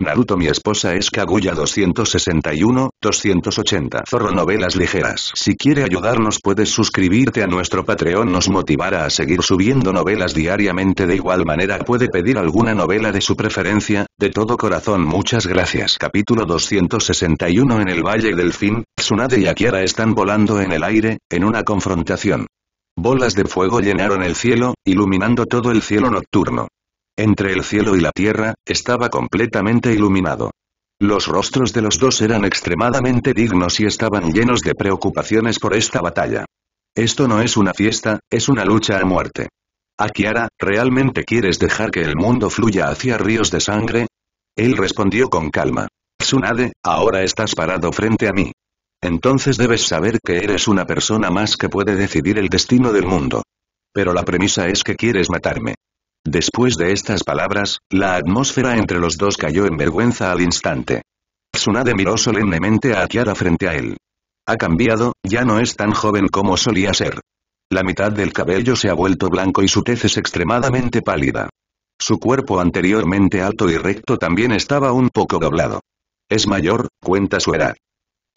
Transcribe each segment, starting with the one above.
Naruto mi esposa es Kaguya 261, 280 Zorro Novelas Ligeras Si quiere ayudarnos puedes suscribirte a nuestro Patreon nos motivará a seguir subiendo novelas diariamente de igual manera puede pedir alguna novela de su preferencia, de todo corazón muchas gracias Capítulo 261 En el Valle del Fin, Tsunade y Akira están volando en el aire, en una confrontación. Bolas de fuego llenaron el cielo, iluminando todo el cielo nocturno. Entre el cielo y la tierra, estaba completamente iluminado. Los rostros de los dos eran extremadamente dignos y estaban llenos de preocupaciones por esta batalla. Esto no es una fiesta, es una lucha a muerte. Akiara, ¿realmente quieres dejar que el mundo fluya hacia ríos de sangre? Él respondió con calma. Tsunade, ahora estás parado frente a mí. Entonces debes saber que eres una persona más que puede decidir el destino del mundo. Pero la premisa es que quieres matarme. Después de estas palabras, la atmósfera entre los dos cayó en vergüenza al instante. Tsunade miró solemnemente a Akiara frente a él. Ha cambiado, ya no es tan joven como solía ser. La mitad del cabello se ha vuelto blanco y su tez es extremadamente pálida. Su cuerpo anteriormente alto y recto también estaba un poco doblado. Es mayor, cuenta su edad.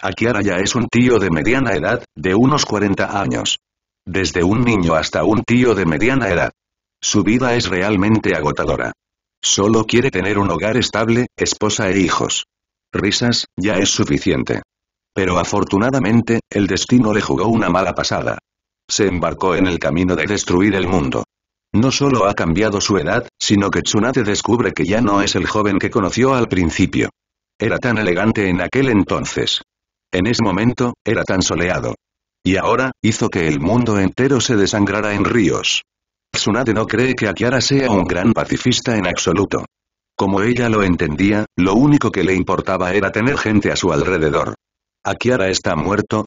Akiara ya es un tío de mediana edad, de unos 40 años. Desde un niño hasta un tío de mediana edad. Su vida es realmente agotadora. Solo quiere tener un hogar estable, esposa e hijos. Risas, ya es suficiente. Pero afortunadamente, el destino le jugó una mala pasada. Se embarcó en el camino de destruir el mundo. No solo ha cambiado su edad, sino que Tsunade descubre que ya no es el joven que conoció al principio. Era tan elegante en aquel entonces. En ese momento, era tan soleado. Y ahora, hizo que el mundo entero se desangrara en ríos. Tsunade no cree que Akiara sea un gran pacifista en absoluto. Como ella lo entendía, lo único que le importaba era tener gente a su alrededor. ¿Akiara está muerto?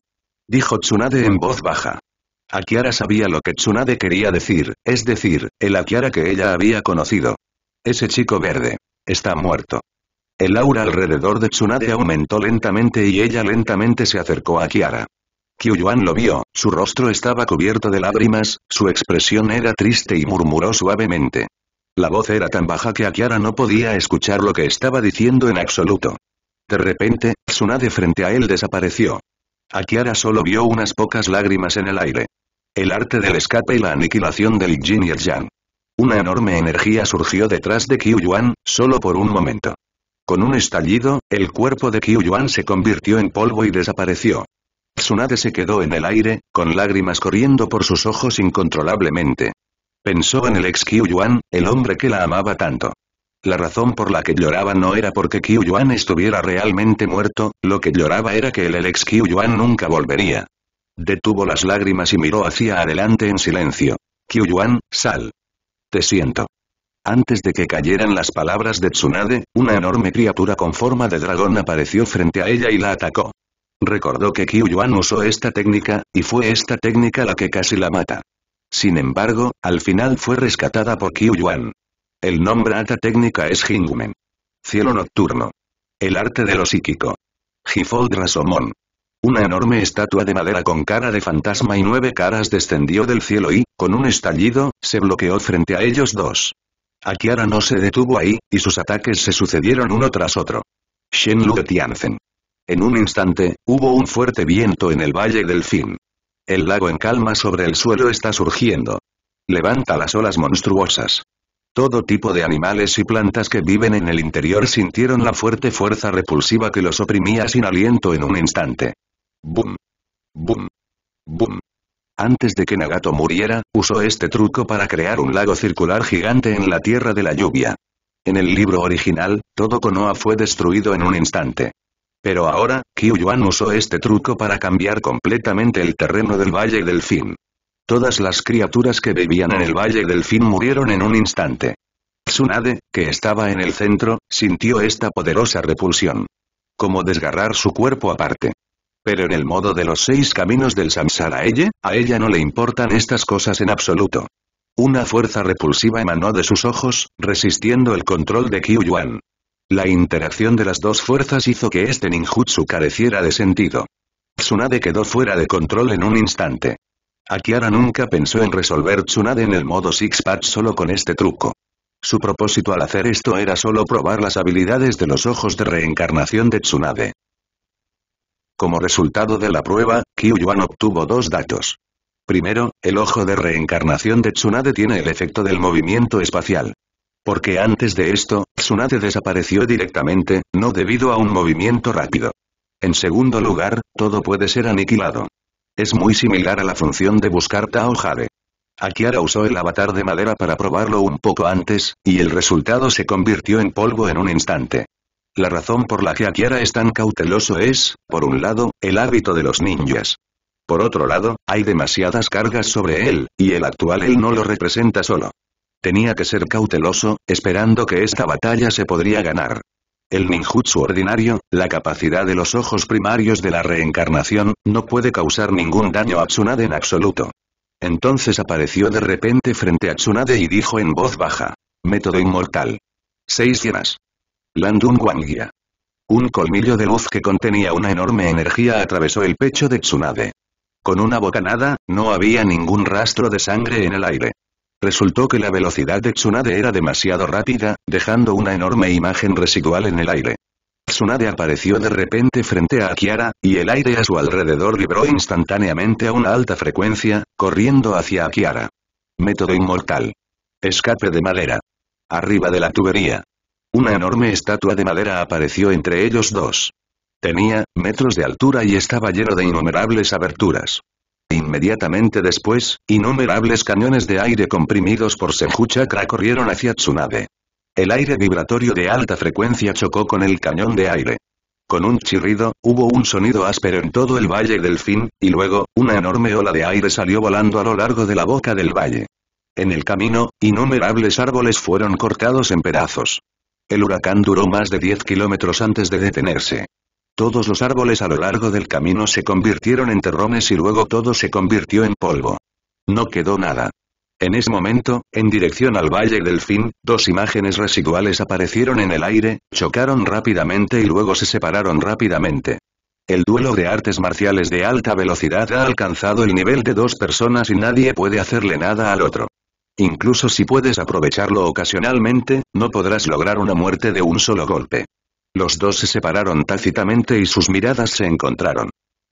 Dijo Tsunade en voz baja. Akiara sabía lo que Tsunade quería decir, es decir, el Akiara que ella había conocido. Ese chico verde. Está muerto. El aura alrededor de Tsunade aumentó lentamente y ella lentamente se acercó a Akiara. Yuan lo vio, su rostro estaba cubierto de lágrimas, su expresión era triste y murmuró suavemente. La voz era tan baja que Akiara no podía escuchar lo que estaba diciendo en absoluto. De repente, Tsunade frente a él desapareció. Akiara solo vio unas pocas lágrimas en el aire. El arte del escape y la aniquilación del Jin y el Yang. Una enorme energía surgió detrás de Qiu Yuan, solo por un momento. Con un estallido, el cuerpo de Qiu Yuan se convirtió en polvo y desapareció. Tsunade se quedó en el aire, con lágrimas corriendo por sus ojos incontrolablemente. Pensó en el ex Yuan, el hombre que la amaba tanto. La razón por la que lloraba no era porque Yuan estuviera realmente muerto, lo que lloraba era que el, ex ex Yuan nunca volvería. Detuvo las lágrimas y miró hacia adelante en silencio. Yuan, sal. Te siento. Antes de que cayeran las palabras de Tsunade, una enorme criatura con forma de dragón apareció frente a ella y la atacó. Recordó que Qiu Yuan usó esta técnica, y fue esta técnica la que casi la mata. Sin embargo, al final fue rescatada por Qiu Yuan. El nombre esta técnica es Jingumen. Cielo nocturno. El arte de lo psíquico. Jifold Rasomon. Una enorme estatua de madera con cara de fantasma y nueve caras descendió del cielo y, con un estallido, se bloqueó frente a ellos dos. Akiara no se detuvo ahí, y sus ataques se sucedieron uno tras otro. Shen Tianzen. En un instante, hubo un fuerte viento en el Valle del Fin. El lago en calma sobre el suelo está surgiendo. Levanta las olas monstruosas. Todo tipo de animales y plantas que viven en el interior sintieron la fuerte fuerza repulsiva que los oprimía sin aliento en un instante. ¡Bum! ¡Bum! ¡Bum! Antes de que Nagato muriera, usó este truco para crear un lago circular gigante en la Tierra de la Lluvia. En el libro original, todo Konoha fue destruido en un instante. Pero ahora, Qiu Yuan usó este truco para cambiar completamente el terreno del Valle del Fin. Todas las criaturas que vivían en el Valle del Fin murieron en un instante. Tsunade, que estaba en el centro, sintió esta poderosa repulsión. Como desgarrar su cuerpo aparte. Pero en el modo de los seis caminos del Samsara a ella no le importan estas cosas en absoluto. Una fuerza repulsiva emanó de sus ojos, resistiendo el control de Qiu Yuan. La interacción de las dos fuerzas hizo que este ninjutsu careciera de sentido. Tsunade quedó fuera de control en un instante. Akiara nunca pensó en resolver Tsunade en el modo Six Pack solo con este truco. Su propósito al hacer esto era solo probar las habilidades de los ojos de reencarnación de Tsunade. Como resultado de la prueba, Yuan obtuvo dos datos. Primero, el ojo de reencarnación de Tsunade tiene el efecto del movimiento espacial. Porque antes de esto, Tsunade desapareció directamente, no debido a un movimiento rápido. En segundo lugar, todo puede ser aniquilado. Es muy similar a la función de buscar Tao Jade. Akiara usó el avatar de madera para probarlo un poco antes, y el resultado se convirtió en polvo en un instante. La razón por la que Akiara es tan cauteloso es, por un lado, el hábito de los ninjas. Por otro lado, hay demasiadas cargas sobre él, y el actual él no lo representa solo. Tenía que ser cauteloso, esperando que esta batalla se podría ganar. El ninjutsu ordinario, la capacidad de los ojos primarios de la reencarnación, no puede causar ningún daño a Tsunade en absoluto. Entonces apareció de repente frente a Tsunade y dijo en voz baja. Método inmortal. Seis llenas. Landungwangia. Un colmillo de luz que contenía una enorme energía atravesó el pecho de Tsunade. Con una bocanada, no había ningún rastro de sangre en el aire. Resultó que la velocidad de Tsunade era demasiado rápida, dejando una enorme imagen residual en el aire. Tsunade apareció de repente frente a Kiara, y el aire a su alrededor vibró instantáneamente a una alta frecuencia, corriendo hacia Kiara. Método inmortal. Escape de madera. Arriba de la tubería. Una enorme estatua de madera apareció entre ellos dos. Tenía, metros de altura y estaba lleno de innumerables aberturas. Inmediatamente después, innumerables cañones de aire comprimidos por Senju Chakra corrieron hacia Tsunade. El aire vibratorio de alta frecuencia chocó con el cañón de aire. Con un chirrido, hubo un sonido áspero en todo el Valle del Fin, y luego, una enorme ola de aire salió volando a lo largo de la boca del valle. En el camino, innumerables árboles fueron cortados en pedazos. El huracán duró más de 10 kilómetros antes de detenerse. Todos los árboles a lo largo del camino se convirtieron en terrones y luego todo se convirtió en polvo. No quedó nada. En ese momento, en dirección al Valle del Fin, dos imágenes residuales aparecieron en el aire, chocaron rápidamente y luego se separaron rápidamente. El duelo de artes marciales de alta velocidad ha alcanzado el nivel de dos personas y nadie puede hacerle nada al otro. Incluso si puedes aprovecharlo ocasionalmente, no podrás lograr una muerte de un solo golpe. Los dos se separaron tácitamente y sus miradas se encontraron.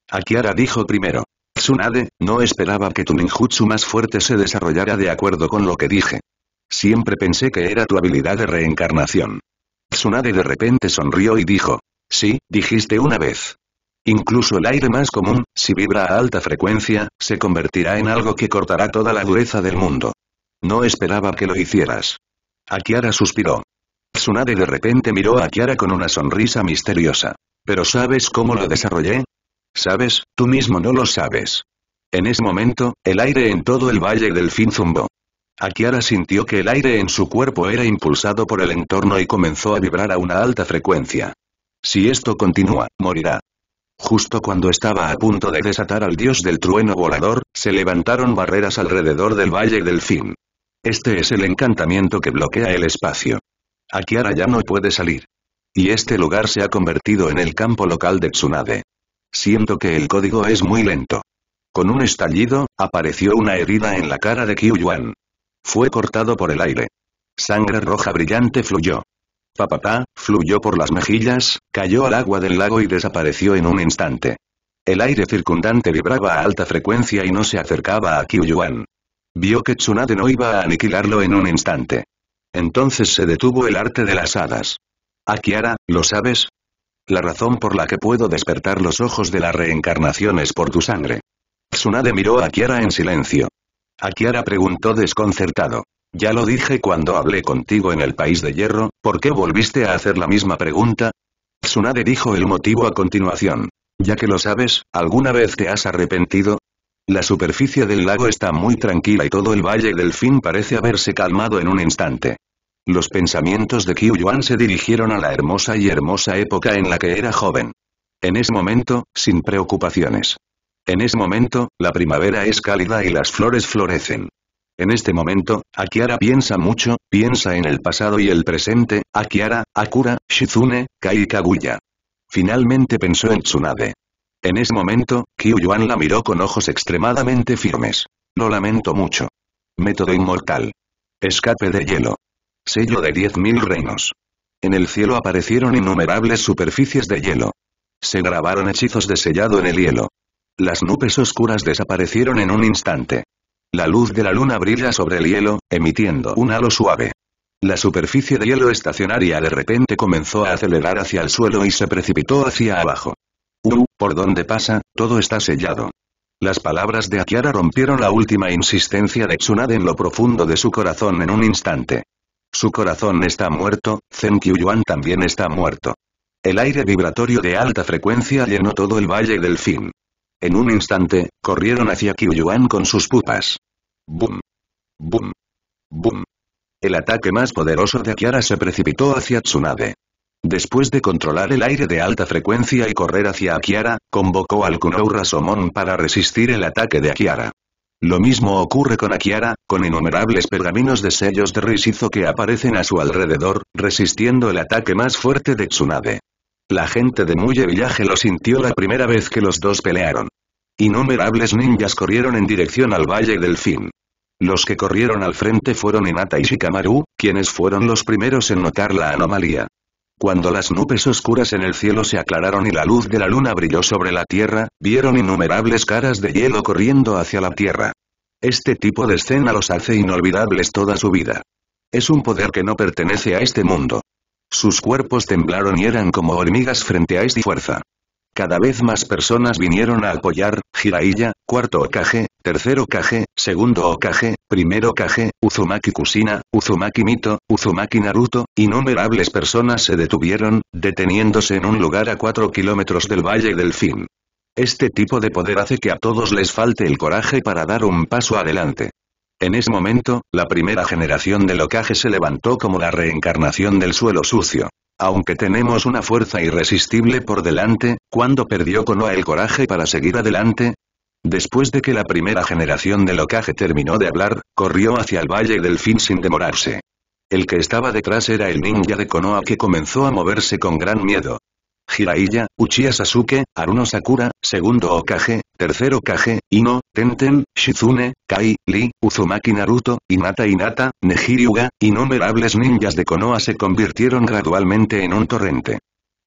Akiara dijo primero. Tsunade, no esperaba que tu ninjutsu más fuerte se desarrollara de acuerdo con lo que dije. Siempre pensé que era tu habilidad de reencarnación. Tsunade de repente sonrió y dijo. Sí, dijiste una vez. Incluso el aire más común, si vibra a alta frecuencia, se convertirá en algo que cortará toda la dureza del mundo. No esperaba que lo hicieras. Akiara suspiró. Tsunade de repente miró a Kiara con una sonrisa misteriosa. ¿Pero sabes cómo lo desarrollé? ¿Sabes? Tú mismo no lo sabes. En ese momento, el aire en todo el Valle del Fin zumbó. Kiara sintió que el aire en su cuerpo era impulsado por el entorno y comenzó a vibrar a una alta frecuencia. Si esto continúa, morirá. Justo cuando estaba a punto de desatar al dios del trueno volador, se levantaron barreras alrededor del Valle del Fin. Este es el encantamiento que bloquea el espacio. Kiara ya no puede salir. Y este lugar se ha convertido en el campo local de Tsunade. Siento que el código es muy lento. Con un estallido, apareció una herida en la cara de Kiyuan. Fue cortado por el aire. Sangre roja brillante fluyó. Papapá, fluyó por las mejillas, cayó al agua del lago y desapareció en un instante. El aire circundante vibraba a alta frecuencia y no se acercaba a Kiyuan. Vio que Tsunade no iba a aniquilarlo en un instante. Entonces se detuvo el arte de las hadas. Akiara, ¿lo sabes? La razón por la que puedo despertar los ojos de la reencarnación es por tu sangre. Tsunade miró a Kiara en silencio. Akiara preguntó desconcertado. Ya lo dije cuando hablé contigo en el País de Hierro, ¿por qué volviste a hacer la misma pregunta? Tsunade dijo el motivo a continuación. Ya que lo sabes, ¿alguna vez te has arrepentido? La superficie del lago está muy tranquila y todo el valle del fin parece haberse calmado en un instante. Los pensamientos de Qiu Yuan se dirigieron a la hermosa y hermosa época en la que era joven. En ese momento, sin preocupaciones. En ese momento, la primavera es cálida y las flores florecen. En este momento, Akiara piensa mucho, piensa en el pasado y el presente, Akiara, Akura, Shizune, Kai Kaguya. Finalmente pensó en Tsunade. En ese momento, Qiu Yuan la miró con ojos extremadamente firmes. Lo lamento mucho. Método inmortal. Escape de hielo. Sello de diez mil reinos. En el cielo aparecieron innumerables superficies de hielo. Se grabaron hechizos de sellado en el hielo. Las nubes oscuras desaparecieron en un instante. La luz de la luna brilla sobre el hielo, emitiendo un halo suave. La superficie de hielo estacionaria de repente comenzó a acelerar hacia el suelo y se precipitó hacia abajo. Uh, por donde pasa, todo está sellado. Las palabras de Akiara rompieron la última insistencia de Tsunade en lo profundo de su corazón en un instante. Su corazón está muerto, Zen también está muerto. El aire vibratorio de alta frecuencia llenó todo el Valle del Fin. En un instante, corrieron hacia Kyuyuan con sus pupas. ¡Bum! ¡Bum! ¡Bum! El ataque más poderoso de Akiara se precipitó hacia Tsunade. Después de controlar el aire de alta frecuencia y correr hacia Akiara, convocó al Kunoura Somon para resistir el ataque de Akiara. Lo mismo ocurre con Akiara, con innumerables pergaminos de sellos de risizo que aparecen a su alrededor, resistiendo el ataque más fuerte de Tsunade. La gente de Muye Village lo sintió la primera vez que los dos pelearon. Innumerables ninjas corrieron en dirección al Valle del Fin. Los que corrieron al frente fueron Inata y Shikamaru, quienes fueron los primeros en notar la anomalía. Cuando las nubes oscuras en el cielo se aclararon y la luz de la luna brilló sobre la tierra, vieron innumerables caras de hielo corriendo hacia la tierra. Este tipo de escena los hace inolvidables toda su vida. Es un poder que no pertenece a este mundo. Sus cuerpos temblaron y eran como hormigas frente a esta fuerza. Cada vez más personas vinieron a apoyar, Jiraiya, cuarto Okage, tercero Okage, segundo Okage, primero Okage, Uzumaki Kusina, Uzumaki Mito, Uzumaki Naruto, innumerables personas se detuvieron, deteniéndose en un lugar a 4 kilómetros del Valle del Fin. Este tipo de poder hace que a todos les falte el coraje para dar un paso adelante. En ese momento, la primera generación del Okage se levantó como la reencarnación del suelo sucio aunque tenemos una fuerza irresistible por delante, ¿cuándo perdió Konoha el coraje para seguir adelante? Después de que la primera generación de locaje terminó de hablar, corrió hacia el Valle del Fin sin demorarse. El que estaba detrás era el ninja de Konoha que comenzó a moverse con gran miedo. Jiraiya, Uchiha Sasuke, Aruno Sakura, segundo Okage, tercero Kage, Ino, Tenten, Shizune, Kai, Lee, Uzumaki Naruto, Inata, Inata, y innumerables ninjas de Konoha se convirtieron gradualmente en un torrente.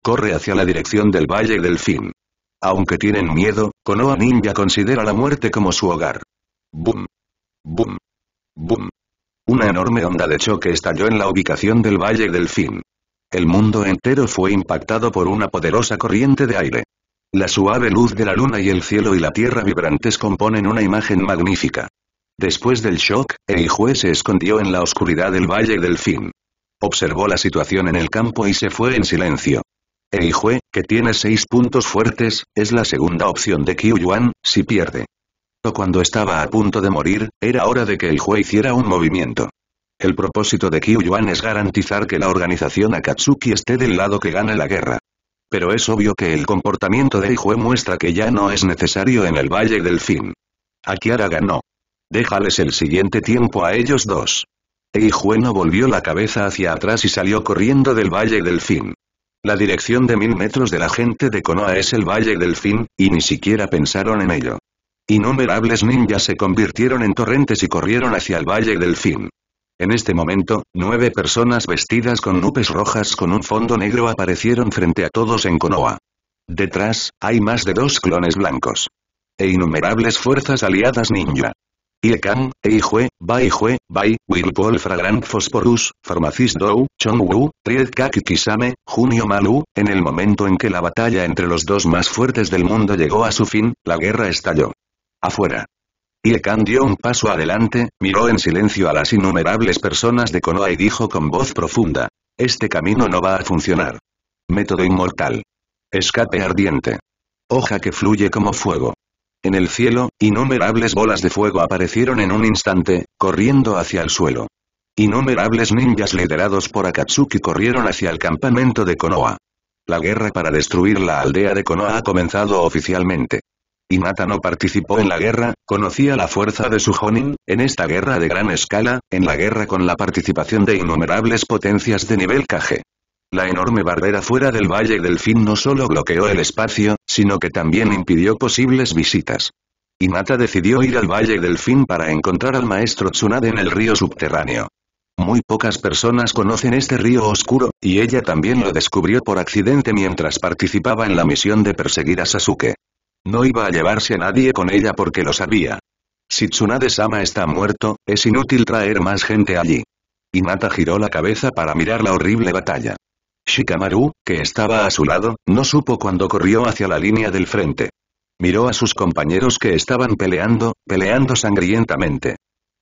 Corre hacia la dirección del Valle del Fin. Aunque tienen miedo, Konoha Ninja considera la muerte como su hogar. Boom. Boom. Boom. Una enorme onda de choque estalló en la ubicación del Valle del Fin. El mundo entero fue impactado por una poderosa corriente de aire. La suave luz de la luna y el cielo y la tierra vibrantes componen una imagen magnífica. Después del shock, Eijue se escondió en la oscuridad del Valle del Fin. Observó la situación en el campo y se fue en silencio. Eijue, que tiene seis puntos fuertes, es la segunda opción de Qiu Yuan, si pierde. Pero cuando estaba a punto de morir, era hora de que Eijue hiciera un movimiento. El propósito de Kyu-Yuan es garantizar que la organización Akatsuki esté del lado que gana la guerra. Pero es obvio que el comportamiento de Ijue muestra que ya no es necesario en el Valle del Fin. Akiara ganó. Déjales el siguiente tiempo a ellos dos. Eijue no volvió la cabeza hacia atrás y salió corriendo del Valle del Fin. La dirección de mil metros de la gente de Konoha es el Valle del Fin, y ni siquiera pensaron en ello. Innumerables ninjas se convirtieron en torrentes y corrieron hacia el Valle del Fin. En este momento, nueve personas vestidas con nubes rojas con un fondo negro aparecieron frente a todos en Konoha. Detrás, hay más de dos clones blancos. E innumerables fuerzas aliadas ninja. Iekan, Eijue, Bai Bai, Whirlpool Fragrant Phosphorus, Farmacis Dou, Chongwu, Riedkak Kisame, Junio Malu, en el momento en que la batalla entre los dos más fuertes del mundo llegó a su fin, la guerra estalló. Afuera. Iekan dio un paso adelante, miró en silencio a las innumerables personas de Konoha y dijo con voz profunda. Este camino no va a funcionar. Método inmortal. Escape ardiente. Hoja que fluye como fuego. En el cielo, innumerables bolas de fuego aparecieron en un instante, corriendo hacia el suelo. Innumerables ninjas liderados por Akatsuki corrieron hacia el campamento de Konoha. La guerra para destruir la aldea de Konoha ha comenzado oficialmente. Mata no participó en la guerra, conocía la fuerza de su Honin, en esta guerra de gran escala, en la guerra con la participación de innumerables potencias de nivel Kage. La enorme barrera fuera del Valle del Fin no solo bloqueó el espacio, sino que también impidió posibles visitas. Mata decidió ir al Valle del Fin para encontrar al maestro Tsunade en el río subterráneo. Muy pocas personas conocen este río oscuro, y ella también lo descubrió por accidente mientras participaba en la misión de perseguir a Sasuke. No iba a llevarse a nadie con ella porque lo sabía. Si Tsunade-sama está muerto, es inútil traer más gente allí. Hinata giró la cabeza para mirar la horrible batalla. Shikamaru, que estaba a su lado, no supo cuando corrió hacia la línea del frente. Miró a sus compañeros que estaban peleando, peleando sangrientamente.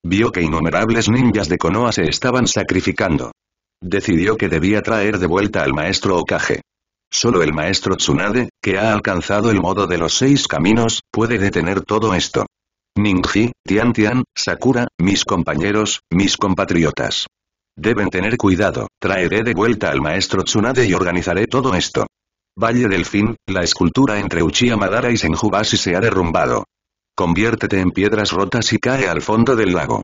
Vio que innumerables ninjas de Konoha se estaban sacrificando. Decidió que debía traer de vuelta al maestro Okage. Solo el maestro Tsunade, que ha alcanzado el modo de los seis caminos, puede detener todo esto. Ningji, Tian Tian, Sakura, mis compañeros, mis compatriotas. Deben tener cuidado, traeré de vuelta al maestro Tsunade y organizaré todo esto. Valle del Fin, la escultura entre Uchiha Madara y Senjubasi se ha derrumbado. Conviértete en piedras rotas y cae al fondo del lago.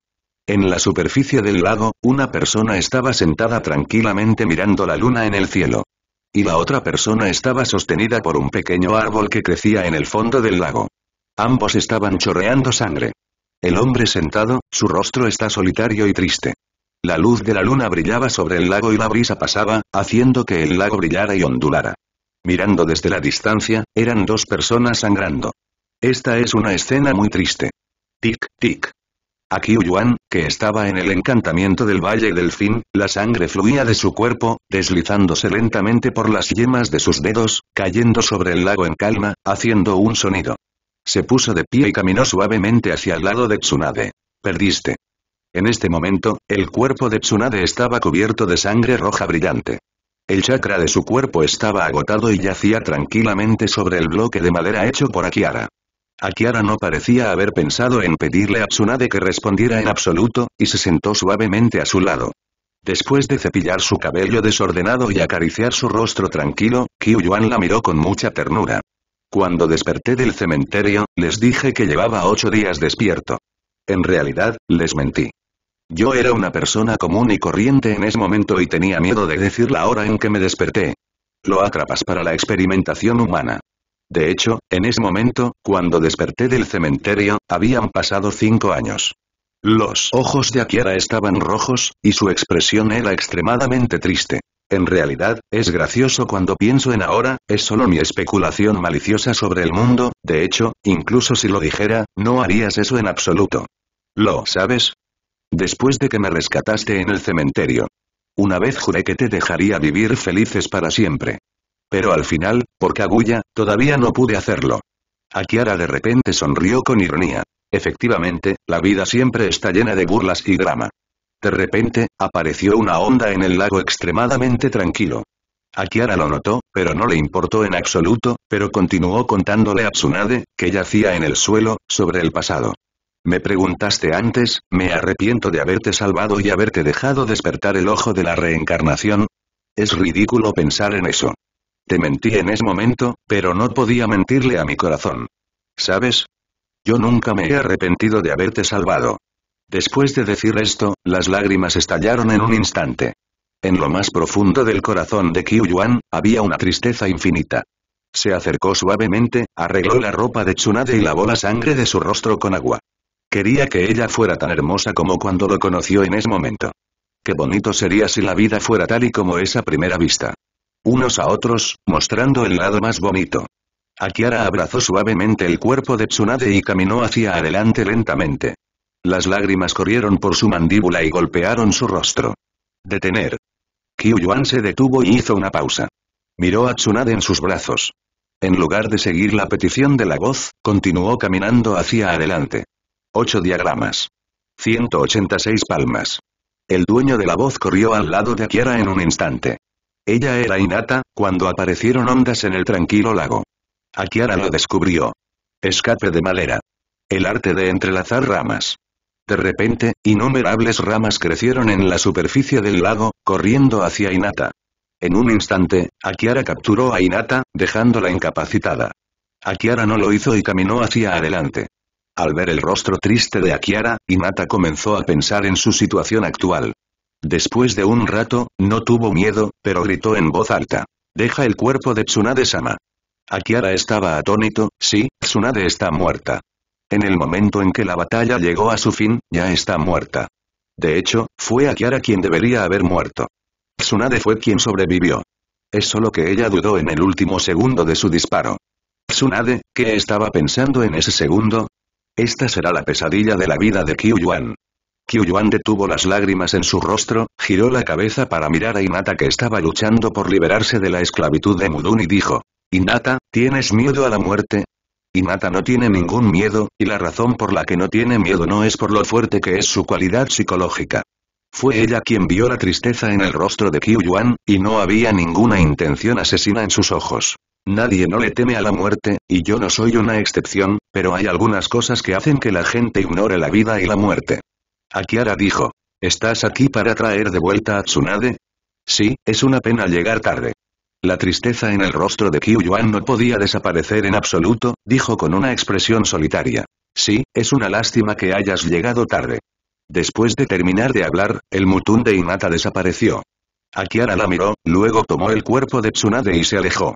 En la superficie del lago, una persona estaba sentada tranquilamente mirando la luna en el cielo. Y la otra persona estaba sostenida por un pequeño árbol que crecía en el fondo del lago. Ambos estaban chorreando sangre. El hombre sentado, su rostro está solitario y triste. La luz de la luna brillaba sobre el lago y la brisa pasaba, haciendo que el lago brillara y ondulara. Mirando desde la distancia, eran dos personas sangrando. Esta es una escena muy triste. Tic, tic. A que estaba en el encantamiento del Valle del Fin, la sangre fluía de su cuerpo, deslizándose lentamente por las yemas de sus dedos, cayendo sobre el lago en calma, haciendo un sonido. Se puso de pie y caminó suavemente hacia el lado de Tsunade. Perdiste. En este momento, el cuerpo de Tsunade estaba cubierto de sangre roja brillante. El chakra de su cuerpo estaba agotado y yacía tranquilamente sobre el bloque de madera hecho por Akiara. Kiara no parecía haber pensado en pedirle a Tsunade que respondiera en absoluto, y se sentó suavemente a su lado. Después de cepillar su cabello desordenado y acariciar su rostro tranquilo, Kiyuan la miró con mucha ternura. Cuando desperté del cementerio, les dije que llevaba ocho días despierto. En realidad, les mentí. Yo era una persona común y corriente en ese momento y tenía miedo de decir la hora en que me desperté. Lo atrapas para la experimentación humana. De hecho, en ese momento, cuando desperté del cementerio, habían pasado cinco años. Los ojos de Akira estaban rojos, y su expresión era extremadamente triste. En realidad, es gracioso cuando pienso en ahora, es solo mi especulación maliciosa sobre el mundo, de hecho, incluso si lo dijera, no harías eso en absoluto. ¿Lo sabes? Después de que me rescataste en el cementerio. Una vez juré que te dejaría vivir felices para siempre. Pero al final, por Kaguya, todavía no pude hacerlo. Akiara de repente sonrió con ironía. Efectivamente, la vida siempre está llena de burlas y drama. De repente, apareció una onda en el lago extremadamente tranquilo. Akiara lo notó, pero no le importó en absoluto, pero continuó contándole a Tsunade, que yacía en el suelo, sobre el pasado. Me preguntaste antes, me arrepiento de haberte salvado y haberte dejado despertar el ojo de la reencarnación. Es ridículo pensar en eso. Te mentí en ese momento, pero no podía mentirle a mi corazón. ¿Sabes? Yo nunca me he arrepentido de haberte salvado. Después de decir esto, las lágrimas estallaron en un instante. En lo más profundo del corazón de Qiu Yuan, había una tristeza infinita. Se acercó suavemente, arregló la ropa de Chunade y lavó la sangre de su rostro con agua. Quería que ella fuera tan hermosa como cuando lo conoció en ese momento. Qué bonito sería si la vida fuera tal y como esa primera vista unos a otros, mostrando el lado más bonito. Akiara abrazó suavemente el cuerpo de Tsunade y caminó hacia adelante lentamente. Las lágrimas corrieron por su mandíbula y golpearon su rostro. Detener. Yuan se detuvo y hizo una pausa. Miró a Tsunade en sus brazos. En lugar de seguir la petición de la voz, continuó caminando hacia adelante. Ocho diagramas. 186 palmas. El dueño de la voz corrió al lado de Akiara en un instante. Ella era Inata, cuando aparecieron ondas en el tranquilo lago. Akiara lo descubrió. Escape de malera. El arte de entrelazar ramas. De repente, innumerables ramas crecieron en la superficie del lago, corriendo hacia Inata. En un instante, Akiara capturó a Inata, dejándola incapacitada. Akiara no lo hizo y caminó hacia adelante. Al ver el rostro triste de Akiara, Inata comenzó a pensar en su situación actual. Después de un rato, no tuvo miedo, pero gritó en voz alta. Deja el cuerpo de Tsunade-sama. Akiara estaba atónito, sí, Tsunade está muerta. En el momento en que la batalla llegó a su fin, ya está muerta. De hecho, fue Akiara quien debería haber muerto. Tsunade fue quien sobrevivió. Es solo que ella dudó en el último segundo de su disparo. Tsunade, ¿qué estaba pensando en ese segundo? Esta será la pesadilla de la vida de Kyu Yuan. Yuan detuvo las lágrimas en su rostro, giró la cabeza para mirar a Inata que estaba luchando por liberarse de la esclavitud de Mudun y dijo, «Inata, ¿tienes miedo a la muerte?» Inata no tiene ningún miedo, y la razón por la que no tiene miedo no es por lo fuerte que es su cualidad psicológica. Fue ella quien vio la tristeza en el rostro de Kyuyuan, Yuan, y no había ninguna intención asesina en sus ojos. Nadie no le teme a la muerte, y yo no soy una excepción, pero hay algunas cosas que hacen que la gente ignore la vida y la muerte. Akiara dijo. ¿Estás aquí para traer de vuelta a Tsunade? Sí, es una pena llegar tarde. La tristeza en el rostro de Yuan no podía desaparecer en absoluto, dijo con una expresión solitaria. Sí, es una lástima que hayas llegado tarde. Después de terminar de hablar, el mutún de Inata desapareció. Akiara la miró, luego tomó el cuerpo de Tsunade y se alejó.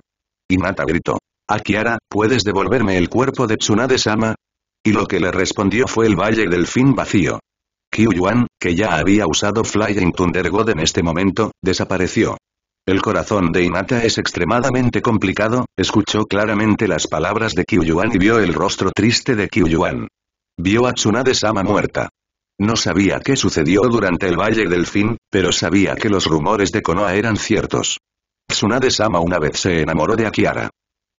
Inata gritó. Akiara, ¿puedes devolverme el cuerpo de Tsunade-sama? Y lo que le respondió fue el Valle del Fin vacío. Qiu Yuan, que ya había usado Flying Thunder God en este momento, desapareció. El corazón de Inata es extremadamente complicado, escuchó claramente las palabras de Qiu y vio el rostro triste de Qiu Vio a Tsunade-sama muerta. No sabía qué sucedió durante el Valle del Fin, pero sabía que los rumores de Konoha eran ciertos. Tsunade-sama una vez se enamoró de Akiara.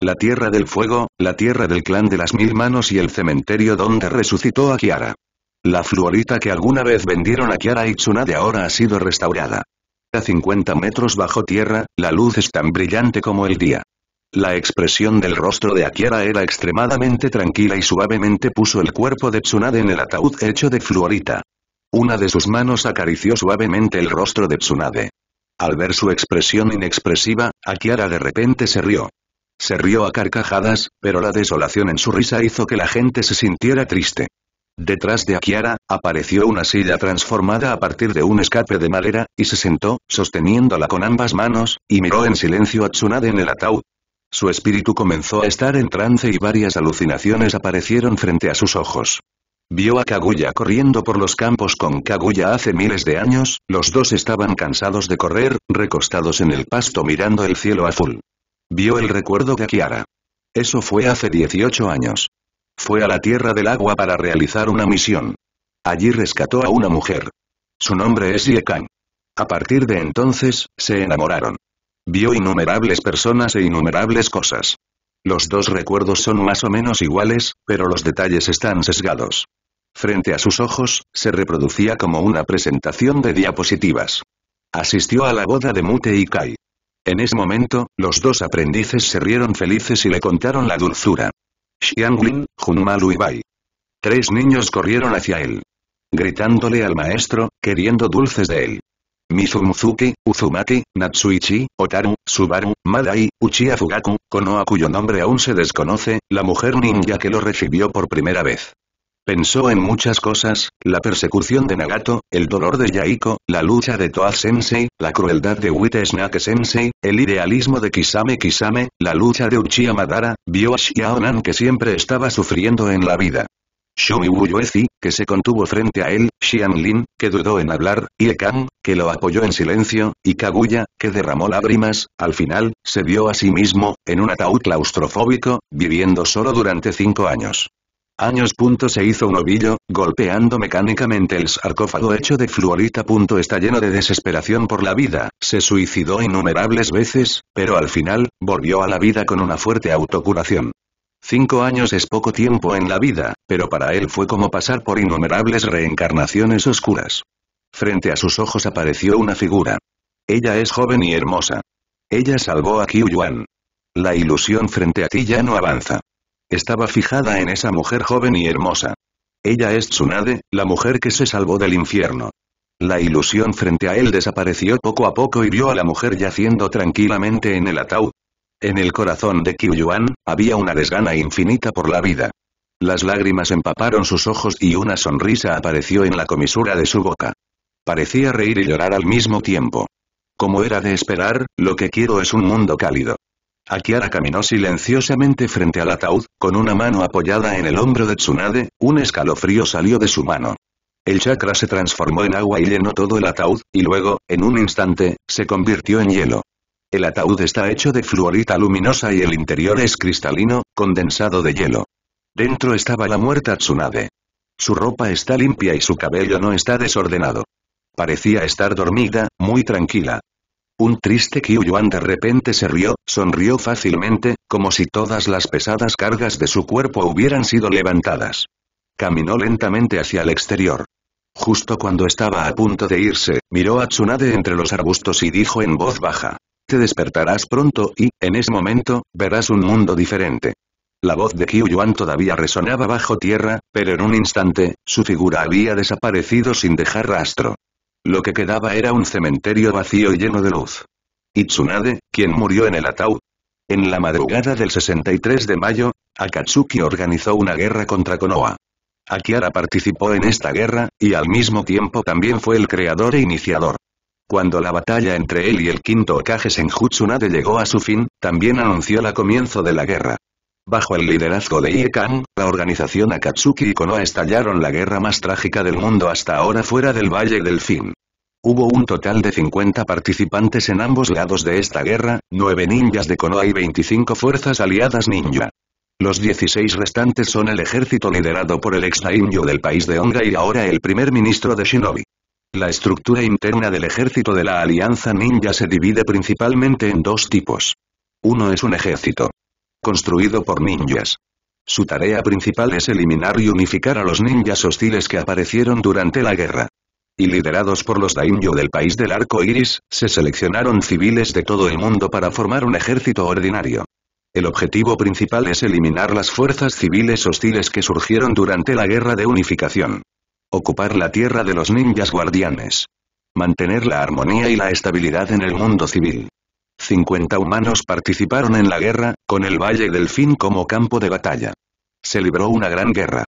La Tierra del Fuego, la Tierra del Clan de las Mil Manos y el cementerio donde resucitó Akiara. La fluorita que alguna vez vendieron a Kiara y Tsunade ahora ha sido restaurada. A 50 metros bajo tierra, la luz es tan brillante como el día. La expresión del rostro de Akiara era extremadamente tranquila y suavemente puso el cuerpo de Tsunade en el ataúd hecho de fluorita. Una de sus manos acarició suavemente el rostro de Tsunade. Al ver su expresión inexpresiva, Akiara de repente se rió. Se rió a carcajadas, pero la desolación en su risa hizo que la gente se sintiera triste. Detrás de Akiara, apareció una silla transformada a partir de un escape de madera, y se sentó, sosteniéndola con ambas manos, y miró en silencio a Tsunade en el ataúd. Su espíritu comenzó a estar en trance y varias alucinaciones aparecieron frente a sus ojos. Vio a Kaguya corriendo por los campos con Kaguya hace miles de años, los dos estaban cansados de correr, recostados en el pasto mirando el cielo azul. Vio el recuerdo de Kiara. Eso fue hace 18 años. Fue a la Tierra del Agua para realizar una misión. Allí rescató a una mujer. Su nombre es Ye Kang. A partir de entonces, se enamoraron. Vio innumerables personas e innumerables cosas. Los dos recuerdos son más o menos iguales, pero los detalles están sesgados. Frente a sus ojos, se reproducía como una presentación de diapositivas. Asistió a la boda de Mute y Kai. En ese momento, los dos aprendices se rieron felices y le contaron la dulzura. Xianglin, Junma, y Tres niños corrieron hacia él. Gritándole al maestro, queriendo dulces de él. Mizumuzuki, Uzumaki, Natsuichi, Otaru, Subaru, Madai, Uchiha Fugaku, Konoha cuyo nombre aún se desconoce, la mujer ninja que lo recibió por primera vez. Pensó en muchas cosas, la persecución de Nagato, el dolor de Yaiko, la lucha de Toa Sensei, la crueldad de Witesnake Sensei, el idealismo de Kisame Kisame, la lucha de Uchiha Madara, vio a Xiaonan que siempre estaba sufriendo en la vida. Shumi Wuyuezi, que se contuvo frente a él, Xianlin, que dudó en hablar, Iekan, que lo apoyó en silencio, y Kaguya, que derramó lágrimas, al final, se vio a sí mismo, en un ataúd claustrofóbico, viviendo solo durante cinco años años. Se hizo un ovillo, golpeando mecánicamente el sarcófago hecho de fluorita. Está lleno de desesperación por la vida, se suicidó innumerables veces, pero al final, volvió a la vida con una fuerte autocuración. Cinco años es poco tiempo en la vida, pero para él fue como pasar por innumerables reencarnaciones oscuras. Frente a sus ojos apareció una figura. Ella es joven y hermosa. Ella salvó a Qiu Yuan. La ilusión frente a ti ya no avanza. Estaba fijada en esa mujer joven y hermosa. Ella es Tsunade, la mujer que se salvó del infierno. La ilusión frente a él desapareció poco a poco y vio a la mujer yaciendo tranquilamente en el ataúd. En el corazón de Yuan, había una desgana infinita por la vida. Las lágrimas empaparon sus ojos y una sonrisa apareció en la comisura de su boca. Parecía reír y llorar al mismo tiempo. Como era de esperar, lo que quiero es un mundo cálido. Akiara caminó silenciosamente frente al ataúd, con una mano apoyada en el hombro de Tsunade, un escalofrío salió de su mano. El chakra se transformó en agua y llenó todo el ataúd, y luego, en un instante, se convirtió en hielo. El ataúd está hecho de fluorita luminosa y el interior es cristalino, condensado de hielo. Dentro estaba la muerta Tsunade. Su ropa está limpia y su cabello no está desordenado. Parecía estar dormida, muy tranquila. Un triste qiu de repente se rió, sonrió fácilmente, como si todas las pesadas cargas de su cuerpo hubieran sido levantadas. Caminó lentamente hacia el exterior. Justo cuando estaba a punto de irse, miró a Tsunade entre los arbustos y dijo en voz baja. Te despertarás pronto y, en ese momento, verás un mundo diferente. La voz de Qiu todavía resonaba bajo tierra, pero en un instante, su figura había desaparecido sin dejar rastro. Lo que quedaba era un cementerio vacío y lleno de luz. Itsunade, quien murió en el ataúd. En la madrugada del 63 de mayo, Akatsuki organizó una guerra contra Konoha. Akiara participó en esta guerra, y al mismo tiempo también fue el creador e iniciador. Cuando la batalla entre él y el quinto Okage Senjutsunade llegó a su fin, también anunció el comienzo de la guerra. Bajo el liderazgo de Iekan, la organización Akatsuki y Konoha estallaron la guerra más trágica del mundo hasta ahora fuera del Valle del Fin. Hubo un total de 50 participantes en ambos lados de esta guerra, 9 ninjas de Konoha y 25 fuerzas aliadas ninja. Los 16 restantes son el ejército liderado por el ex nainjo del país de Onga y ahora el primer ministro de Shinobi. La estructura interna del ejército de la Alianza Ninja se divide principalmente en dos tipos. Uno es un ejército construido por ninjas. Su tarea principal es eliminar y unificar a los ninjas hostiles que aparecieron durante la guerra. Y liderados por los daimyo del país del arco iris, se seleccionaron civiles de todo el mundo para formar un ejército ordinario. El objetivo principal es eliminar las fuerzas civiles hostiles que surgieron durante la guerra de unificación. Ocupar la tierra de los ninjas guardianes. Mantener la armonía y la estabilidad en el mundo civil. 50 humanos participaron en la guerra, con el Valle del Fin como campo de batalla. Se libró una gran guerra.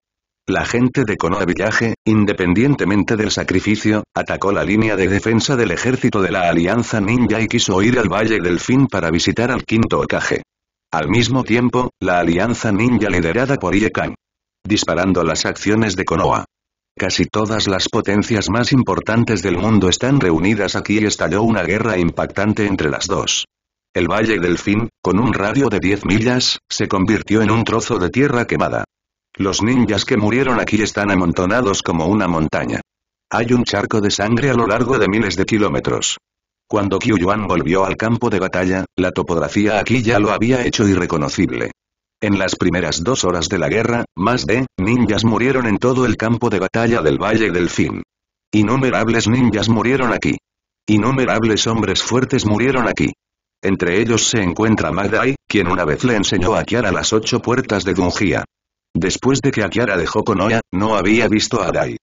La gente de Konoha Village, independientemente del sacrificio, atacó la línea de defensa del ejército de la Alianza Ninja y quiso ir al Valle del Fin para visitar al quinto Okage. Al mismo tiempo, la Alianza Ninja liderada por Iekan. Disparando las acciones de Konoha. Casi todas las potencias más importantes del mundo están reunidas aquí y estalló una guerra impactante entre las dos. El Valle del Fin, con un radio de 10 millas, se convirtió en un trozo de tierra quemada. Los ninjas que murieron aquí están amontonados como una montaña. Hay un charco de sangre a lo largo de miles de kilómetros. Cuando Qiu Yuan volvió al campo de batalla, la topografía aquí ya lo había hecho irreconocible. En las primeras dos horas de la guerra, más de ninjas murieron en todo el campo de batalla del Valle del Fin. Innumerables ninjas murieron aquí. Innumerables hombres fuertes murieron aquí. Entre ellos se encuentra Madai, quien una vez le enseñó a Kiara las ocho puertas de Dungia. Después de que Kiara dejó Konoha, no había visto a Dai.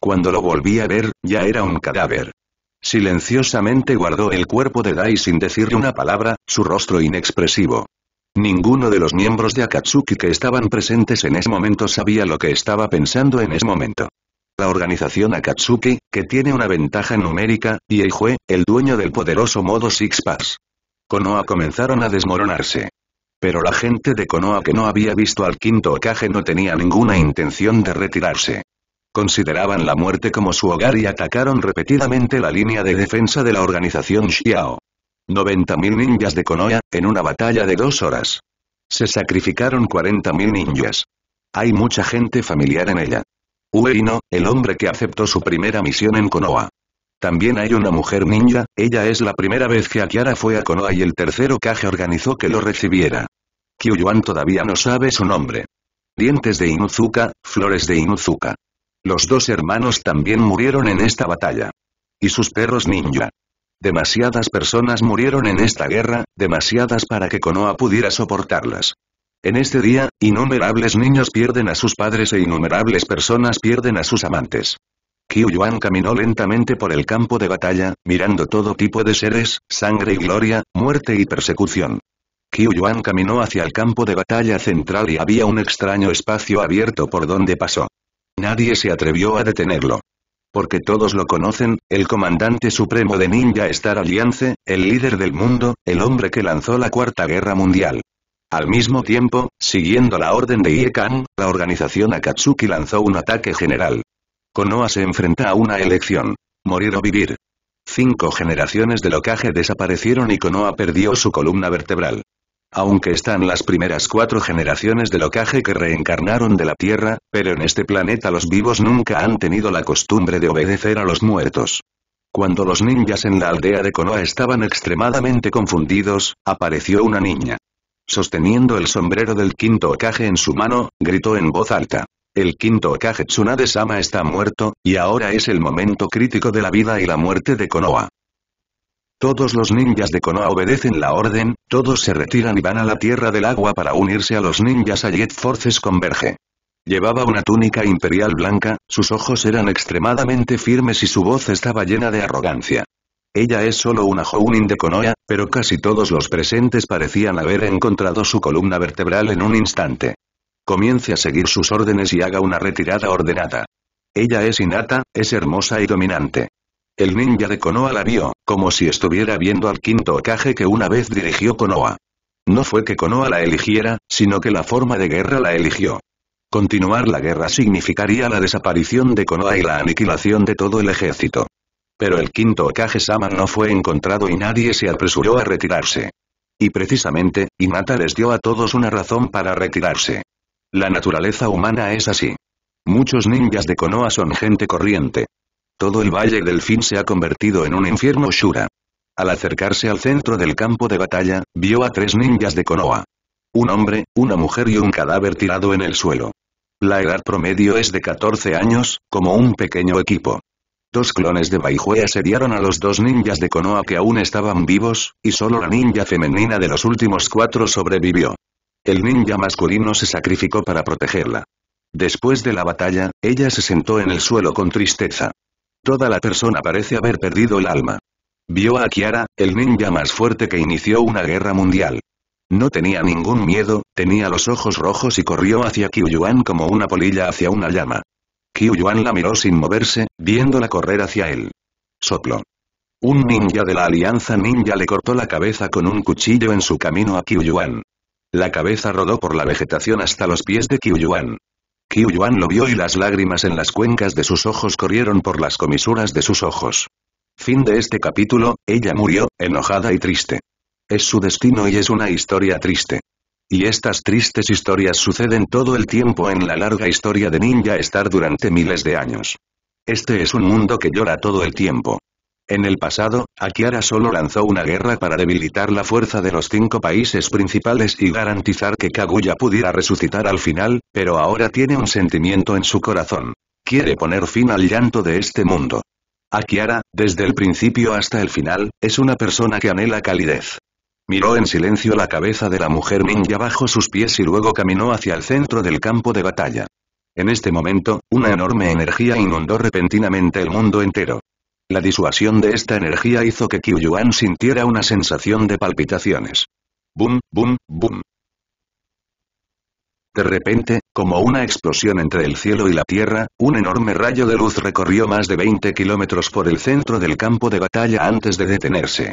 Cuando lo volví a ver, ya era un cadáver. Silenciosamente guardó el cuerpo de Dai sin decirle una palabra, su rostro inexpresivo. Ninguno de los miembros de Akatsuki que estaban presentes en ese momento sabía lo que estaba pensando en ese momento. La organización Akatsuki, que tiene una ventaja numérica, y Eijue, el dueño del poderoso modo Six Pass. Konoha comenzaron a desmoronarse. Pero la gente de Konoha que no había visto al quinto Okage no tenía ninguna intención de retirarse. Consideraban la muerte como su hogar y atacaron repetidamente la línea de defensa de la organización Xiao. 90.000 ninjas de Konoha, en una batalla de dos horas. Se sacrificaron 40.000 ninjas. Hay mucha gente familiar en ella. Ueino, el hombre que aceptó su primera misión en Konoha. También hay una mujer ninja, ella es la primera vez que Akiara fue a Konoha y el tercero Kage organizó que lo recibiera. Kyuyuan todavía no sabe su nombre. Dientes de Inuzuka, flores de Inuzuka. Los dos hermanos también murieron en esta batalla. Y sus perros ninja. Demasiadas personas murieron en esta guerra, demasiadas para que Konoha pudiera soportarlas. En este día, innumerables niños pierden a sus padres e innumerables personas pierden a sus amantes. Qiu Yuan caminó lentamente por el campo de batalla, mirando todo tipo de seres, sangre y gloria, muerte y persecución. Qiu Yuan caminó hacia el campo de batalla central y había un extraño espacio abierto por donde pasó. Nadie se atrevió a detenerlo porque todos lo conocen, el comandante supremo de Ninja Star Alliance, el líder del mundo, el hombre que lanzó la Cuarta Guerra Mundial. Al mismo tiempo, siguiendo la orden de Iekan, la organización Akatsuki lanzó un ataque general. Konoha se enfrenta a una elección. Morir o vivir. Cinco generaciones de locaje desaparecieron y Konoha perdió su columna vertebral. Aunque están las primeras cuatro generaciones del locaje que reencarnaron de la Tierra, pero en este planeta los vivos nunca han tenido la costumbre de obedecer a los muertos. Cuando los ninjas en la aldea de Konoha estaban extremadamente confundidos, apareció una niña. Sosteniendo el sombrero del quinto Okage en su mano, gritó en voz alta. El quinto Okage Tsunade-sama está muerto, y ahora es el momento crítico de la vida y la muerte de Konoha. Todos los ninjas de Konoha obedecen la orden, todos se retiran y van a la Tierra del Agua para unirse a los ninjas a Jet Forces Converge. Llevaba una túnica imperial blanca, sus ojos eran extremadamente firmes y su voz estaba llena de arrogancia. Ella es solo una Jounin de Konoha, pero casi todos los presentes parecían haber encontrado su columna vertebral en un instante. Comience a seguir sus órdenes y haga una retirada ordenada. Ella es innata, es hermosa y dominante. El ninja de Konoha la vio, como si estuviera viendo al quinto Okage que una vez dirigió Konoha. No fue que Konoha la eligiera, sino que la forma de guerra la eligió. Continuar la guerra significaría la desaparición de Konoha y la aniquilación de todo el ejército. Pero el quinto Okage-sama no fue encontrado y nadie se apresuró a retirarse. Y precisamente, Inata les dio a todos una razón para retirarse. La naturaleza humana es así. Muchos ninjas de Konoha son gente corriente. Todo el Valle del Fin se ha convertido en un infierno Shura. Al acercarse al centro del campo de batalla, vio a tres ninjas de Konoha. Un hombre, una mujer y un cadáver tirado en el suelo. La edad promedio es de 14 años, como un pequeño equipo. Dos clones de Baijue asediaron a los dos ninjas de Konoha que aún estaban vivos, y solo la ninja femenina de los últimos cuatro sobrevivió. El ninja masculino se sacrificó para protegerla. Después de la batalla, ella se sentó en el suelo con tristeza. Toda la persona parece haber perdido el alma. Vio a Kiara, el ninja más fuerte que inició una guerra mundial. No tenía ningún miedo, tenía los ojos rojos y corrió hacia Kyuyuan como una polilla hacia una llama. Kyuyuan la miró sin moverse, viéndola correr hacia él. Soplo. Un ninja de la Alianza Ninja le cortó la cabeza con un cuchillo en su camino a Kyuyuan. La cabeza rodó por la vegetación hasta los pies de Kyuyuan. Qiu Yuan lo vio y las lágrimas en las cuencas de sus ojos corrieron por las comisuras de sus ojos. Fin de este capítulo, ella murió, enojada y triste. Es su destino y es una historia triste. Y estas tristes historias suceden todo el tiempo en la larga historia de Ninja Star durante miles de años. Este es un mundo que llora todo el tiempo. En el pasado, Akiara solo lanzó una guerra para debilitar la fuerza de los cinco países principales y garantizar que Kaguya pudiera resucitar al final, pero ahora tiene un sentimiento en su corazón. Quiere poner fin al llanto de este mundo. Akiara, desde el principio hasta el final, es una persona que anhela calidez. Miró en silencio la cabeza de la mujer ninja bajo sus pies y luego caminó hacia el centro del campo de batalla. En este momento, una enorme energía inundó repentinamente el mundo entero. La disuasión de esta energía hizo que Qiu sintiera una sensación de palpitaciones. Bum, bum, bum. De repente, como una explosión entre el cielo y la tierra, un enorme rayo de luz recorrió más de 20 kilómetros por el centro del campo de batalla antes de detenerse.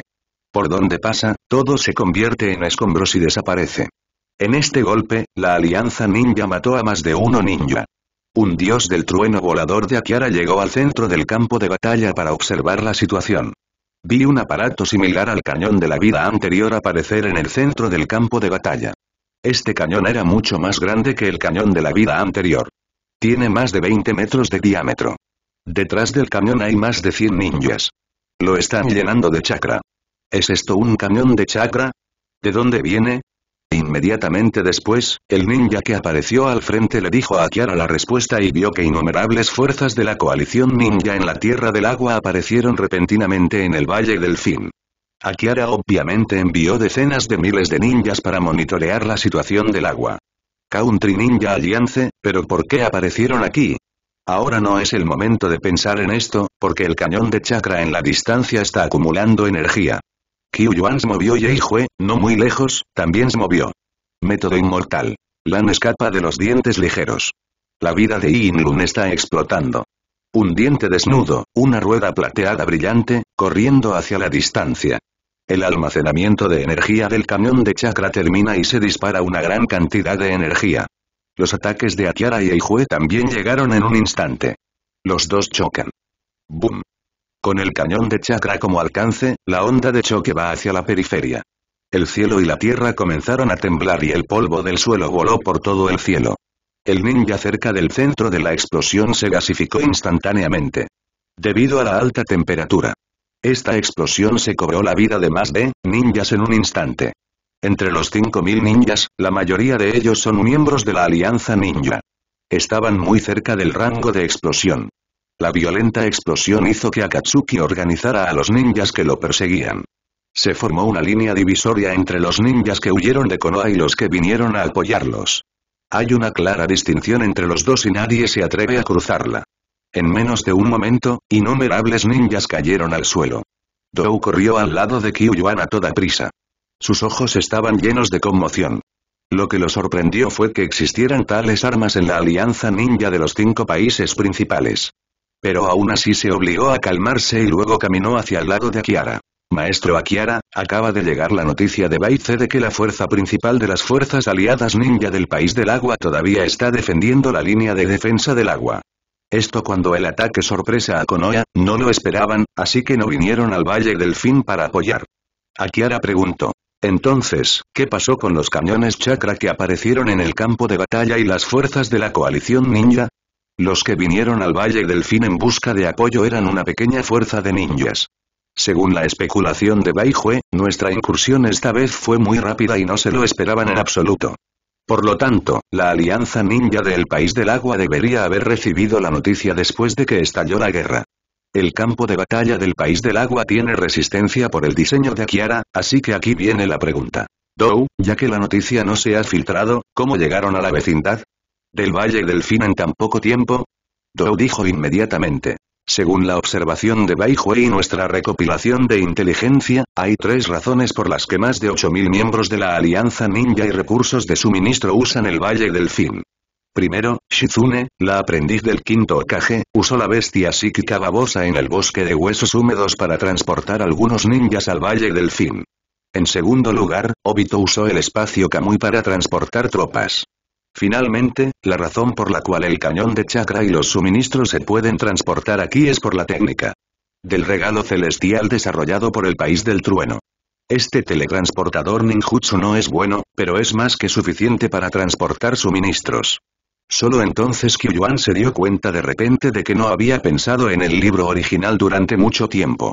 Por donde pasa, todo se convierte en escombros y desaparece. En este golpe, la alianza ninja mató a más de uno ninja. Un dios del trueno volador de Akiara llegó al centro del campo de batalla para observar la situación. Vi un aparato similar al cañón de la vida anterior aparecer en el centro del campo de batalla. Este cañón era mucho más grande que el cañón de la vida anterior. Tiene más de 20 metros de diámetro. Detrás del cañón hay más de 100 ninjas. Lo están llenando de chakra. ¿Es esto un cañón de chakra? ¿De dónde viene? Inmediatamente después, el ninja que apareció al frente le dijo a Kiara la respuesta y vio que innumerables fuerzas de la coalición ninja en la Tierra del Agua aparecieron repentinamente en el Valle del Fin. Akiara obviamente envió decenas de miles de ninjas para monitorear la situación del agua. Country Ninja Alliance, pero ¿por qué aparecieron aquí? Ahora no es el momento de pensar en esto, porque el cañón de chakra en la distancia está acumulando energía. Qiu Yuan se movió y Ei no muy lejos, también se movió. Método inmortal. Lan escapa de los dientes ligeros. La vida de Yin Lun está explotando. Un diente desnudo, una rueda plateada brillante, corriendo hacia la distancia. El almacenamiento de energía del camión de chakra termina y se dispara una gran cantidad de energía. Los ataques de Akiara y Eijue también llegaron en un instante. Los dos chocan. Bum. Con el cañón de chakra como alcance, la onda de choque va hacia la periferia. El cielo y la tierra comenzaron a temblar y el polvo del suelo voló por todo el cielo. El ninja cerca del centro de la explosión se gasificó instantáneamente. Debido a la alta temperatura. Esta explosión se cobró la vida de más de ninjas en un instante. Entre los 5.000 ninjas, la mayoría de ellos son miembros de la Alianza Ninja. Estaban muy cerca del rango de explosión. La violenta explosión hizo que Akatsuki organizara a los ninjas que lo perseguían. Se formó una línea divisoria entre los ninjas que huyeron de Konoha y los que vinieron a apoyarlos. Hay una clara distinción entre los dos y nadie se atreve a cruzarla. En menos de un momento, innumerables ninjas cayeron al suelo. Dou corrió al lado de Kiyuan a toda prisa. Sus ojos estaban llenos de conmoción. Lo que lo sorprendió fue que existieran tales armas en la alianza ninja de los cinco países principales. Pero aún así se obligó a calmarse y luego caminó hacia el lado de Akiara. Maestro Akiara, acaba de llegar la noticia de Baize de que la fuerza principal de las fuerzas aliadas ninja del país del agua todavía está defendiendo la línea de defensa del agua. Esto cuando el ataque sorpresa a Konoha, no lo esperaban, así que no vinieron al Valle del Fin para apoyar. Akiara preguntó. Entonces, ¿qué pasó con los cañones chakra que aparecieron en el campo de batalla y las fuerzas de la coalición ninja? Los que vinieron al Valle del Fin en busca de apoyo eran una pequeña fuerza de ninjas. Según la especulación de Baijue, nuestra incursión esta vez fue muy rápida y no se lo esperaban en absoluto. Por lo tanto, la Alianza Ninja del País del Agua debería haber recibido la noticia después de que estalló la guerra. El campo de batalla del País del Agua tiene resistencia por el diseño de Akiara, así que aquí viene la pregunta. Dou, ya que la noticia no se ha filtrado, ¿cómo llegaron a la vecindad? ¿Del Valle del Fin en tan poco tiempo? Dou dijo inmediatamente. Según la observación de Bai y nuestra recopilación de inteligencia, hay tres razones por las que más de 8.000 miembros de la Alianza Ninja y recursos de suministro usan el Valle del Fin. Primero, Shizune, la aprendiz del quinto Okage, usó la bestia psíquica babosa en el bosque de huesos húmedos para transportar algunos ninjas al Valle del En segundo lugar, Obito usó el espacio Kamui para transportar tropas. Finalmente, la razón por la cual el cañón de chakra y los suministros se pueden transportar aquí es por la técnica del regalo celestial desarrollado por el país del trueno. Este teletransportador ninjutsu no es bueno, pero es más que suficiente para transportar suministros. Solo entonces Kyuan se dio cuenta de repente de que no había pensado en el libro original durante mucho tiempo.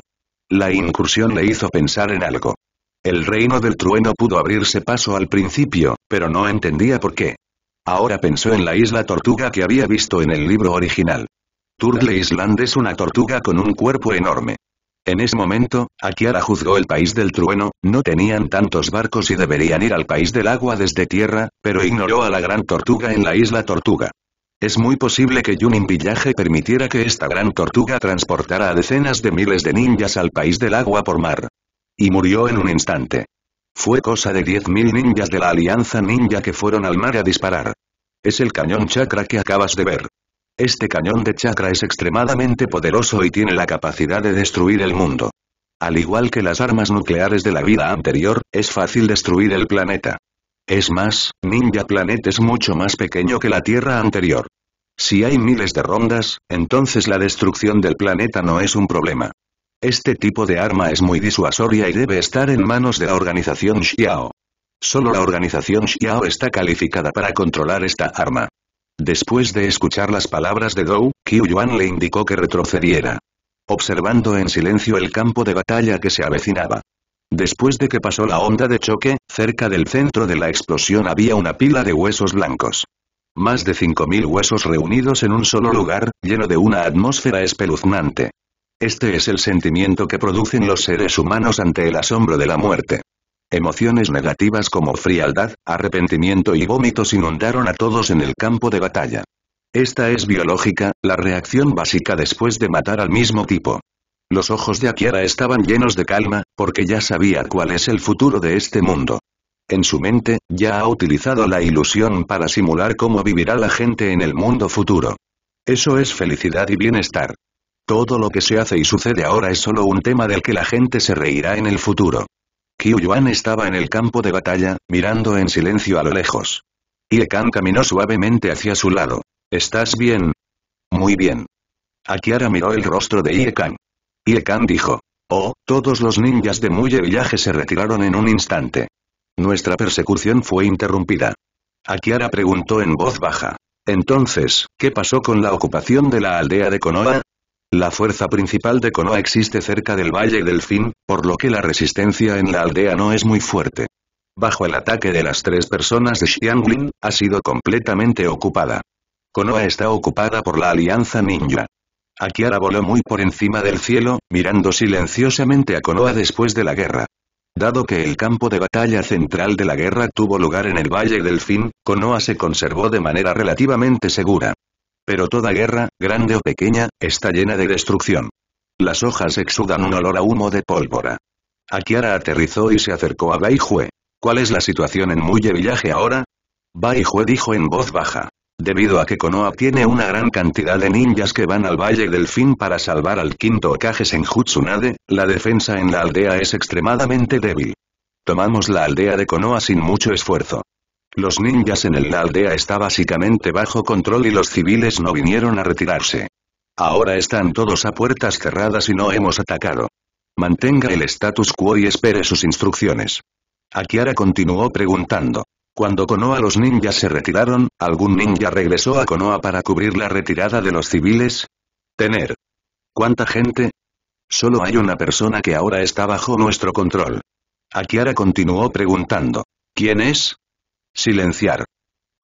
La incursión le hizo pensar en algo. El reino del trueno pudo abrirse paso al principio, pero no entendía por qué. Ahora pensó en la isla tortuga que había visto en el libro original. Turtle Island es una tortuga con un cuerpo enorme. En ese momento, Akiara juzgó el país del trueno, no tenían tantos barcos y deberían ir al país del agua desde tierra, pero ignoró a la gran tortuga en la isla tortuga. Es muy posible que Yunin Villaje permitiera que esta gran tortuga transportara a decenas de miles de ninjas al país del agua por mar. Y murió en un instante. Fue cosa de 10.000 ninjas de la Alianza Ninja que fueron al mar a disparar. Es el cañón chakra que acabas de ver. Este cañón de chakra es extremadamente poderoso y tiene la capacidad de destruir el mundo. Al igual que las armas nucleares de la vida anterior, es fácil destruir el planeta. Es más, Ninja Planet es mucho más pequeño que la Tierra anterior. Si hay miles de rondas, entonces la destrucción del planeta no es un problema. Este tipo de arma es muy disuasoria y debe estar en manos de la organización Xiao. Solo la organización Xiao está calificada para controlar esta arma. Después de escuchar las palabras de Dou, Qiu Yuan le indicó que retrocediera. Observando en silencio el campo de batalla que se avecinaba. Después de que pasó la onda de choque, cerca del centro de la explosión había una pila de huesos blancos. Más de 5.000 huesos reunidos en un solo lugar, lleno de una atmósfera espeluznante. Este es el sentimiento que producen los seres humanos ante el asombro de la muerte. Emociones negativas como frialdad, arrepentimiento y vómitos inundaron a todos en el campo de batalla. Esta es biológica, la reacción básica después de matar al mismo tipo. Los ojos de Akira estaban llenos de calma, porque ya sabía cuál es el futuro de este mundo. En su mente, ya ha utilizado la ilusión para simular cómo vivirá la gente en el mundo futuro. Eso es felicidad y bienestar. Todo lo que se hace y sucede ahora es solo un tema del que la gente se reirá en el futuro. Qiu Yuan estaba en el campo de batalla, mirando en silencio a lo lejos. Iekan Kan caminó suavemente hacia su lado. ¿Estás bien? Muy bien. Akiara miró el rostro de Iekan. Kan. dijo. Oh, todos los ninjas de Muye Villaje se retiraron en un instante. Nuestra persecución fue interrumpida. Akiara preguntó en voz baja. Entonces, ¿qué pasó con la ocupación de la aldea de Konoha? La fuerza principal de Konoha existe cerca del Valle del Fin, por lo que la resistencia en la aldea no es muy fuerte. Bajo el ataque de las tres personas de Xianglin, ha sido completamente ocupada. Konoha está ocupada por la Alianza Ninja. Akiara voló muy por encima del cielo, mirando silenciosamente a Konoha después de la guerra. Dado que el campo de batalla central de la guerra tuvo lugar en el Valle del Fin, Konoha se conservó de manera relativamente segura. Pero toda guerra, grande o pequeña, está llena de destrucción. Las hojas exudan un olor a humo de pólvora. Akiara aterrizó y se acercó a Bai ¿Cuál es la situación en Muye Villaje ahora? Bai dijo en voz baja. Debido a que Konoha tiene una gran cantidad de ninjas que van al Valle del Fin para salvar al quinto Okage en Hutsunade, la defensa en la aldea es extremadamente débil. Tomamos la aldea de Konoha sin mucho esfuerzo. Los ninjas en el, la aldea está básicamente bajo control y los civiles no vinieron a retirarse. Ahora están todos a puertas cerradas y no hemos atacado. Mantenga el status quo y espere sus instrucciones. Akiara continuó preguntando. Cuando Konoha los ninjas se retiraron, ¿algún ninja regresó a Konoha para cubrir la retirada de los civiles? Tener. ¿Cuánta gente? Solo hay una persona que ahora está bajo nuestro control. Akiara continuó preguntando. ¿Quién es? Silenciar.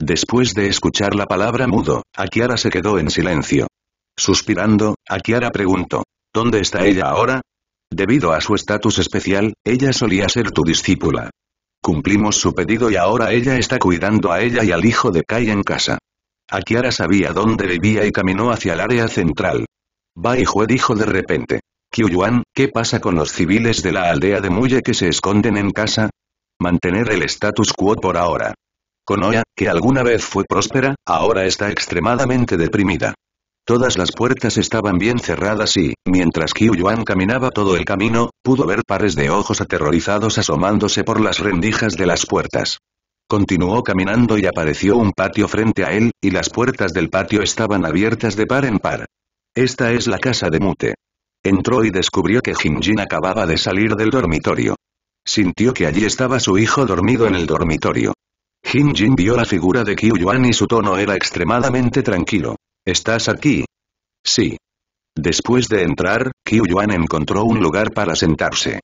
Después de escuchar la palabra mudo, Akiara se quedó en silencio. Suspirando, Akiara preguntó, ¿Dónde está ella ahora? Debido a su estatus especial, ella solía ser tu discípula. Cumplimos su pedido y ahora ella está cuidando a ella y al hijo de Kai en casa. Akiara sabía dónde vivía y caminó hacia el área central. Bai dijo de repente. Yuan, ¿qué pasa con los civiles de la aldea de Muye que se esconden en casa? mantener el status quo por ahora. Konoha, que alguna vez fue próspera, ahora está extremadamente deprimida. Todas las puertas estaban bien cerradas y, mientras Qiu Yuan caminaba todo el camino, pudo ver pares de ojos aterrorizados asomándose por las rendijas de las puertas. Continuó caminando y apareció un patio frente a él, y las puertas del patio estaban abiertas de par en par. Esta es la casa de Mute. Entró y descubrió que Jin acababa de salir del dormitorio. Sintió que allí estaba su hijo dormido en el dormitorio. Jin Jin vio la figura de Qiu Yuan y su tono era extremadamente tranquilo. ¿Estás aquí? Sí. Después de entrar, Qiu Yuan encontró un lugar para sentarse.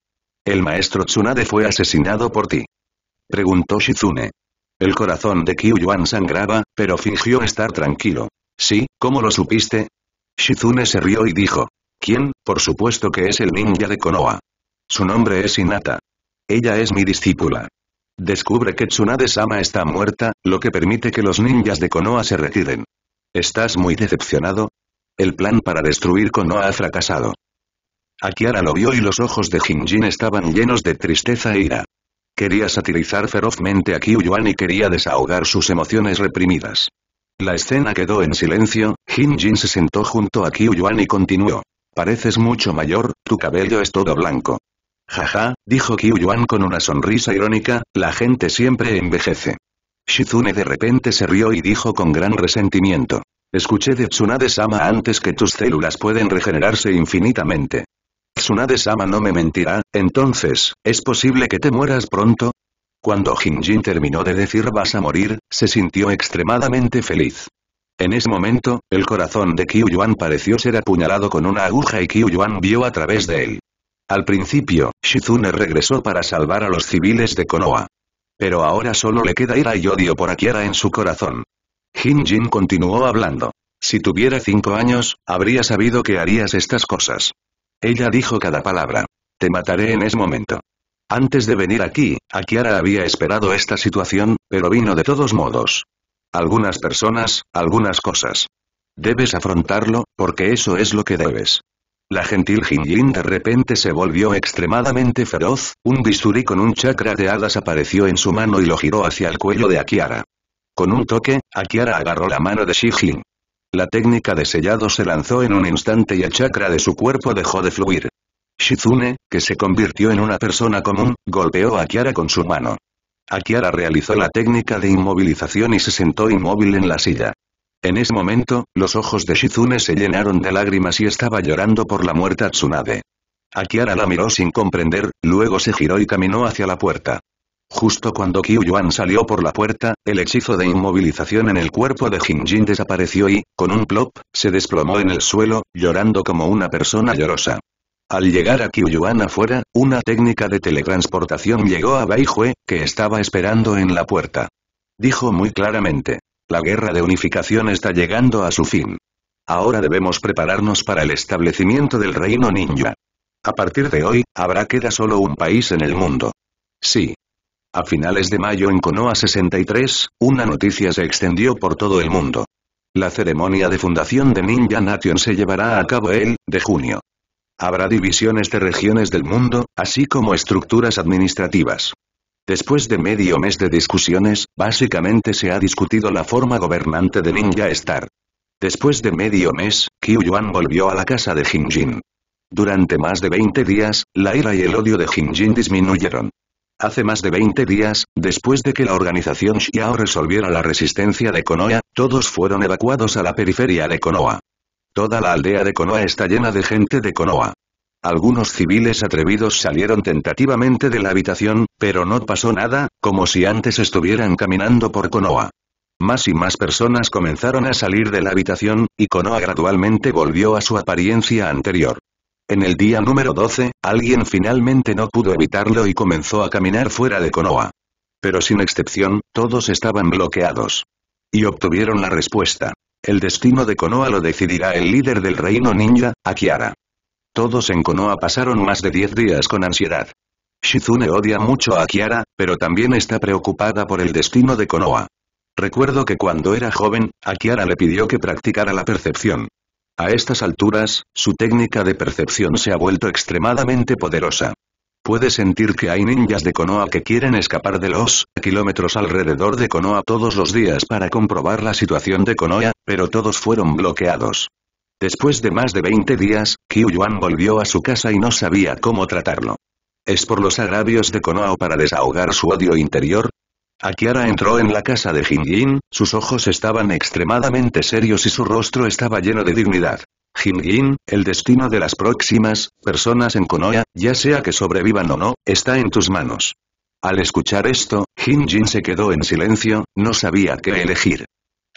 El maestro Tsunade fue asesinado por ti. Preguntó Shizune. El corazón de Qiu Yuan sangraba, pero fingió estar tranquilo. Sí, ¿cómo lo supiste? Shizune se rió y dijo. ¿Quién? Por supuesto que es el ninja de Konoha. Su nombre es Inata. Ella es mi discípula. Descubre que Tsunade-sama está muerta, lo que permite que los ninjas de Konoha se retiren. ¿Estás muy decepcionado? El plan para destruir Konoha ha fracasado. Akiara lo vio y los ojos de Jinjin estaban llenos de tristeza e ira. Quería satirizar ferozmente a Kyuyuan y quería desahogar sus emociones reprimidas. La escena quedó en silencio, Jinjin se sentó junto a Kyuyuan y continuó. Pareces mucho mayor, tu cabello es todo blanco. Jaja, dijo Yuan con una sonrisa irónica, la gente siempre envejece. Shizune de repente se rió y dijo con gran resentimiento. Escuché de Tsunade-sama antes que tus células pueden regenerarse infinitamente. Tsunade-sama no me mentirá, entonces, ¿es posible que te mueras pronto? Cuando Jinjin terminó de decir vas a morir, se sintió extremadamente feliz. En ese momento, el corazón de Qiu Yuan pareció ser apuñalado con una aguja y Qiu Yuan vio a través de él. Al principio, Shizune regresó para salvar a los civiles de Konoha. Pero ahora solo le queda ira y odio por Akira en su corazón. Jin continuó hablando. Si tuviera cinco años, habría sabido que harías estas cosas. Ella dijo cada palabra. Te mataré en ese momento. Antes de venir aquí, Akiara había esperado esta situación, pero vino de todos modos. Algunas personas, algunas cosas. Debes afrontarlo, porque eso es lo que debes. La gentil Jin de repente se volvió extremadamente feroz, un bisturí con un chakra de hadas apareció en su mano y lo giró hacia el cuello de Akiara. Con un toque, Akiara agarró la mano de Shijin. La técnica de sellado se lanzó en un instante y el chakra de su cuerpo dejó de fluir. Shizune, que se convirtió en una persona común, golpeó a Akiara con su mano. Akiara realizó la técnica de inmovilización y se sentó inmóvil en la silla. En ese momento, los ojos de Shizune se llenaron de lágrimas y estaba llorando por la muerta Tsunade. Akiara la miró sin comprender, luego se giró y caminó hacia la puerta. Justo cuando Kyuyuan salió por la puerta, el hechizo de inmovilización en el cuerpo de Hinjin desapareció y, con un plop, se desplomó en el suelo, llorando como una persona llorosa. Al llegar a Kyuyuan afuera, una técnica de teletransportación llegó a Baihue, que estaba esperando en la puerta. Dijo muy claramente. La guerra de unificación está llegando a su fin. Ahora debemos prepararnos para el establecimiento del reino ninja. A partir de hoy, habrá queda solo un país en el mundo. Sí. A finales de mayo en Konoha 63, una noticia se extendió por todo el mundo. La ceremonia de fundación de Ninja Nation se llevará a cabo el, de junio. Habrá divisiones de regiones del mundo, así como estructuras administrativas. Después de medio mes de discusiones, básicamente se ha discutido la forma gobernante de Ninja Star. Después de medio mes, Qiu Yuan volvió a la casa de Jin Jin. Durante más de 20 días, la ira y el odio de Jin Jin disminuyeron. Hace más de 20 días, después de que la organización Xiao resolviera la resistencia de Konoha, todos fueron evacuados a la periferia de Konoha. Toda la aldea de Konoha está llena de gente de Konoha. Algunos civiles atrevidos salieron tentativamente de la habitación, pero no pasó nada, como si antes estuvieran caminando por Konoha. Más y más personas comenzaron a salir de la habitación, y Konoha gradualmente volvió a su apariencia anterior. En el día número 12, alguien finalmente no pudo evitarlo y comenzó a caminar fuera de Konoha. Pero sin excepción, todos estaban bloqueados. Y obtuvieron la respuesta. El destino de Konoha lo decidirá el líder del reino ninja, Akiara. Todos en Konoha pasaron más de 10 días con ansiedad. Shizune odia mucho a Kiara, pero también está preocupada por el destino de Konoha. Recuerdo que cuando era joven, a Kiara le pidió que practicara la percepción. A estas alturas, su técnica de percepción se ha vuelto extremadamente poderosa. Puede sentir que hay ninjas de Konoha que quieren escapar de los kilómetros alrededor de Konoha todos los días para comprobar la situación de Konoha, pero todos fueron bloqueados. Después de más de 20 días, Qiu Yuan volvió a su casa y no sabía cómo tratarlo. ¿Es por los agravios de Konoha para desahogar su odio interior? Akiara entró en la casa de Jin sus ojos estaban extremadamente serios y su rostro estaba lleno de dignidad. Jin el destino de las próximas personas en Konoha, ya sea que sobrevivan o no, está en tus manos. Al escuchar esto, Jin Jin se quedó en silencio, no sabía qué elegir.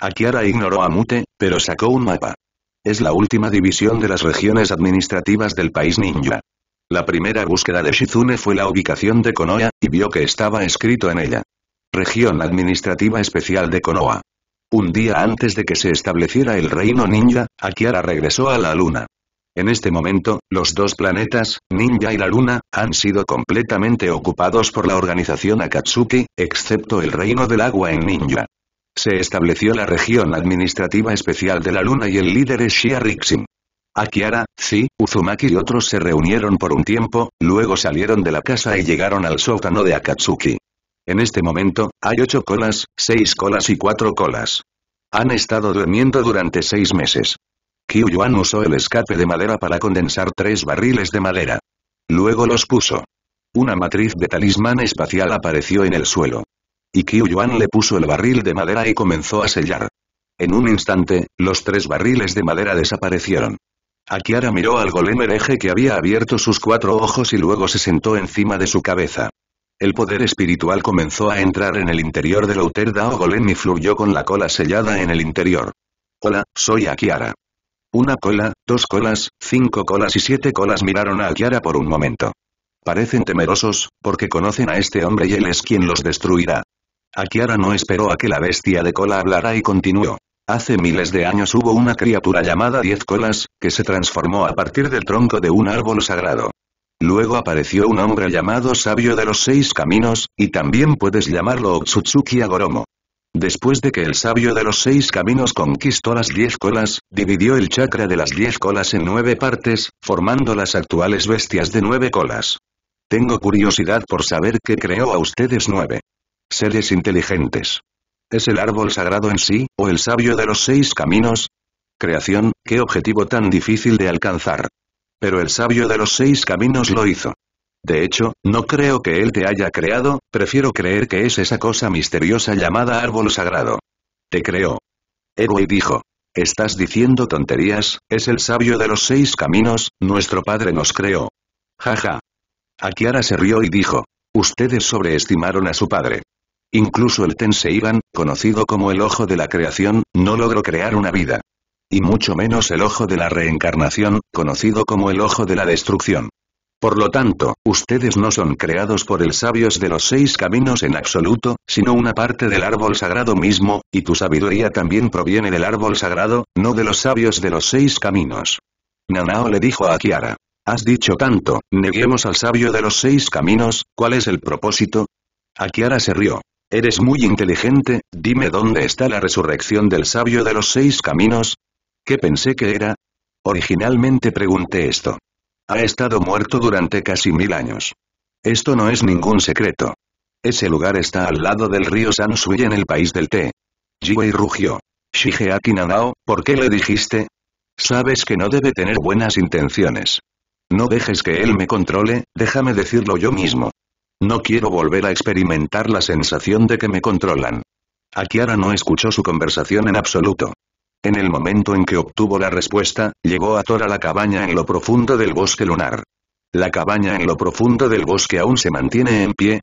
Akiara ignoró a Mute, pero sacó un mapa. Es la última división de las regiones administrativas del país ninja. La primera búsqueda de Shizune fue la ubicación de Konoha, y vio que estaba escrito en ella. Región Administrativa Especial de Konoha. Un día antes de que se estableciera el reino ninja, Akiara regresó a la luna. En este momento, los dos planetas, Ninja y la Luna, han sido completamente ocupados por la organización Akatsuki, excepto el reino del agua en Ninja. Se estableció la región administrativa especial de la Luna y el líder es Shia Rixin. Akiara, Zi, Uzumaki y otros se reunieron por un tiempo, luego salieron de la casa y llegaron al sótano de Akatsuki. En este momento, hay ocho colas, seis colas y cuatro colas. Han estado durmiendo durante seis meses. Kyu usó el escape de madera para condensar tres barriles de madera. Luego los puso. Una matriz de talismán espacial apareció en el suelo. Y Qiu Yuan le puso el barril de madera y comenzó a sellar. En un instante, los tres barriles de madera desaparecieron. Akiara miró al golem hereje que había abierto sus cuatro ojos y luego se sentó encima de su cabeza. El poder espiritual comenzó a entrar en el interior del Outer Dao Golem y fluyó con la cola sellada en el interior. Hola, soy Akiara. Una cola, dos colas, cinco colas y siete colas miraron a Akiara por un momento. Parecen temerosos, porque conocen a este hombre y él es quien los destruirá. Akiara no esperó a que la bestia de cola hablara y continuó. Hace miles de años hubo una criatura llamada Diez Colas, que se transformó a partir del tronco de un árbol sagrado. Luego apareció un hombre llamado Sabio de los Seis Caminos, y también puedes llamarlo Otsutsuki Agoromo. Después de que el Sabio de los Seis Caminos conquistó las Diez Colas, dividió el chakra de las Diez Colas en nueve partes, formando las actuales bestias de nueve colas. Tengo curiosidad por saber qué creó a ustedes nueve. Seres inteligentes. ¿Es el árbol sagrado en sí, o el sabio de los seis caminos? Creación, qué objetivo tan difícil de alcanzar. Pero el sabio de los seis caminos lo hizo. De hecho, no creo que él te haya creado, prefiero creer que es esa cosa misteriosa llamada árbol sagrado. Te creó. Ego dijo. Estás diciendo tonterías, es el sabio de los seis caminos, nuestro padre nos creó. Jaja. Akiara se rió y dijo. Ustedes sobreestimaron a su padre. Incluso el Tenseiban, conocido como el ojo de la creación, no logró crear una vida. Y mucho menos el ojo de la reencarnación, conocido como el ojo de la destrucción. Por lo tanto, ustedes no son creados por el sabios de los seis caminos en absoluto, sino una parte del árbol sagrado mismo, y tu sabiduría también proviene del árbol sagrado, no de los sabios de los seis caminos. Nanao le dijo a Kiara. Has dicho tanto, neguemos al sabio de los seis caminos, ¿cuál es el propósito? Akiara se rió. Eres muy inteligente, dime dónde está la resurrección del sabio de los seis caminos. ¿Qué pensé que era? Originalmente pregunté esto. Ha estado muerto durante casi mil años. Esto no es ningún secreto. Ese lugar está al lado del río Sansui en el país del té. Jiwei rugió. Shigeaki Nanao, ¿por qué le dijiste? Sabes que no debe tener buenas intenciones. No dejes que él me controle, déjame decirlo yo mismo. No quiero volver a experimentar la sensación de que me controlan. Akiara no escuchó su conversación en absoluto. En el momento en que obtuvo la respuesta, llegó a Tora la cabaña en lo profundo del bosque lunar. La cabaña en lo profundo del bosque aún se mantiene en pie.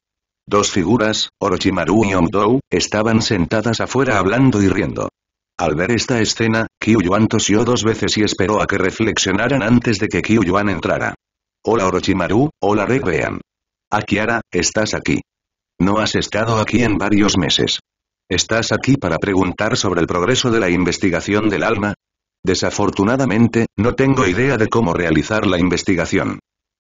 Dos figuras, Orochimaru y Omdou, estaban sentadas afuera hablando y riendo. Al ver esta escena, Kyuyuan tosió dos veces y esperó a que reflexionaran antes de que Kyuyuan entrara. Hola Orochimaru, hola Red Akiara, estás aquí. No has estado aquí en varios meses. ¿Estás aquí para preguntar sobre el progreso de la investigación del alma? Desafortunadamente, no tengo idea de cómo realizar la investigación.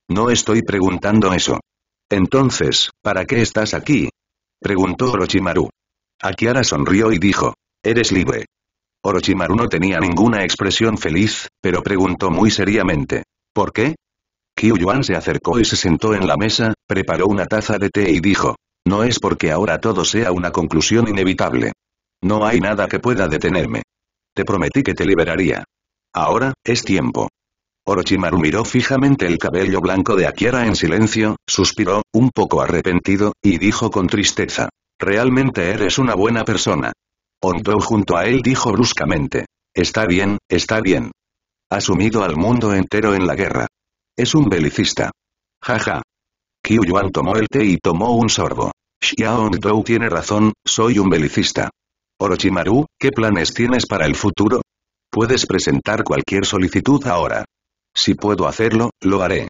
No estoy preguntando eso. Entonces, ¿para qué estás aquí? Preguntó Orochimaru. Akiara sonrió y dijo, eres libre. Orochimaru no tenía ninguna expresión feliz, pero preguntó muy seriamente, ¿por qué? Qiu Yuan se acercó y se sentó en la mesa, preparó una taza de té y dijo. No es porque ahora todo sea una conclusión inevitable. No hay nada que pueda detenerme. Te prometí que te liberaría. Ahora, es tiempo. Orochimaru miró fijamente el cabello blanco de Akiara en silencio, suspiró, un poco arrepentido, y dijo con tristeza. Realmente eres una buena persona. Ontou junto a él dijo bruscamente. Está bien, está bien. Ha sumido al mundo entero en la guerra. Es un belicista. Jaja. ja. Qiu Yuan tomó el té y tomó un sorbo. Xiao tiene razón, soy un belicista. Orochimaru, ¿qué planes tienes para el futuro? Puedes presentar cualquier solicitud ahora. Si puedo hacerlo, lo haré.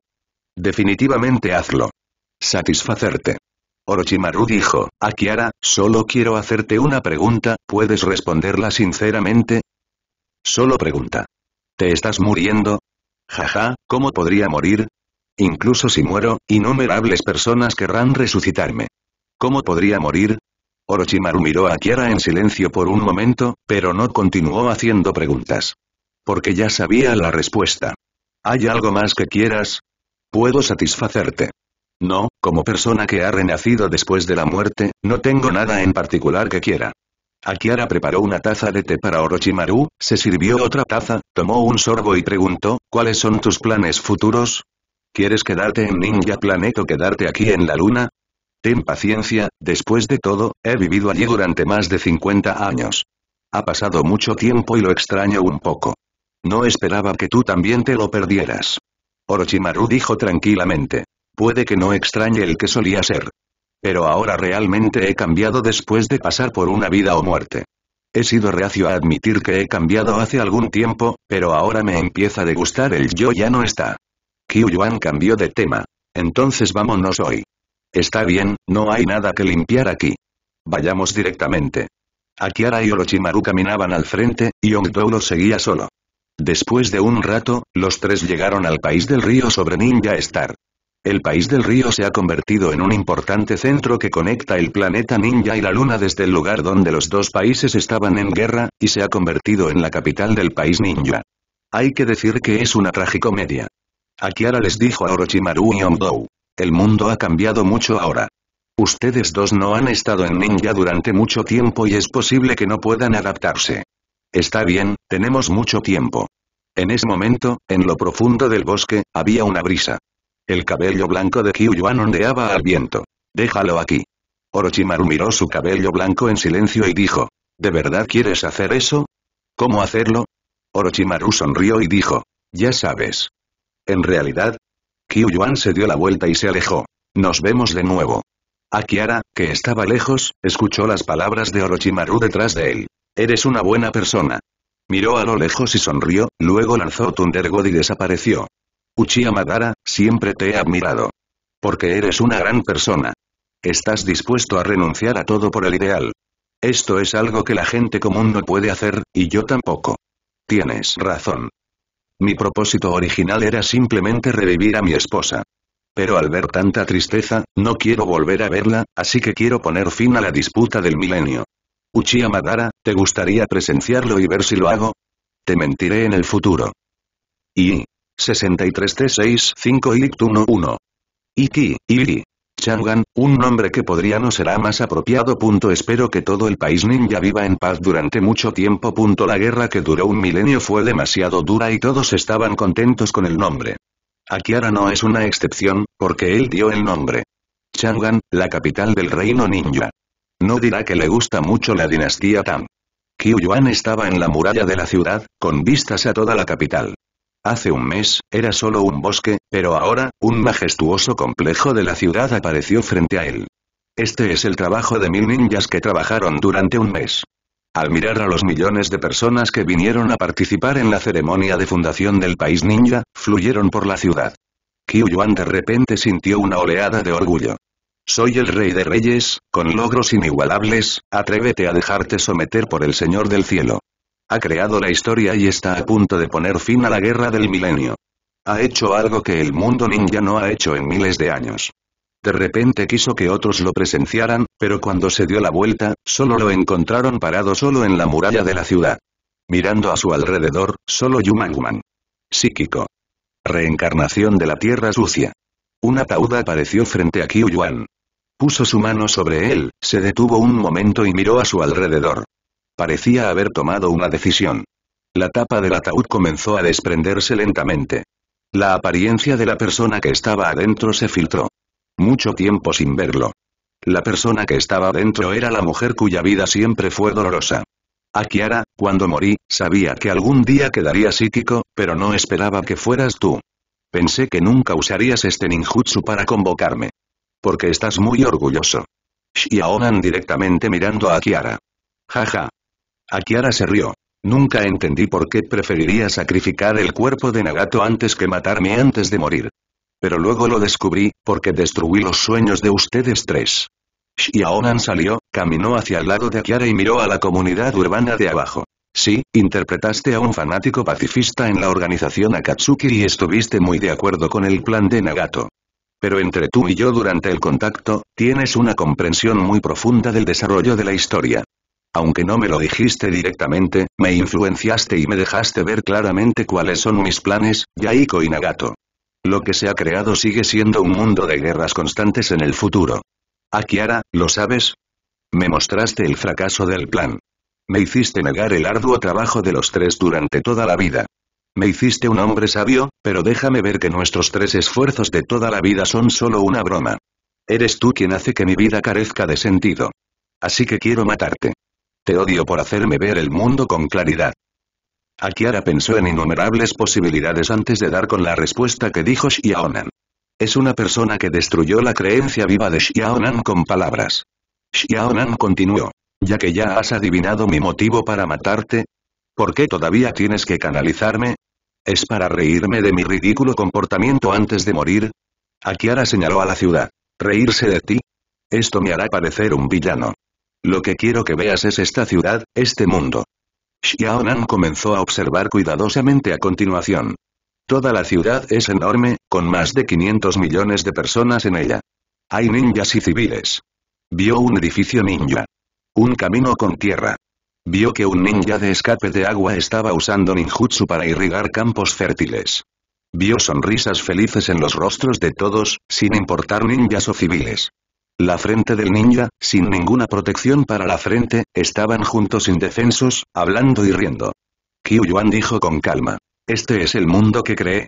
Definitivamente hazlo. Satisfacerte. Orochimaru dijo, Akiara, solo quiero hacerte una pregunta, ¿puedes responderla sinceramente? Solo pregunta. ¿Te estás muriendo? Jaja, ¿cómo podría morir? Incluso si muero, innumerables personas querrán resucitarme. ¿Cómo podría morir? Orochimaru miró a Kiara en silencio por un momento, pero no continuó haciendo preguntas. Porque ya sabía la respuesta. ¿Hay algo más que quieras? Puedo satisfacerte. No, como persona que ha renacido después de la muerte, no tengo nada en particular que quiera. Akiara preparó una taza de té para Orochimaru, se sirvió otra taza, tomó un sorbo y preguntó, ¿cuáles son tus planes futuros? ¿Quieres quedarte en Ninja Planet o quedarte aquí en la luna? Ten paciencia, después de todo, he vivido allí durante más de 50 años. Ha pasado mucho tiempo y lo extraño un poco. No esperaba que tú también te lo perdieras. Orochimaru dijo tranquilamente. Puede que no extrañe el que solía ser. Pero ahora realmente he cambiado después de pasar por una vida o muerte. He sido reacio a admitir que he cambiado hace algún tiempo, pero ahora me empieza a degustar el yo ya no está. Qiu Yuan cambió de tema. Entonces vámonos hoy. Está bien, no hay nada que limpiar aquí. Vayamos directamente. Akiara y Orochimaru caminaban al frente, y Ongdou lo seguía solo. Después de un rato, los tres llegaron al país del río sobre Ninja Star. El país del río se ha convertido en un importante centro que conecta el planeta Ninja y la Luna desde el lugar donde los dos países estaban en guerra, y se ha convertido en la capital del país Ninja. Hay que decir que es una tragicomedia. Akiara les dijo a Orochimaru y Omdou. El mundo ha cambiado mucho ahora. Ustedes dos no han estado en Ninja durante mucho tiempo y es posible que no puedan adaptarse. Está bien, tenemos mucho tiempo. En ese momento, en lo profundo del bosque, había una brisa. El cabello blanco de Kyuyuan ondeaba al viento. Déjalo aquí. Orochimaru miró su cabello blanco en silencio y dijo. ¿De verdad quieres hacer eso? ¿Cómo hacerlo? Orochimaru sonrió y dijo. Ya sabes. En realidad, Kyuyuan se dio la vuelta y se alejó. Nos vemos de nuevo. Akiara, que estaba lejos, escuchó las palabras de Orochimaru detrás de él. Eres una buena persona. Miró a lo lejos y sonrió, luego lanzó Thunder God y desapareció. Uchiha Madara, siempre te he admirado. Porque eres una gran persona. Estás dispuesto a renunciar a todo por el ideal. Esto es algo que la gente común no puede hacer, y yo tampoco. Tienes razón. Mi propósito original era simplemente revivir a mi esposa. Pero al ver tanta tristeza, no quiero volver a verla, así que quiero poner fin a la disputa del milenio. Uchiha Madara, ¿te gustaría presenciarlo y ver si lo hago? Te mentiré en el futuro. Y, 63 T6 5 11 1. Iki, Iri. Changan, un nombre que podría no será más apropiado. espero que todo el país ninja viva en paz durante mucho tiempo. la guerra que duró un milenio fue demasiado dura y todos estaban contentos con el nombre. Akiara no es una excepción, porque él dio el nombre. Changan, la capital del reino ninja. No dirá que le gusta mucho la dinastía tan Qiu Yuan estaba en la muralla de la ciudad, con vistas a toda la capital. Hace un mes, era solo un bosque, pero ahora, un majestuoso complejo de la ciudad apareció frente a él. Este es el trabajo de mil ninjas que trabajaron durante un mes. Al mirar a los millones de personas que vinieron a participar en la ceremonia de fundación del país ninja, fluyeron por la ciudad. Qiu Yuan de repente sintió una oleada de orgullo. Soy el rey de reyes, con logros inigualables, atrévete a dejarte someter por el señor del cielo. Ha creado la historia y está a punto de poner fin a la guerra del milenio. Ha hecho algo que el mundo ninja no ha hecho en miles de años. De repente quiso que otros lo presenciaran, pero cuando se dio la vuelta, solo lo encontraron parado solo en la muralla de la ciudad. Mirando a su alrededor, solo Yumanguman. Psíquico. Reencarnación de la tierra sucia. Una tauda apareció frente a Qiu Yuan. Puso su mano sobre él, se detuvo un momento y miró a su alrededor. Parecía haber tomado una decisión. La tapa del ataúd comenzó a desprenderse lentamente. La apariencia de la persona que estaba adentro se filtró. Mucho tiempo sin verlo. La persona que estaba adentro era la mujer cuya vida siempre fue dolorosa. A Kiara, cuando morí, sabía que algún día quedaría psíquico, pero no esperaba que fueras tú. Pensé que nunca usarías este ninjutsu para convocarme. Porque estás muy orgulloso. Shiaonan directamente mirando a Kiara. Jaja, Akiara se rió. Nunca entendí por qué preferiría sacrificar el cuerpo de Nagato antes que matarme antes de morir. Pero luego lo descubrí, porque destruí los sueños de ustedes tres. Xiaonan salió, caminó hacia el lado de Akiara y miró a la comunidad urbana de abajo. Sí, interpretaste a un fanático pacifista en la organización Akatsuki y estuviste muy de acuerdo con el plan de Nagato. Pero entre tú y yo durante el contacto, tienes una comprensión muy profunda del desarrollo de la historia aunque no me lo dijiste directamente, me influenciaste y me dejaste ver claramente cuáles son mis planes, Yaiko y Nagato. Lo que se ha creado sigue siendo un mundo de guerras constantes en el futuro. Akiara, ¿lo sabes? Me mostraste el fracaso del plan. Me hiciste negar el arduo trabajo de los tres durante toda la vida. Me hiciste un hombre sabio, pero déjame ver que nuestros tres esfuerzos de toda la vida son solo una broma. Eres tú quien hace que mi vida carezca de sentido. Así que quiero matarte. Te odio por hacerme ver el mundo con claridad. Akiara pensó en innumerables posibilidades antes de dar con la respuesta que dijo Xiaonan. Es una persona que destruyó la creencia viva de Xiaonan con palabras. Xiaonan continuó. Ya que ya has adivinado mi motivo para matarte, ¿por qué todavía tienes que canalizarme? ¿Es para reírme de mi ridículo comportamiento antes de morir? Akiara señaló a la ciudad. ¿Reírse de ti? Esto me hará parecer un villano. Lo que quiero que veas es esta ciudad, este mundo. Xiaonan comenzó a observar cuidadosamente a continuación. Toda la ciudad es enorme, con más de 500 millones de personas en ella. Hay ninjas y civiles. Vio un edificio ninja. Un camino con tierra. Vio que un ninja de escape de agua estaba usando ninjutsu para irrigar campos fértiles. Vio sonrisas felices en los rostros de todos, sin importar ninjas o civiles. La frente del ninja, sin ninguna protección para la frente, estaban juntos indefensos, hablando y riendo. Kyu Yuan dijo con calma. ¿Este es el mundo que cree?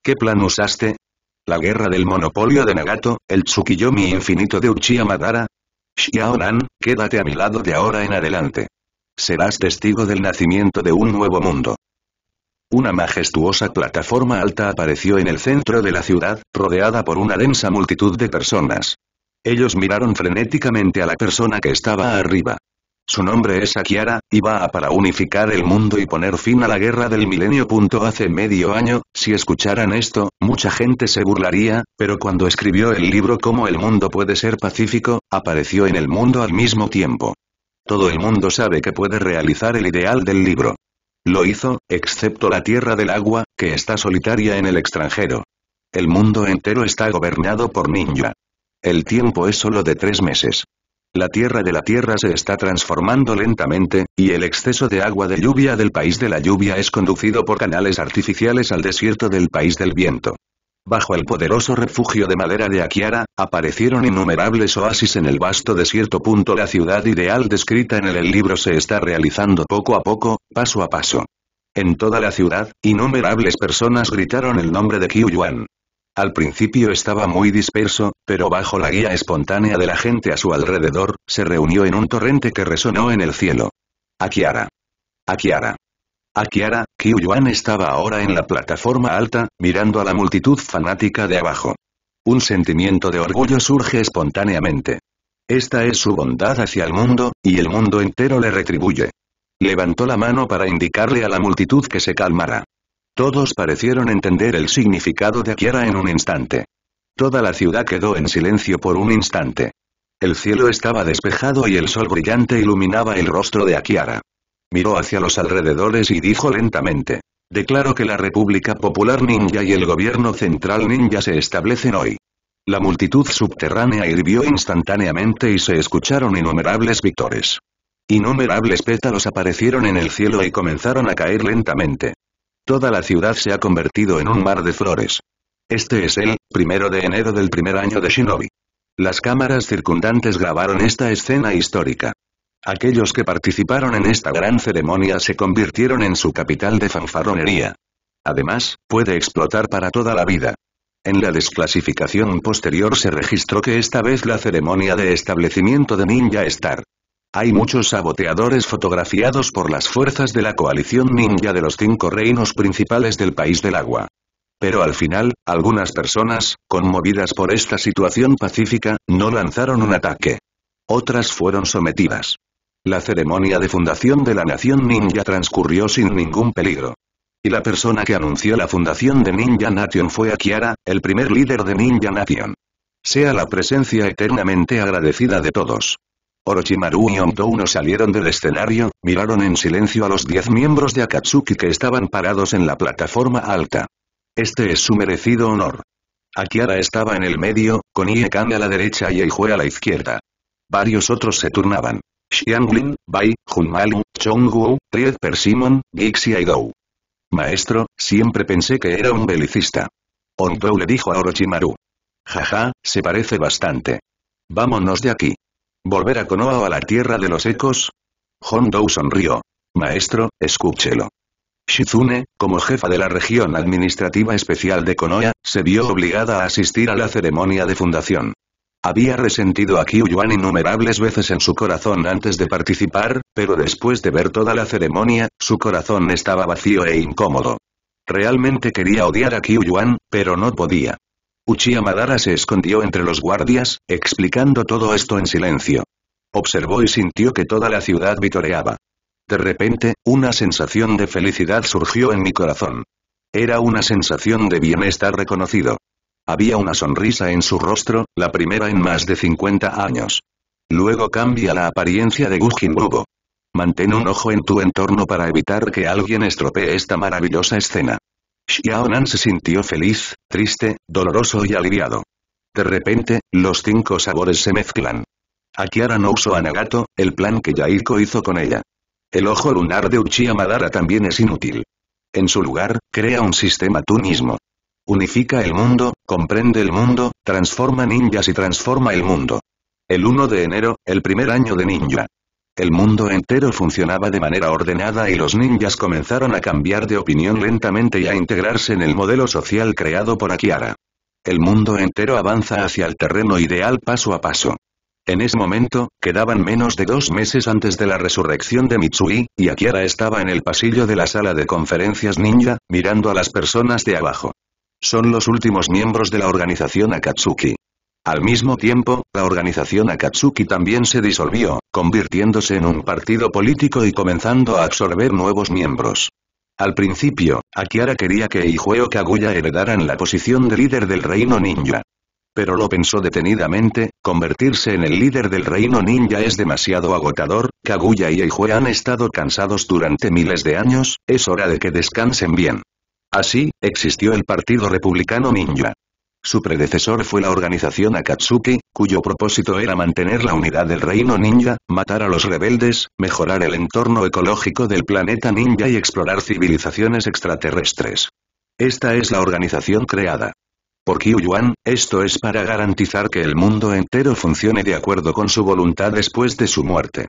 ¿Qué plan usaste? ¿La guerra del monopolio de Nagato, el Tsukiyomi infinito de Uchiha Madara? Xiaonan, quédate a mi lado de ahora en adelante. Serás testigo del nacimiento de un nuevo mundo. Una majestuosa plataforma alta apareció en el centro de la ciudad, rodeada por una densa multitud de personas. Ellos miraron frenéticamente a la persona que estaba arriba. Su nombre es Akiara, y va a para unificar el mundo y poner fin a la guerra del milenio. Hace medio año, si escucharan esto, mucha gente se burlaría, pero cuando escribió el libro Cómo el mundo puede ser pacífico, apareció en el mundo al mismo tiempo. Todo el mundo sabe que puede realizar el ideal del libro. Lo hizo, excepto la Tierra del Agua, que está solitaria en el extranjero. El mundo entero está gobernado por ninja. El tiempo es solo de tres meses. La tierra de la tierra se está transformando lentamente, y el exceso de agua de lluvia del país de la lluvia es conducido por canales artificiales al desierto del país del viento. Bajo el poderoso refugio de madera de Akiara, aparecieron innumerables oasis en el vasto desierto. Punto La ciudad ideal descrita en el libro se está realizando poco a poco, paso a paso. En toda la ciudad, innumerables personas gritaron el nombre de Qiu al principio estaba muy disperso, pero bajo la guía espontánea de la gente a su alrededor, se reunió en un torrente que resonó en el cielo. Akiara. Akiara. Akiara, Qiu Yuan estaba ahora en la plataforma alta, mirando a la multitud fanática de abajo. Un sentimiento de orgullo surge espontáneamente. Esta es su bondad hacia el mundo, y el mundo entero le retribuye. Levantó la mano para indicarle a la multitud que se calmara. Todos parecieron entender el significado de Akiara en un instante. Toda la ciudad quedó en silencio por un instante. El cielo estaba despejado y el sol brillante iluminaba el rostro de Akiara. Miró hacia los alrededores y dijo lentamente. Declaro que la República Popular Ninja y el Gobierno Central Ninja se establecen hoy. La multitud subterránea hirvió instantáneamente y se escucharon innumerables victores. Innumerables pétalos aparecieron en el cielo y comenzaron a caer lentamente. Toda la ciudad se ha convertido en un mar de flores. Este es el, primero de enero del primer año de Shinobi. Las cámaras circundantes grabaron esta escena histórica. Aquellos que participaron en esta gran ceremonia se convirtieron en su capital de fanfarronería. Además, puede explotar para toda la vida. En la desclasificación posterior se registró que esta vez la ceremonia de establecimiento de Ninja Star hay muchos saboteadores fotografiados por las fuerzas de la coalición ninja de los cinco reinos principales del país del agua. Pero al final, algunas personas, conmovidas por esta situación pacífica, no lanzaron un ataque. Otras fueron sometidas. La ceremonia de fundación de la nación ninja transcurrió sin ningún peligro. Y la persona que anunció la fundación de Ninja Nation fue Akiara, el primer líder de Ninja Nation. Sea la presencia eternamente agradecida de todos. Orochimaru y no salieron del escenario, miraron en silencio a los diez miembros de Akatsuki que estaban parados en la plataforma alta. Este es su merecido honor. Akiara estaba en el medio, con Iekan a la derecha y Eijue a la izquierda. Varios otros se turnaban. Xianglin, Bai, Junmalu, Chongwu, Ried Persimon, Gixia y Dou. Maestro, siempre pensé que era un belicista. Ondou le dijo a Orochimaru. Jaja, se parece bastante. Vámonos de aquí. ¿Volver a Konoha o a la tierra de los ecos? Hondou sonrió. Maestro, escúchelo. Shizune, como jefa de la región administrativa especial de Konoha, se vio obligada a asistir a la ceremonia de fundación. Había resentido a Kyuyuan innumerables veces en su corazón antes de participar, pero después de ver toda la ceremonia, su corazón estaba vacío e incómodo. Realmente quería odiar a Yuan, pero no podía. Uchiha Madara se escondió entre los guardias, explicando todo esto en silencio. Observó y sintió que toda la ciudad vitoreaba. De repente, una sensación de felicidad surgió en mi corazón. Era una sensación de bienestar reconocido. Había una sonrisa en su rostro, la primera en más de 50 años. Luego cambia la apariencia de Gujin Bubo. Mantén un ojo en tu entorno para evitar que alguien estropee esta maravillosa escena. Xiaonan se sintió feliz, triste, doloroso y aliviado. De repente, los cinco sabores se mezclan. Akiara no uso a Nagato, el plan que Yaiko hizo con ella. El ojo lunar de Uchiha Madara también es inútil. En su lugar, crea un sistema tú mismo. Unifica el mundo, comprende el mundo, transforma ninjas y transforma el mundo. El 1 de enero, el primer año de ninja. El mundo entero funcionaba de manera ordenada y los ninjas comenzaron a cambiar de opinión lentamente y a integrarse en el modelo social creado por Akiara. El mundo entero avanza hacia el terreno ideal paso a paso. En ese momento, quedaban menos de dos meses antes de la resurrección de Mitsui, y Akiara estaba en el pasillo de la sala de conferencias ninja, mirando a las personas de abajo. Son los últimos miembros de la organización Akatsuki. Al mismo tiempo, la organización Akatsuki también se disolvió, convirtiéndose en un partido político y comenzando a absorber nuevos miembros. Al principio, Akiara quería que o Kaguya heredaran la posición de líder del reino ninja. Pero lo pensó detenidamente, convertirse en el líder del reino ninja es demasiado agotador, Kaguya y Eijue han estado cansados durante miles de años, es hora de que descansen bien. Así, existió el Partido Republicano Ninja. Su predecesor fue la organización Akatsuki, cuyo propósito era mantener la unidad del reino ninja, matar a los rebeldes, mejorar el entorno ecológico del planeta ninja y explorar civilizaciones extraterrestres. Esta es la organización creada. Por Qiu esto es para garantizar que el mundo entero funcione de acuerdo con su voluntad después de su muerte.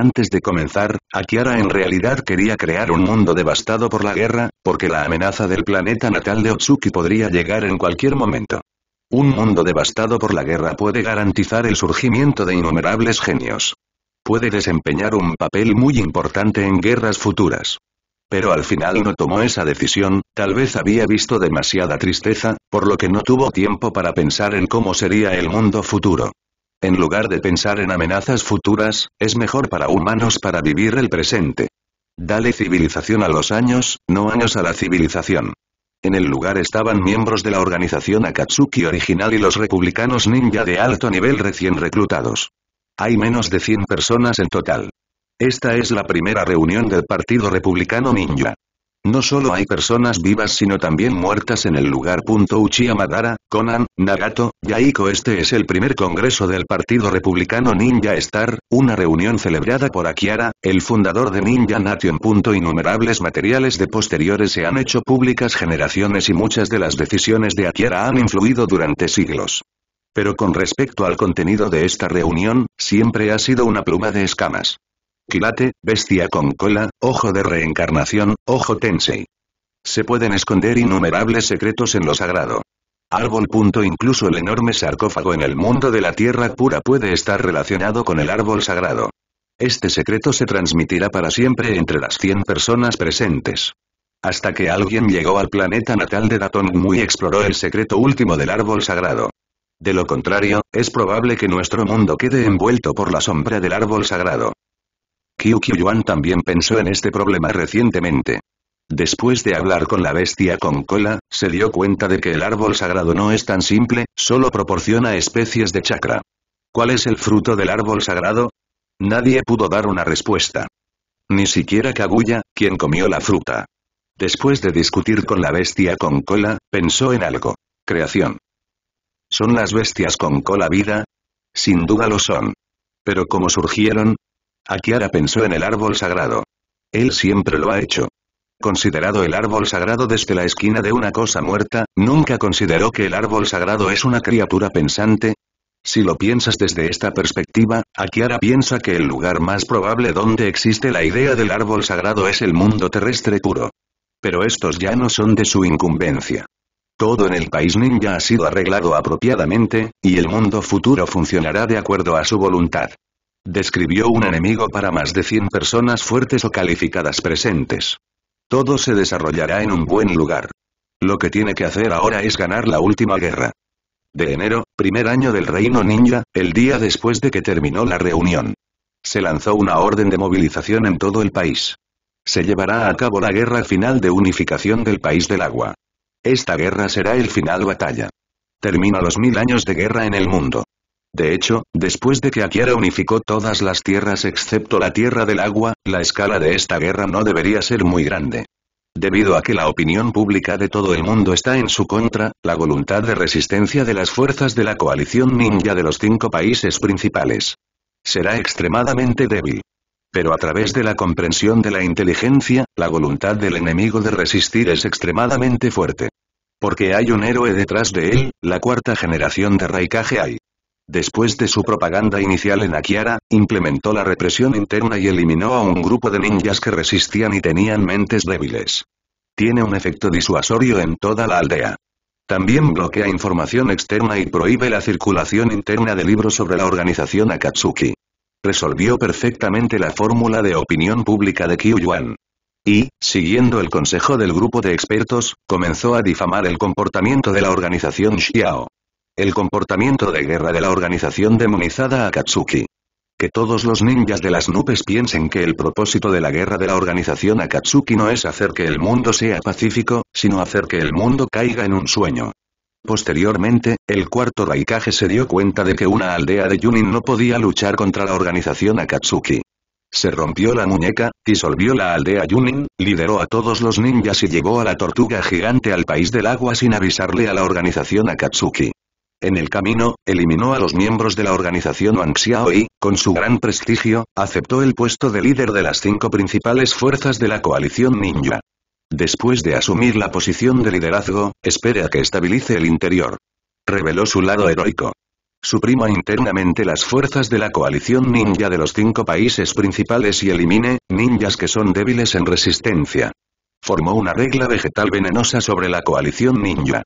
Antes de comenzar, Akiara en realidad quería crear un mundo devastado por la guerra, porque la amenaza del planeta natal de Otsuki podría llegar en cualquier momento. Un mundo devastado por la guerra puede garantizar el surgimiento de innumerables genios. Puede desempeñar un papel muy importante en guerras futuras. Pero al final no tomó esa decisión, tal vez había visto demasiada tristeza, por lo que no tuvo tiempo para pensar en cómo sería el mundo futuro. En lugar de pensar en amenazas futuras, es mejor para humanos para vivir el presente. Dale civilización a los años, no años a la civilización. En el lugar estaban miembros de la organización Akatsuki original y los republicanos ninja de alto nivel recién reclutados. Hay menos de 100 personas en total. Esta es la primera reunión del Partido Republicano Ninja. No solo hay personas vivas sino también muertas en el lugar. Uchiha Madara, Conan, Nagato, Yaiko Este es el primer congreso del Partido Republicano Ninja Star, una reunión celebrada por Akiara, el fundador de Ninja Nation. Innumerables materiales de posteriores se han hecho públicas generaciones y muchas de las decisiones de Akiara han influido durante siglos. Pero con respecto al contenido de esta reunión, siempre ha sido una pluma de escamas. Quilate, bestia con cola, ojo de reencarnación, ojo tensei. Se pueden esconder innumerables secretos en lo sagrado. Árbol. Punto incluso el enorme sarcófago en el mundo de la tierra pura puede estar relacionado con el árbol sagrado. Este secreto se transmitirá para siempre entre las 100 personas presentes. Hasta que alguien llegó al planeta natal de Datong y exploró el secreto último del árbol sagrado. De lo contrario, es probable que nuestro mundo quede envuelto por la sombra del árbol sagrado. Qiu Yuan también pensó en este problema recientemente. Después de hablar con la bestia con cola, se dio cuenta de que el árbol sagrado no es tan simple, solo proporciona especies de chakra. ¿Cuál es el fruto del árbol sagrado? Nadie pudo dar una respuesta. Ni siquiera Kaguya, quien comió la fruta. Después de discutir con la bestia con cola, pensó en algo. Creación. ¿Son las bestias con cola vida? Sin duda lo son. Pero ¿cómo surgieron? Akiara pensó en el árbol sagrado. Él siempre lo ha hecho. Considerado el árbol sagrado desde la esquina de una cosa muerta, nunca consideró que el árbol sagrado es una criatura pensante, si lo piensas desde esta perspectiva, Akiara piensa que el lugar más probable donde existe la idea del árbol sagrado es el mundo terrestre puro. Pero estos ya no son de su incumbencia. Todo en el país ninja ha sido arreglado apropiadamente, y el mundo futuro funcionará de acuerdo a su voluntad. Describió un enemigo para más de 100 personas fuertes o calificadas presentes. Todo se desarrollará en un buen lugar. Lo que tiene que hacer ahora es ganar la última guerra. De enero, primer año del Reino Ninja, el día después de que terminó la reunión. Se lanzó una orden de movilización en todo el país. Se llevará a cabo la guerra final de unificación del país del agua. Esta guerra será el final batalla. Termina los mil años de guerra en el mundo. De hecho, después de que Akiara unificó todas las tierras excepto la Tierra del Agua, la escala de esta guerra no debería ser muy grande. Debido a que la opinión pública de todo el mundo está en su contra, la voluntad de resistencia de las fuerzas de la coalición ninja de los cinco países principales será extremadamente débil. Pero a través de la comprensión de la inteligencia, la voluntad del enemigo de resistir es extremadamente fuerte. Porque hay un héroe detrás de él, la cuarta generación de Raikage hay. Después de su propaganda inicial en Akiara, implementó la represión interna y eliminó a un grupo de ninjas que resistían y tenían mentes débiles. Tiene un efecto disuasorio en toda la aldea. También bloquea información externa y prohíbe la circulación interna de libros sobre la organización Akatsuki. Resolvió perfectamente la fórmula de opinión pública de Yuan Y, siguiendo el consejo del grupo de expertos, comenzó a difamar el comportamiento de la organización Xiao el comportamiento de guerra de la organización demonizada Akatsuki. Que todos los ninjas de las nubes piensen que el propósito de la guerra de la organización Akatsuki no es hacer que el mundo sea pacífico, sino hacer que el mundo caiga en un sueño. Posteriormente, el cuarto Raikage se dio cuenta de que una aldea de Yunin no podía luchar contra la organización Akatsuki. Se rompió la muñeca, disolvió la aldea Yunin, lideró a todos los ninjas y llevó a la tortuga gigante al país del agua sin avisarle a la organización Akatsuki. En el camino, eliminó a los miembros de la organización Wang y, con su gran prestigio, aceptó el puesto de líder de las cinco principales fuerzas de la coalición ninja. Después de asumir la posición de liderazgo, espere a que estabilice el interior. Reveló su lado heroico. Suprima internamente las fuerzas de la coalición ninja de los cinco países principales y elimine, ninjas que son débiles en resistencia. Formó una regla vegetal venenosa sobre la coalición ninja.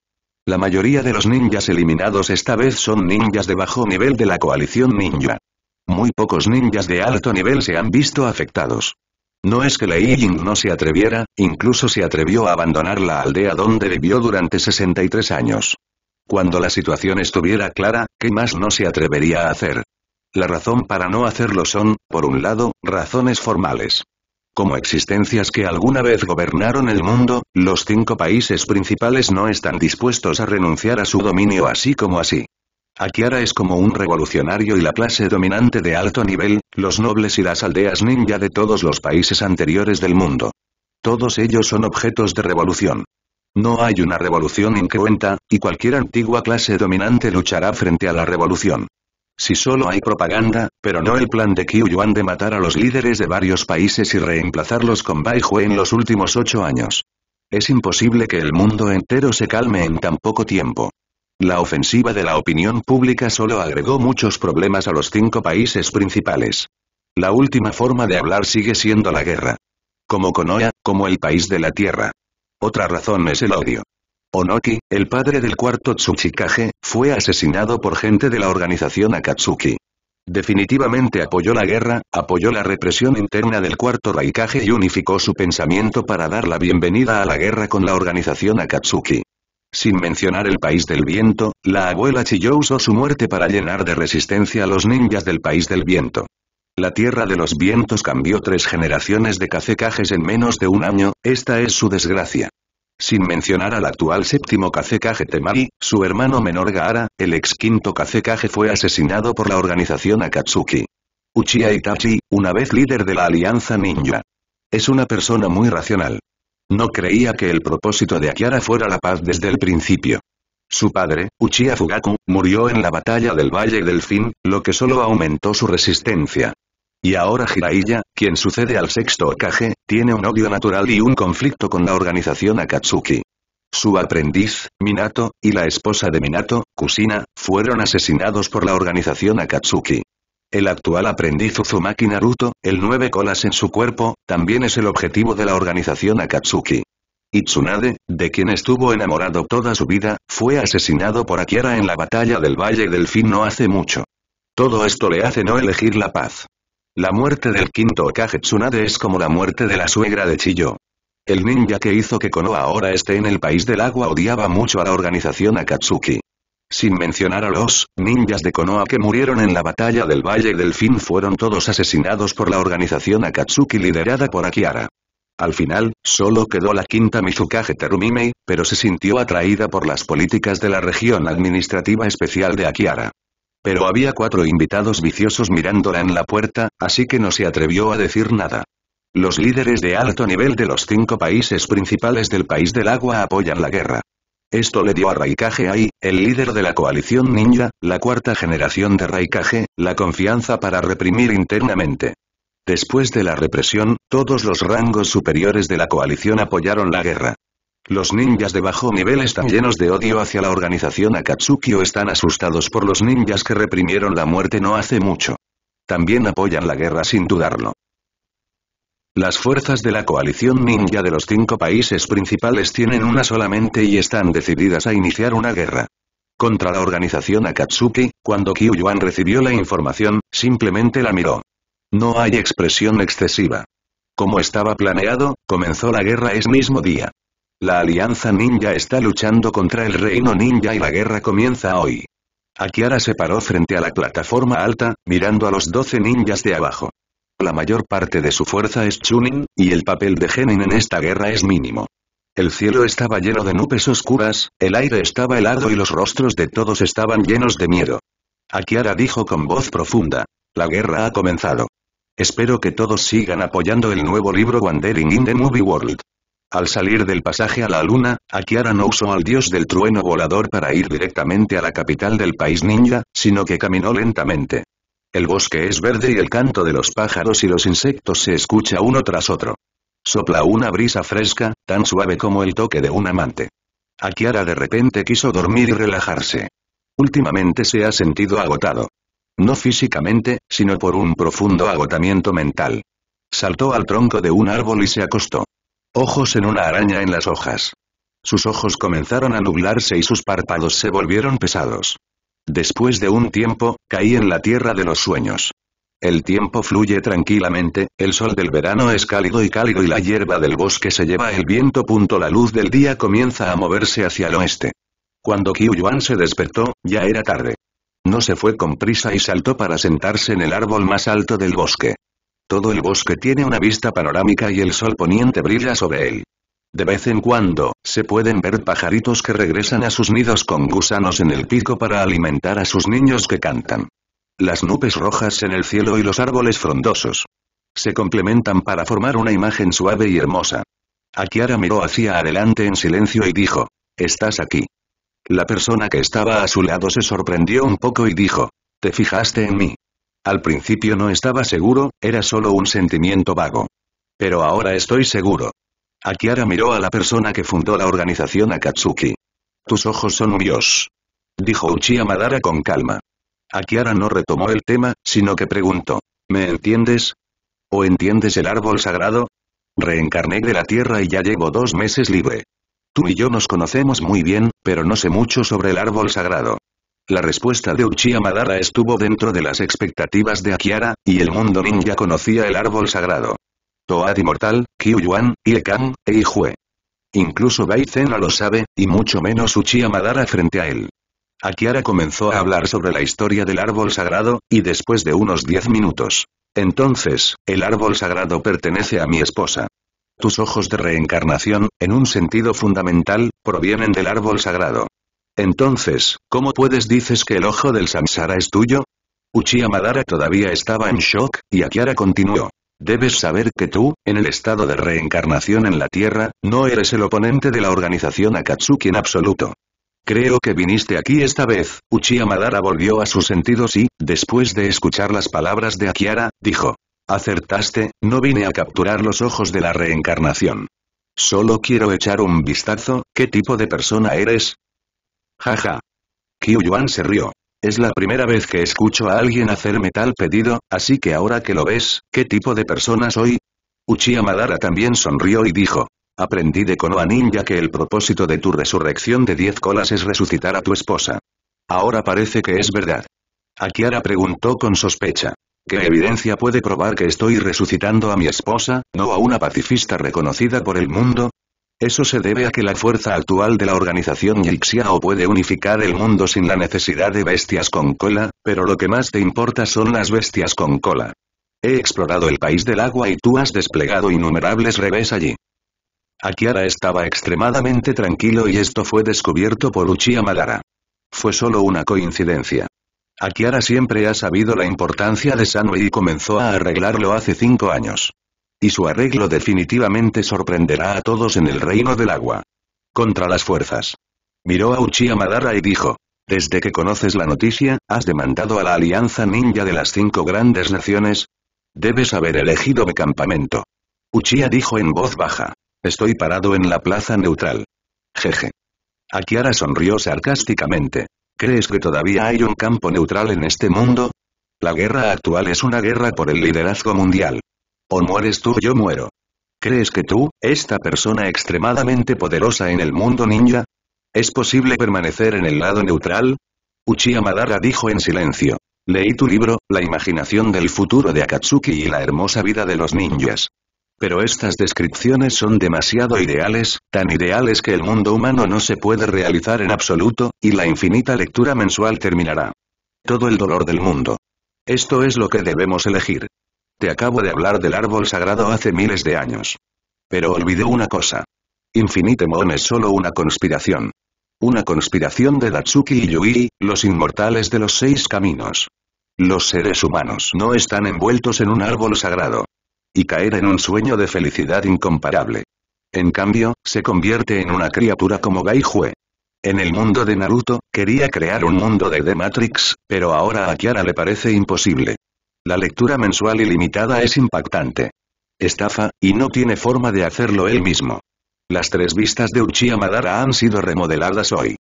La mayoría de los ninjas eliminados esta vez son ninjas de bajo nivel de la coalición ninja. Muy pocos ninjas de alto nivel se han visto afectados. No es que Lei Ying no se atreviera, incluso se atrevió a abandonar la aldea donde vivió durante 63 años. Cuando la situación estuviera clara, ¿qué más no se atrevería a hacer? La razón para no hacerlo son, por un lado, razones formales. Como existencias que alguna vez gobernaron el mundo, los cinco países principales no están dispuestos a renunciar a su dominio así como así. Akiara es como un revolucionario y la clase dominante de alto nivel, los nobles y las aldeas ninja de todos los países anteriores del mundo. Todos ellos son objetos de revolución. No hay una revolución cuenta, y cualquier antigua clase dominante luchará frente a la revolución. Si solo hay propaganda, pero no el plan de Qiu Yuan de matar a los líderes de varios países y reemplazarlos con Bai en los últimos ocho años. Es imposible que el mundo entero se calme en tan poco tiempo. La ofensiva de la opinión pública solo agregó muchos problemas a los cinco países principales. La última forma de hablar sigue siendo la guerra. Como Konoa, como el país de la tierra. Otra razón es el odio. Onoki, el padre del cuarto Tsuchikage, fue asesinado por gente de la organización Akatsuki. Definitivamente apoyó la guerra, apoyó la represión interna del cuarto Raikage y unificó su pensamiento para dar la bienvenida a la guerra con la organización Akatsuki. Sin mencionar el país del viento, la abuela Chiyo usó su muerte para llenar de resistencia a los ninjas del país del viento. La tierra de los vientos cambió tres generaciones de Kazecajes en menos de un año, esta es su desgracia sin mencionar al actual séptimo Kazekage Temari, su hermano menor Gaara, el ex quinto kage fue asesinado por la organización Akatsuki. Uchiha Itachi, una vez líder de la Alianza Ninja. Es una persona muy racional. No creía que el propósito de Akiara fuera la paz desde el principio. Su padre, Uchiha Fugaku, murió en la batalla del Valle del Fin, lo que solo aumentó su resistencia. Y ahora Jiraiya, quien sucede al sexto okage, tiene un odio natural y un conflicto con la organización Akatsuki. Su aprendiz, Minato, y la esposa de Minato, Kusina, fueron asesinados por la organización Akatsuki. El actual aprendiz Uzumaki Naruto, el nueve colas en su cuerpo, también es el objetivo de la organización Akatsuki. Itsunade, de quien estuvo enamorado toda su vida, fue asesinado por Akira en la batalla del Valle del Fin no hace mucho. Todo esto le hace no elegir la paz. La muerte del quinto Okage Tsunade es como la muerte de la suegra de Chiyo. El ninja que hizo que Konoha ahora esté en el país del agua odiaba mucho a la organización Akatsuki. Sin mencionar a los ninjas de Konoha que murieron en la batalla del Valle del Fin fueron todos asesinados por la organización Akatsuki liderada por Akiara. Al final, solo quedó la quinta Mizukage Terumimei, pero se sintió atraída por las políticas de la región administrativa especial de Akiara. Pero había cuatro invitados viciosos mirándola en la puerta, así que no se atrevió a decir nada. Los líderes de alto nivel de los cinco países principales del país del agua apoyan la guerra. Esto le dio a Raikage Ai, el líder de la coalición ninja, la cuarta generación de Raikage, la confianza para reprimir internamente. Después de la represión, todos los rangos superiores de la coalición apoyaron la guerra. Los ninjas de bajo nivel están llenos de odio hacia la organización Akatsuki o están asustados por los ninjas que reprimieron la muerte no hace mucho. También apoyan la guerra sin dudarlo. Las fuerzas de la coalición ninja de los cinco países principales tienen una solamente y están decididas a iniciar una guerra. Contra la organización Akatsuki, cuando Kyu Yuan recibió la información, simplemente la miró. No hay expresión excesiva. Como estaba planeado, comenzó la guerra ese mismo día. La Alianza Ninja está luchando contra el Reino Ninja y la guerra comienza hoy. Akiara se paró frente a la plataforma alta, mirando a los doce ninjas de abajo. La mayor parte de su fuerza es Chunin, y el papel de Genin en esta guerra es mínimo. El cielo estaba lleno de nubes oscuras, el aire estaba helado y los rostros de todos estaban llenos de miedo. Akiara dijo con voz profunda. La guerra ha comenzado. Espero que todos sigan apoyando el nuevo libro Wandering in the Movie World. Al salir del pasaje a la luna, Akiara no usó al dios del trueno volador para ir directamente a la capital del país ninja, sino que caminó lentamente. El bosque es verde y el canto de los pájaros y los insectos se escucha uno tras otro. Sopla una brisa fresca, tan suave como el toque de un amante. Akiara de repente quiso dormir y relajarse. Últimamente se ha sentido agotado. No físicamente, sino por un profundo agotamiento mental. Saltó al tronco de un árbol y se acostó ojos en una araña en las hojas. Sus ojos comenzaron a nublarse y sus párpados se volvieron pesados. Después de un tiempo, caí en la tierra de los sueños. El tiempo fluye tranquilamente, el sol del verano es cálido y cálido y la hierba del bosque se lleva el viento. Punto la luz del día comienza a moverse hacia el oeste. Cuando Qiu Yuan se despertó, ya era tarde. No se fue con prisa y saltó para sentarse en el árbol más alto del bosque. Todo el bosque tiene una vista panorámica y el sol poniente brilla sobre él. De vez en cuando, se pueden ver pajaritos que regresan a sus nidos con gusanos en el pico para alimentar a sus niños que cantan. Las nubes rojas en el cielo y los árboles frondosos. Se complementan para formar una imagen suave y hermosa. Akiara miró hacia adelante en silencio y dijo, «Estás aquí». La persona que estaba a su lado se sorprendió un poco y dijo, «¿Te fijaste en mí?» Al principio no estaba seguro, era solo un sentimiento vago. Pero ahora estoy seguro. Akiara miró a la persona que fundó la organización Akatsuki. Tus ojos son míos. Dijo Uchiha Madara con calma. Akiara no retomó el tema, sino que preguntó. ¿Me entiendes? ¿O entiendes el árbol sagrado? Reencarné de la tierra y ya llevo dos meses libre. Tú y yo nos conocemos muy bien, pero no sé mucho sobre el árbol sagrado. La respuesta de Uchiha Madara estuvo dentro de las expectativas de Akiara, y el mundo ninja conocía el árbol sagrado. Toad Inmortal, Yuan, e Ijue. Incluso Baizen no lo sabe, y mucho menos Uchiha Madara frente a él. Akiara comenzó a hablar sobre la historia del árbol sagrado, y después de unos diez minutos. Entonces, el árbol sagrado pertenece a mi esposa. Tus ojos de reencarnación, en un sentido fundamental, provienen del árbol sagrado. Entonces, ¿cómo puedes dices que el ojo del samsara es tuyo? Uchiha Madara todavía estaba en shock, y Akiara continuó. Debes saber que tú, en el estado de reencarnación en la Tierra, no eres el oponente de la organización Akatsuki en absoluto. Creo que viniste aquí esta vez, Uchiha Madara volvió a sus sentidos y, después de escuchar las palabras de Akiara, dijo. Acertaste, no vine a capturar los ojos de la reencarnación. Solo quiero echar un vistazo, ¿qué tipo de persona eres? Jaja. Qiu Yuan se rió. Es la primera vez que escucho a alguien hacerme tal pedido, así que ahora que lo ves, ¿qué tipo de persona soy? Uchiha Madara también sonrió y dijo. Aprendí de Konoha Ninja que el propósito de tu resurrección de diez colas es resucitar a tu esposa. Ahora parece que es verdad. Akiara preguntó con sospecha. ¿Qué evidencia puede probar que estoy resucitando a mi esposa, no a una pacifista reconocida por el mundo? Eso se debe a que la fuerza actual de la organización Yixiao puede unificar el mundo sin la necesidad de bestias con cola, pero lo que más te importa son las bestias con cola. He explorado el país del agua y tú has desplegado innumerables revés allí. Akiara estaba extremadamente tranquilo y esto fue descubierto por Uchiha Madara. Fue solo una coincidencia. Akiara siempre ha sabido la importancia de Sanui y comenzó a arreglarlo hace cinco años. Y su arreglo definitivamente sorprenderá a todos en el reino del agua. Contra las fuerzas. Miró a Uchiha Madara y dijo. Desde que conoces la noticia, has demandado a la Alianza Ninja de las cinco grandes naciones. Debes haber elegido mi campamento. Uchiha dijo en voz baja. Estoy parado en la plaza neutral. Jeje. Akiara sonrió sarcásticamente. ¿Crees que todavía hay un campo neutral en este mundo? La guerra actual es una guerra por el liderazgo mundial. O mueres tú o yo muero. ¿Crees que tú, esta persona extremadamente poderosa en el mundo ninja? ¿Es posible permanecer en el lado neutral? Uchiha Madara dijo en silencio. Leí tu libro, La imaginación del futuro de Akatsuki y la hermosa vida de los ninjas. Pero estas descripciones son demasiado ideales, tan ideales que el mundo humano no se puede realizar en absoluto, y la infinita lectura mensual terminará. Todo el dolor del mundo. Esto es lo que debemos elegir acabo de hablar del árbol sagrado hace miles de años. Pero olvidé una cosa. Infinitemon es solo una conspiración. Una conspiración de Datsuki y Yui, los inmortales de los seis caminos. Los seres humanos no están envueltos en un árbol sagrado. Y caer en un sueño de felicidad incomparable. En cambio, se convierte en una criatura como Gaijue. En el mundo de Naruto, quería crear un mundo de The Matrix, pero ahora a Kiara le parece imposible. La lectura mensual ilimitada es impactante. Estafa, y no tiene forma de hacerlo él mismo. Las tres vistas de Uchiha Madara han sido remodeladas hoy.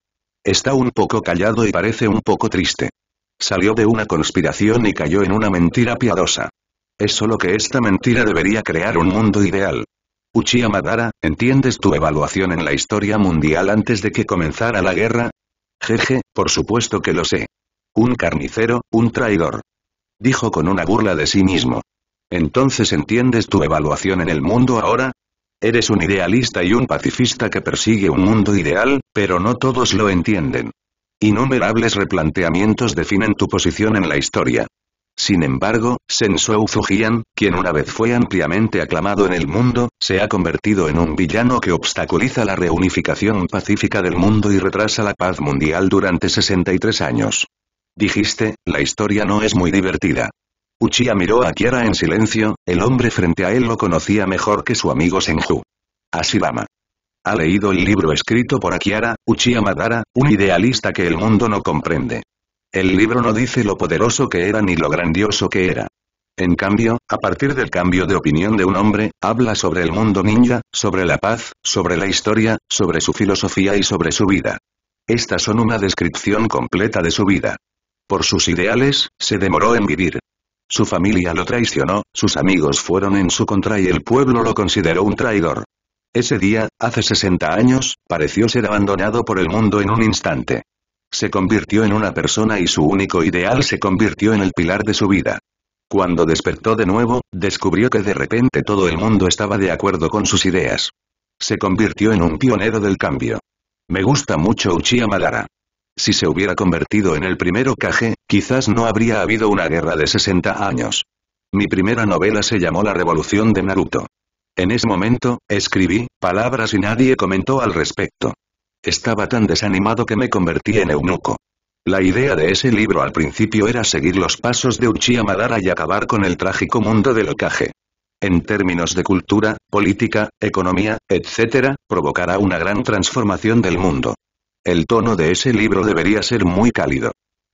Está un poco callado y parece un poco triste. Salió de una conspiración y cayó en una mentira piadosa. Es solo que esta mentira debería crear un mundo ideal. Uchiha Madara, ¿entiendes tu evaluación en la historia mundial antes de que comenzara la guerra? Jeje, por supuesto que lo sé. Un carnicero, un traidor dijo con una burla de sí mismo. Entonces entiendes tu evaluación en el mundo ahora? Eres un idealista y un pacifista que persigue un mundo ideal, pero no todos lo entienden. Innumerables replanteamientos definen tu posición en la historia. Sin embargo, Sensou Fujian, quien una vez fue ampliamente aclamado en el mundo, se ha convertido en un villano que obstaculiza la reunificación pacífica del mundo y retrasa la paz mundial durante 63 años. Dijiste, la historia no es muy divertida. Uchiha miró a Kiara en silencio, el hombre frente a él lo conocía mejor que su amigo Senju. asirama Ha leído el libro escrito por Akiara, Uchiha Madara, un idealista que el mundo no comprende. El libro no dice lo poderoso que era ni lo grandioso que era. En cambio, a partir del cambio de opinión de un hombre, habla sobre el mundo ninja, sobre la paz, sobre la historia, sobre su filosofía y sobre su vida. Estas son una descripción completa de su vida. Por sus ideales, se demoró en vivir. Su familia lo traicionó, sus amigos fueron en su contra y el pueblo lo consideró un traidor. Ese día, hace 60 años, pareció ser abandonado por el mundo en un instante. Se convirtió en una persona y su único ideal se convirtió en el pilar de su vida. Cuando despertó de nuevo, descubrió que de repente todo el mundo estaba de acuerdo con sus ideas. Se convirtió en un pionero del cambio. Me gusta mucho Uchiha Madara. Si se hubiera convertido en el primero Kage, quizás no habría habido una guerra de 60 años. Mi primera novela se llamó La Revolución de Naruto. En ese momento, escribí, palabras y nadie comentó al respecto. Estaba tan desanimado que me convertí en eunuco. La idea de ese libro al principio era seguir los pasos de Uchiha Madara y acabar con el trágico mundo del Okage. En términos de cultura, política, economía, etc., provocará una gran transformación del mundo. El tono de ese libro debería ser muy cálido.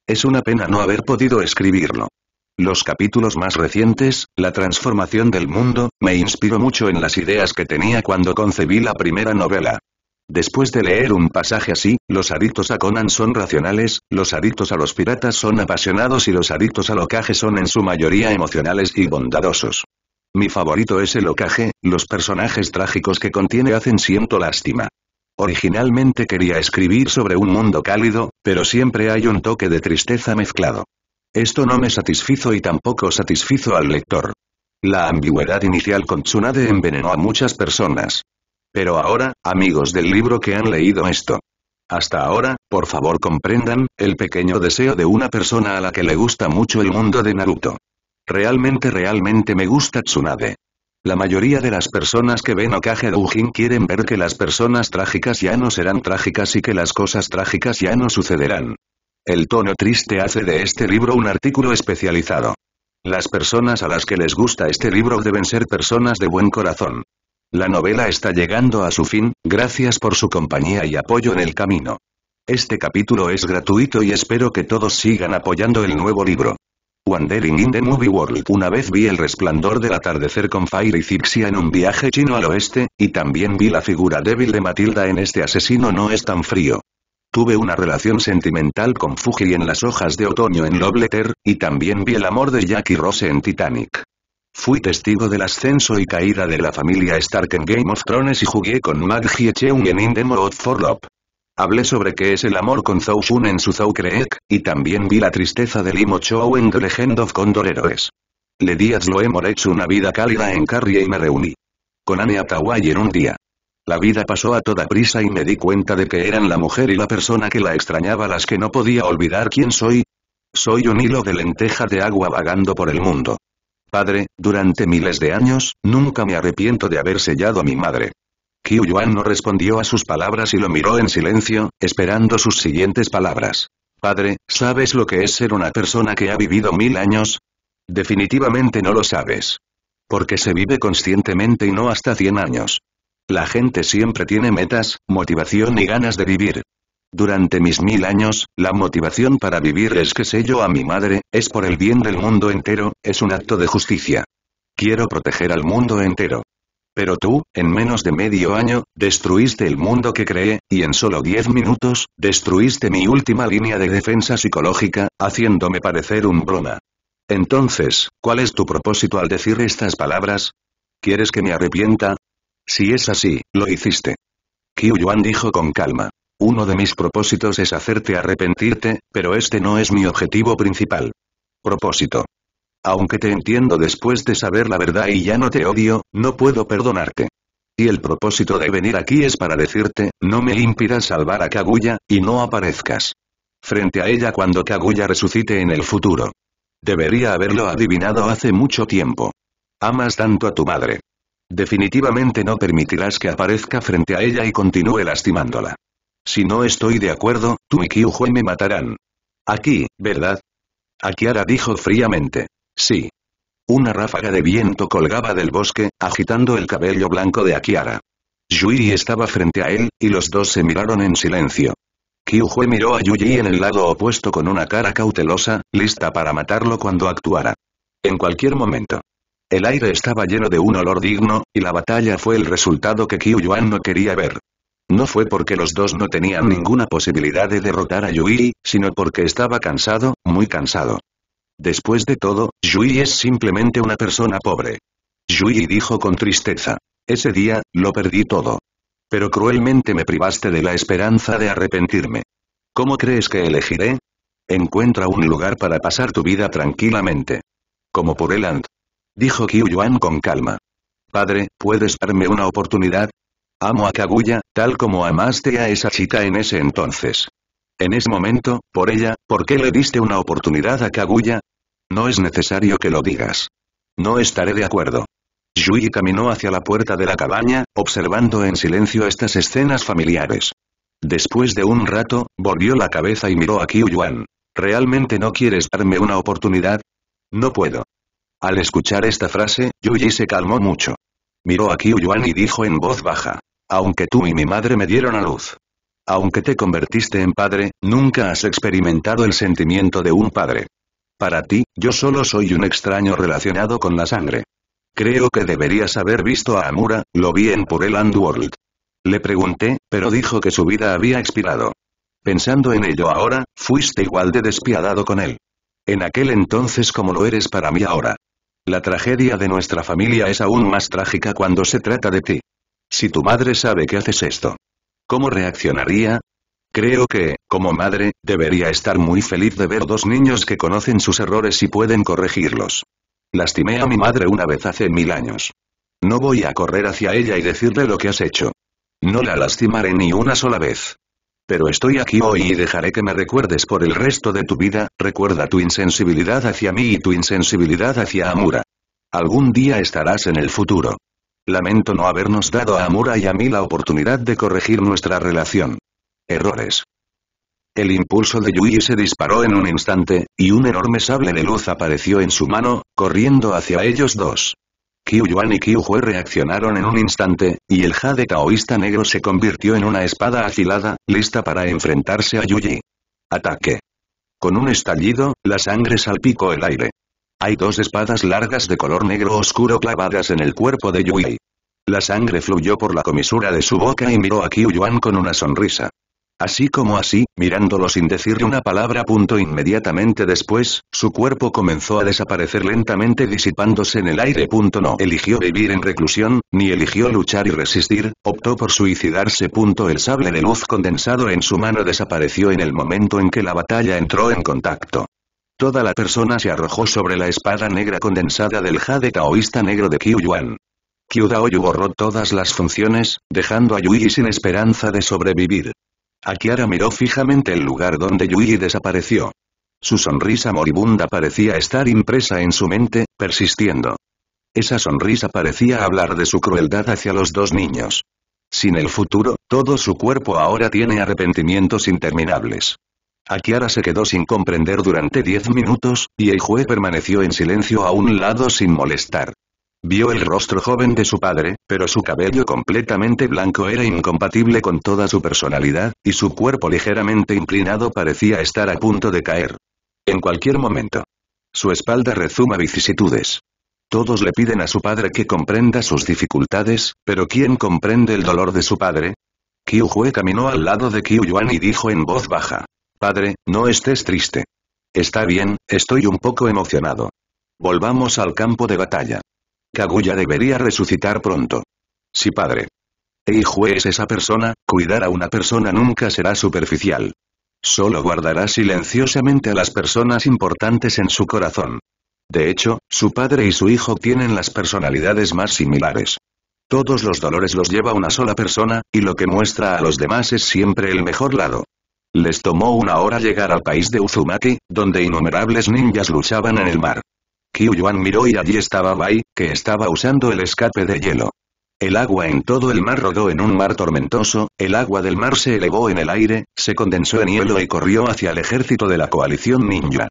Es una pena no haber podido escribirlo. Los capítulos más recientes, La transformación del mundo, me inspiró mucho en las ideas que tenía cuando concebí la primera novela. Después de leer un pasaje así, los adictos a Conan son racionales, los adictos a los piratas son apasionados y los adictos al ocaje son en su mayoría emocionales y bondadosos. Mi favorito es el ocaje, los personajes trágicos que contiene hacen siento lástima. Originalmente quería escribir sobre un mundo cálido, pero siempre hay un toque de tristeza mezclado. Esto no me satisfizo y tampoco satisfizo al lector. La ambigüedad inicial con Tsunade envenenó a muchas personas. Pero ahora, amigos del libro que han leído esto. Hasta ahora, por favor comprendan, el pequeño deseo de una persona a la que le gusta mucho el mundo de Naruto. Realmente realmente me gusta Tsunade. La mayoría de las personas que ven a quieren ver que las personas trágicas ya no serán trágicas y que las cosas trágicas ya no sucederán. El tono triste hace de este libro un artículo especializado. Las personas a las que les gusta este libro deben ser personas de buen corazón. La novela está llegando a su fin, gracias por su compañía y apoyo en el camino. Este capítulo es gratuito y espero que todos sigan apoyando el nuevo libro. Wandering in the Movie World. Una vez vi el resplandor del atardecer con Fire y Zixia en un viaje chino al oeste, y también vi la figura débil de Matilda en este asesino no es tan frío. Tuve una relación sentimental con Fuji en las hojas de otoño en Love y también vi el amor de Jackie y Rose en Titanic. Fui testigo del ascenso y caída de la familia Stark en Game of Thrones y jugué con Maggie Cheung en In the Mood for Love. Hablé sobre qué es el amor con Zhou Shun en su Zhou Creek, y también vi la tristeza de Limo Chou en The Legend of Condor Heroes. Le di a Zloe una vida cálida en Carrie y me reuní con Anne Atawai en un día. La vida pasó a toda prisa y me di cuenta de que eran la mujer y la persona que la extrañaba las que no podía olvidar quién soy. Soy un hilo de lenteja de agua vagando por el mundo. Padre, durante miles de años, nunca me arrepiento de haber sellado a mi madre. Qiu Yuan no respondió a sus palabras y lo miró en silencio, esperando sus siguientes palabras. Padre, ¿sabes lo que es ser una persona que ha vivido mil años? Definitivamente no lo sabes. Porque se vive conscientemente y no hasta cien años. La gente siempre tiene metas, motivación y ganas de vivir. Durante mis mil años, la motivación para vivir es que sé yo a mi madre, es por el bien del mundo entero, es un acto de justicia. Quiero proteger al mundo entero. Pero tú, en menos de medio año, destruiste el mundo que creé, y en solo diez minutos, destruiste mi última línea de defensa psicológica, haciéndome parecer un broma. Entonces, ¿cuál es tu propósito al decir estas palabras? ¿Quieres que me arrepienta? Si es así, lo hiciste. Qiu Yuan dijo con calma. Uno de mis propósitos es hacerte arrepentirte, pero este no es mi objetivo principal. Propósito. Aunque te entiendo después de saber la verdad y ya no te odio, no puedo perdonarte. Y el propósito de venir aquí es para decirte, no me impidas salvar a Kaguya, y no aparezcas. Frente a ella cuando Kaguya resucite en el futuro. Debería haberlo adivinado hace mucho tiempo. Amas tanto a tu madre. Definitivamente no permitirás que aparezca frente a ella y continúe lastimándola. Si no estoy de acuerdo, tú y Kyuhue me matarán. Aquí, ¿verdad? Akiara dijo fríamente. Sí. Una ráfaga de viento colgaba del bosque, agitando el cabello blanco de Akiara. Yui estaba frente a él, y los dos se miraron en silencio. Kyuhue miró a Yuji en el lado opuesto con una cara cautelosa, lista para matarlo cuando actuara. En cualquier momento. El aire estaba lleno de un olor digno, y la batalla fue el resultado que Kyu Yuan no quería ver. No fue porque los dos no tenían ninguna posibilidad de derrotar a Yui, sino porque estaba cansado, muy cansado. Después de todo, Yui es simplemente una persona pobre. Yui dijo con tristeza. Ese día, lo perdí todo. Pero cruelmente me privaste de la esperanza de arrepentirme. ¿Cómo crees que elegiré? Encuentra un lugar para pasar tu vida tranquilamente. Como por el Ant. Dijo Yuan con calma. Padre, ¿puedes darme una oportunidad? Amo a Kaguya, tal como amaste a esa chica en ese entonces. En ese momento, por ella, ¿por qué le diste una oportunidad a Kaguya? No es necesario que lo digas. No estaré de acuerdo. Yui caminó hacia la puerta de la cabaña, observando en silencio estas escenas familiares. Después de un rato, volvió la cabeza y miró a yuan ¿Realmente no quieres darme una oportunidad? No puedo. Al escuchar esta frase, Yuji se calmó mucho. Miró a Kyuan y dijo en voz baja. Aunque tú y mi madre me dieron a luz. Aunque te convertiste en padre, nunca has experimentado el sentimiento de un padre. Para ti, yo solo soy un extraño relacionado con la sangre. Creo que deberías haber visto a Amura, lo vi en and World. Le pregunté, pero dijo que su vida había expirado. Pensando en ello ahora, fuiste igual de despiadado con él. En aquel entonces como lo eres para mí ahora. La tragedia de nuestra familia es aún más trágica cuando se trata de ti. Si tu madre sabe que haces esto, ¿Cómo reaccionaría? Creo que, como madre, debería estar muy feliz de ver dos niños que conocen sus errores y pueden corregirlos. Lastimé a mi madre una vez hace mil años. No voy a correr hacia ella y decirle lo que has hecho. No la lastimaré ni una sola vez. Pero estoy aquí hoy y dejaré que me recuerdes por el resto de tu vida, recuerda tu insensibilidad hacia mí y tu insensibilidad hacia Amura. Algún día estarás en el futuro. Lamento no habernos dado a Amura y a mí la oportunidad de corregir nuestra relación. Errores. El impulso de Yui se disparó en un instante, y un enorme sable de luz apareció en su mano, corriendo hacia ellos dos. Kyu Yuan y Kyu Hue reaccionaron en un instante, y el jade taoísta negro se convirtió en una espada afilada, lista para enfrentarse a Yuji. Ataque. Con un estallido, la sangre salpicó el aire. Hay dos espadas largas de color negro oscuro clavadas en el cuerpo de Yui. La sangre fluyó por la comisura de su boca y miró a Yuan con una sonrisa. Así como así, mirándolo sin decirle una palabra. Punto inmediatamente después, su cuerpo comenzó a desaparecer lentamente disipándose en el aire. Punto no eligió vivir en reclusión, ni eligió luchar y resistir, optó por suicidarse. Punto el sable de luz condensado en su mano desapareció en el momento en que la batalla entró en contacto. Toda la persona se arrojó sobre la espada negra condensada del jade taoísta negro de Qiu Yuan. Qiu Daoyu borró todas las funciones, dejando a Yui sin esperanza de sobrevivir. Akiara miró fijamente el lugar donde Yui desapareció. Su sonrisa moribunda parecía estar impresa en su mente, persistiendo. Esa sonrisa parecía hablar de su crueldad hacia los dos niños. Sin el futuro, todo su cuerpo ahora tiene arrepentimientos interminables. Akiara se quedó sin comprender durante diez minutos, y Eijue permaneció en silencio a un lado sin molestar. Vio el rostro joven de su padre, pero su cabello completamente blanco era incompatible con toda su personalidad, y su cuerpo ligeramente inclinado parecía estar a punto de caer. En cualquier momento. Su espalda rezuma vicisitudes. Todos le piden a su padre que comprenda sus dificultades, pero ¿quién comprende el dolor de su padre? Qiu Hue caminó al lado de Qiu y dijo en voz baja. Padre, no estés triste. Está bien, estoy un poco emocionado. Volvamos al campo de batalla. Kaguya debería resucitar pronto. Sí padre. hijo es esa persona, cuidar a una persona nunca será superficial. Solo guardará silenciosamente a las personas importantes en su corazón. De hecho, su padre y su hijo tienen las personalidades más similares. Todos los dolores los lleva una sola persona, y lo que muestra a los demás es siempre el mejor lado. Les tomó una hora llegar al país de Uzumaki, donde innumerables ninjas luchaban en el mar. Kyu miró y allí estaba Bai, que estaba usando el escape de hielo. El agua en todo el mar rodó en un mar tormentoso, el agua del mar se elevó en el aire, se condensó en hielo y corrió hacia el ejército de la coalición ninja.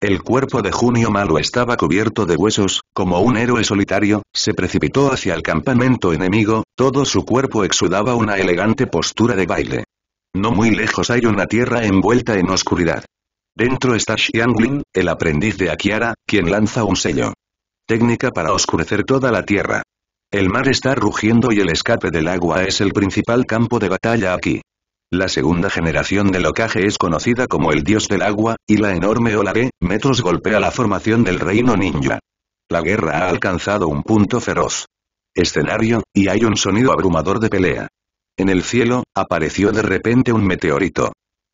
El cuerpo de Junio Malo estaba cubierto de huesos, como un héroe solitario, se precipitó hacia el campamento enemigo, todo su cuerpo exudaba una elegante postura de baile. No muy lejos hay una tierra envuelta en oscuridad. Dentro está Xiangling, el aprendiz de Akiara, quien lanza un sello. Técnica para oscurecer toda la tierra. El mar está rugiendo y el escape del agua es el principal campo de batalla aquí. La segunda generación del ocaje es conocida como el dios del agua, y la enorme ola de metros golpea la formación del reino ninja. La guerra ha alcanzado un punto feroz. Escenario, y hay un sonido abrumador de pelea. En el cielo, apareció de repente un meteorito.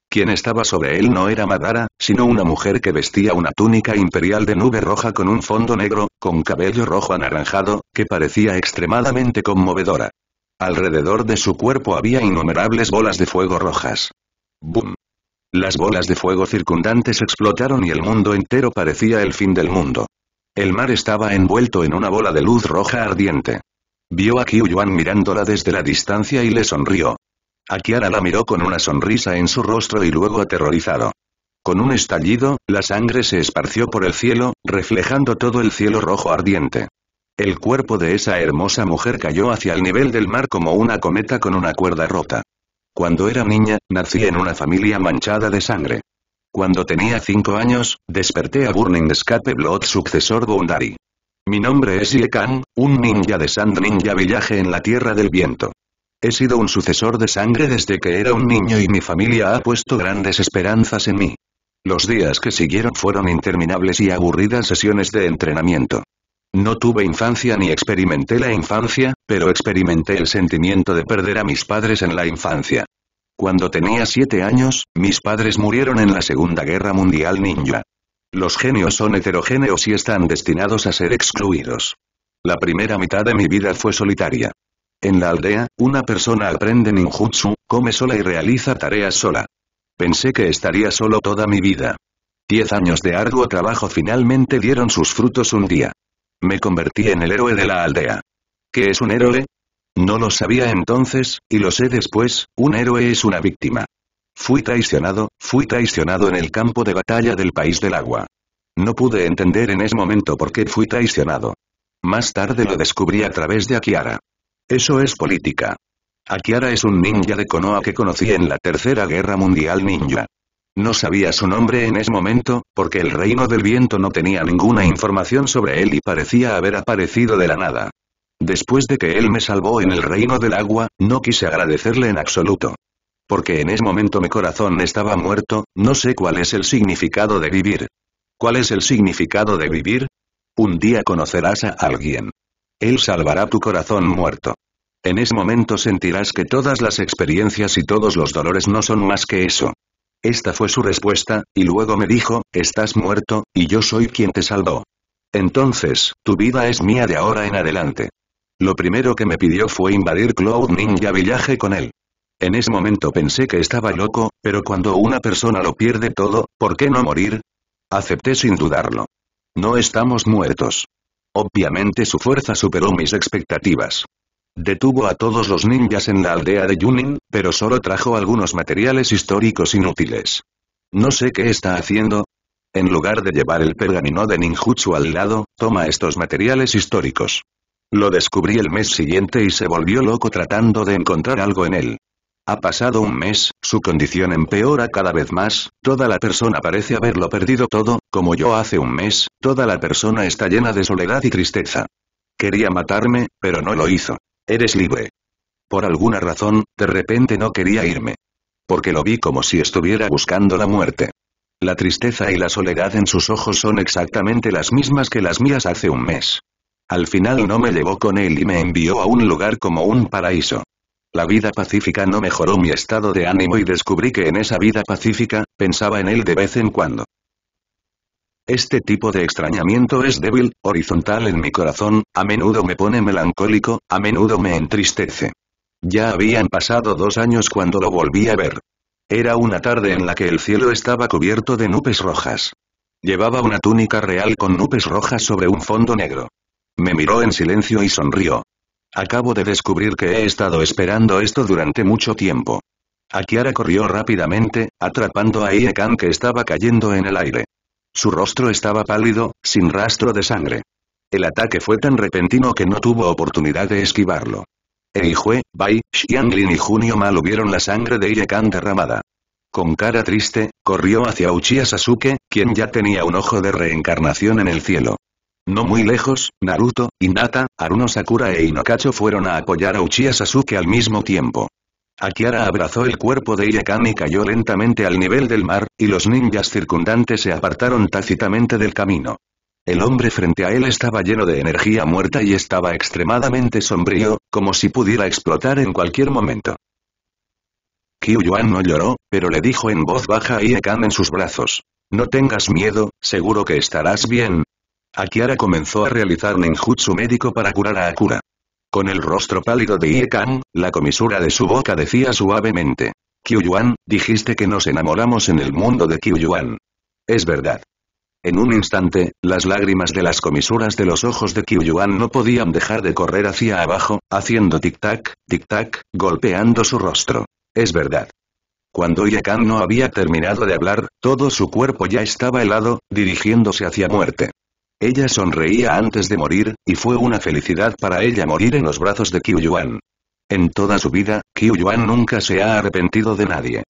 Quien estaba sobre él no era Madara, sino una mujer que vestía una túnica imperial de nube roja con un fondo negro, con cabello rojo anaranjado, que parecía extremadamente conmovedora. Alrededor de su cuerpo había innumerables bolas de fuego rojas. ¡Bum! Las bolas de fuego circundantes explotaron y el mundo entero parecía el fin del mundo. El mar estaba envuelto en una bola de luz roja ardiente. Vio a qiu mirándola desde la distancia y le sonrió. A Kiara la miró con una sonrisa en su rostro y luego aterrorizado. Con un estallido, la sangre se esparció por el cielo, reflejando todo el cielo rojo ardiente. El cuerpo de esa hermosa mujer cayó hacia el nivel del mar como una cometa con una cuerda rota. Cuando era niña, nací en una familia manchada de sangre. Cuando tenía cinco años, desperté a Burning Escape Blood sucesor Boundary. Mi nombre es Yekan, un ninja de Sand Ninja Villaje en la Tierra del Viento. He sido un sucesor de sangre desde que era un niño y mi familia ha puesto grandes esperanzas en mí. Los días que siguieron fueron interminables y aburridas sesiones de entrenamiento. No tuve infancia ni experimenté la infancia, pero experimenté el sentimiento de perder a mis padres en la infancia. Cuando tenía siete años, mis padres murieron en la Segunda Guerra Mundial Ninja. Los genios son heterogéneos y están destinados a ser excluidos. La primera mitad de mi vida fue solitaria. En la aldea, una persona aprende ninjutsu, come sola y realiza tareas sola. Pensé que estaría solo toda mi vida. Diez años de arduo trabajo finalmente dieron sus frutos un día. Me convertí en el héroe de la aldea. ¿Qué es un héroe? No lo sabía entonces, y lo sé después, un héroe es una víctima. Fui traicionado, fui traicionado en el campo de batalla del país del agua. No pude entender en ese momento por qué fui traicionado. Más tarde lo descubrí a través de Akiara. Eso es política. Akiara es un ninja de Konoha que conocí en la Tercera Guerra Mundial Ninja. No sabía su nombre en ese momento, porque el Reino del Viento no tenía ninguna información sobre él y parecía haber aparecido de la nada. Después de que él me salvó en el Reino del Agua, no quise agradecerle en absoluto. Porque en ese momento mi corazón estaba muerto, no sé cuál es el significado de vivir. ¿Cuál es el significado de vivir? Un día conocerás a alguien. Él salvará tu corazón muerto. En ese momento sentirás que todas las experiencias y todos los dolores no son más que eso. Esta fue su respuesta, y luego me dijo, estás muerto, y yo soy quien te salvó. Entonces, tu vida es mía de ahora en adelante. Lo primero que me pidió fue invadir Cloud Ninja Village con él. En ese momento pensé que estaba loco, pero cuando una persona lo pierde todo, ¿por qué no morir? Acepté sin dudarlo. No estamos muertos. Obviamente su fuerza superó mis expectativas. Detuvo a todos los ninjas en la aldea de Yunin, pero solo trajo algunos materiales históricos inútiles. No sé qué está haciendo. En lugar de llevar el pergamino de ninjutsu al lado, toma estos materiales históricos. Lo descubrí el mes siguiente y se volvió loco tratando de encontrar algo en él. Ha pasado un mes, su condición empeora cada vez más, toda la persona parece haberlo perdido todo, como yo hace un mes, toda la persona está llena de soledad y tristeza. Quería matarme, pero no lo hizo. Eres libre. Por alguna razón, de repente no quería irme. Porque lo vi como si estuviera buscando la muerte. La tristeza y la soledad en sus ojos son exactamente las mismas que las mías hace un mes. Al final no me llevó con él y me envió a un lugar como un paraíso. La vida pacífica no mejoró mi estado de ánimo y descubrí que en esa vida pacífica, pensaba en él de vez en cuando. Este tipo de extrañamiento es débil, horizontal en mi corazón, a menudo me pone melancólico, a menudo me entristece. Ya habían pasado dos años cuando lo volví a ver. Era una tarde en la que el cielo estaba cubierto de nubes rojas. Llevaba una túnica real con nubes rojas sobre un fondo negro. Me miró en silencio y sonrió. Acabo de descubrir que he estado esperando esto durante mucho tiempo. Akiara corrió rápidamente, atrapando a Iekan que estaba cayendo en el aire. Su rostro estaba pálido, sin rastro de sangre. El ataque fue tan repentino que no tuvo oportunidad de esquivarlo. Eijue, Bai, Xianglin y Junio Mal vieron la sangre de Iekan derramada. Con cara triste, corrió hacia Uchiha Sasuke, quien ya tenía un ojo de reencarnación en el cielo. No muy lejos, Naruto, Hinata, Aruno Sakura e Inokacho fueron a apoyar a Uchiha Sasuke al mismo tiempo. Akiara abrazó el cuerpo de Iekan y cayó lentamente al nivel del mar, y los ninjas circundantes se apartaron tácitamente del camino. El hombre frente a él estaba lleno de energía muerta y estaba extremadamente sombrío, como si pudiera explotar en cualquier momento. Kyuyuan no lloró, pero le dijo en voz baja a Iekan en sus brazos. No tengas miedo, seguro que estarás bien, Akiara comenzó a realizar ninjutsu médico para curar a Akura. Con el rostro pálido de Kang, la comisura de su boca decía suavemente. Kyuyuan, dijiste que nos enamoramos en el mundo de Kyuyuan. Es verdad. En un instante, las lágrimas de las comisuras de los ojos de Kyuyuan no podían dejar de correr hacia abajo, haciendo tic-tac, tic-tac, golpeando su rostro. Es verdad. Cuando Iekan no había terminado de hablar, todo su cuerpo ya estaba helado, dirigiéndose hacia muerte. Ella sonreía antes de morir, y fue una felicidad para ella morir en los brazos de Qiu Yuan. En toda su vida, Qiu Yuan nunca se ha arrepentido de nadie.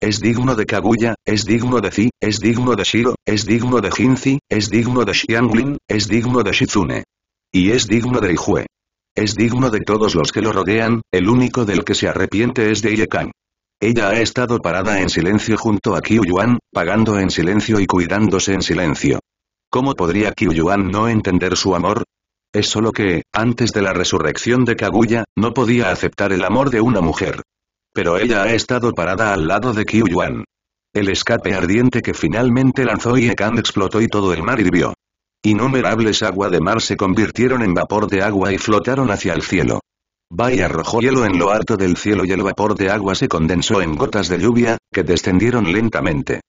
Es digno de Kaguya, es digno de Zi, es digno de Shiro, es digno de Jinzi, es digno de Xianglin, es digno de Shizune. Y es digno de Ijue. Es digno de todos los que lo rodean, el único del que se arrepiente es de Iekang. Ella ha estado parada en silencio junto a Qiu Yuan, pagando en silencio y cuidándose en silencio. ¿Cómo podría Yuan no entender su amor? Es solo que, antes de la resurrección de Kaguya, no podía aceptar el amor de una mujer. Pero ella ha estado parada al lado de Yuan. El escape ardiente que finalmente lanzó Yekan explotó y todo el mar hirvió. Innumerables agua de mar se convirtieron en vapor de agua y flotaron hacia el cielo. Bai arrojó hielo en lo alto del cielo y el vapor de agua se condensó en gotas de lluvia, que descendieron lentamente.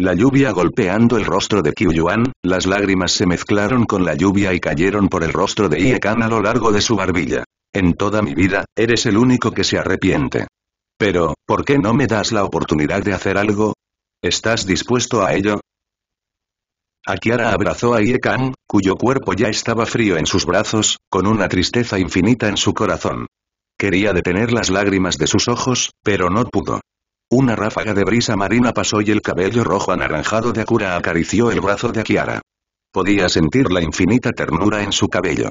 La lluvia golpeando el rostro de Yuan, las lágrimas se mezclaron con la lluvia y cayeron por el rostro de Ye Kan a lo largo de su barbilla. En toda mi vida, eres el único que se arrepiente. Pero, ¿por qué no me das la oportunidad de hacer algo? ¿Estás dispuesto a ello? Akiara abrazó a Ye Kan, cuyo cuerpo ya estaba frío en sus brazos, con una tristeza infinita en su corazón. Quería detener las lágrimas de sus ojos, pero no pudo. Una ráfaga de brisa marina pasó y el cabello rojo anaranjado de Akura acarició el brazo de Kiara. Podía sentir la infinita ternura en su cabello.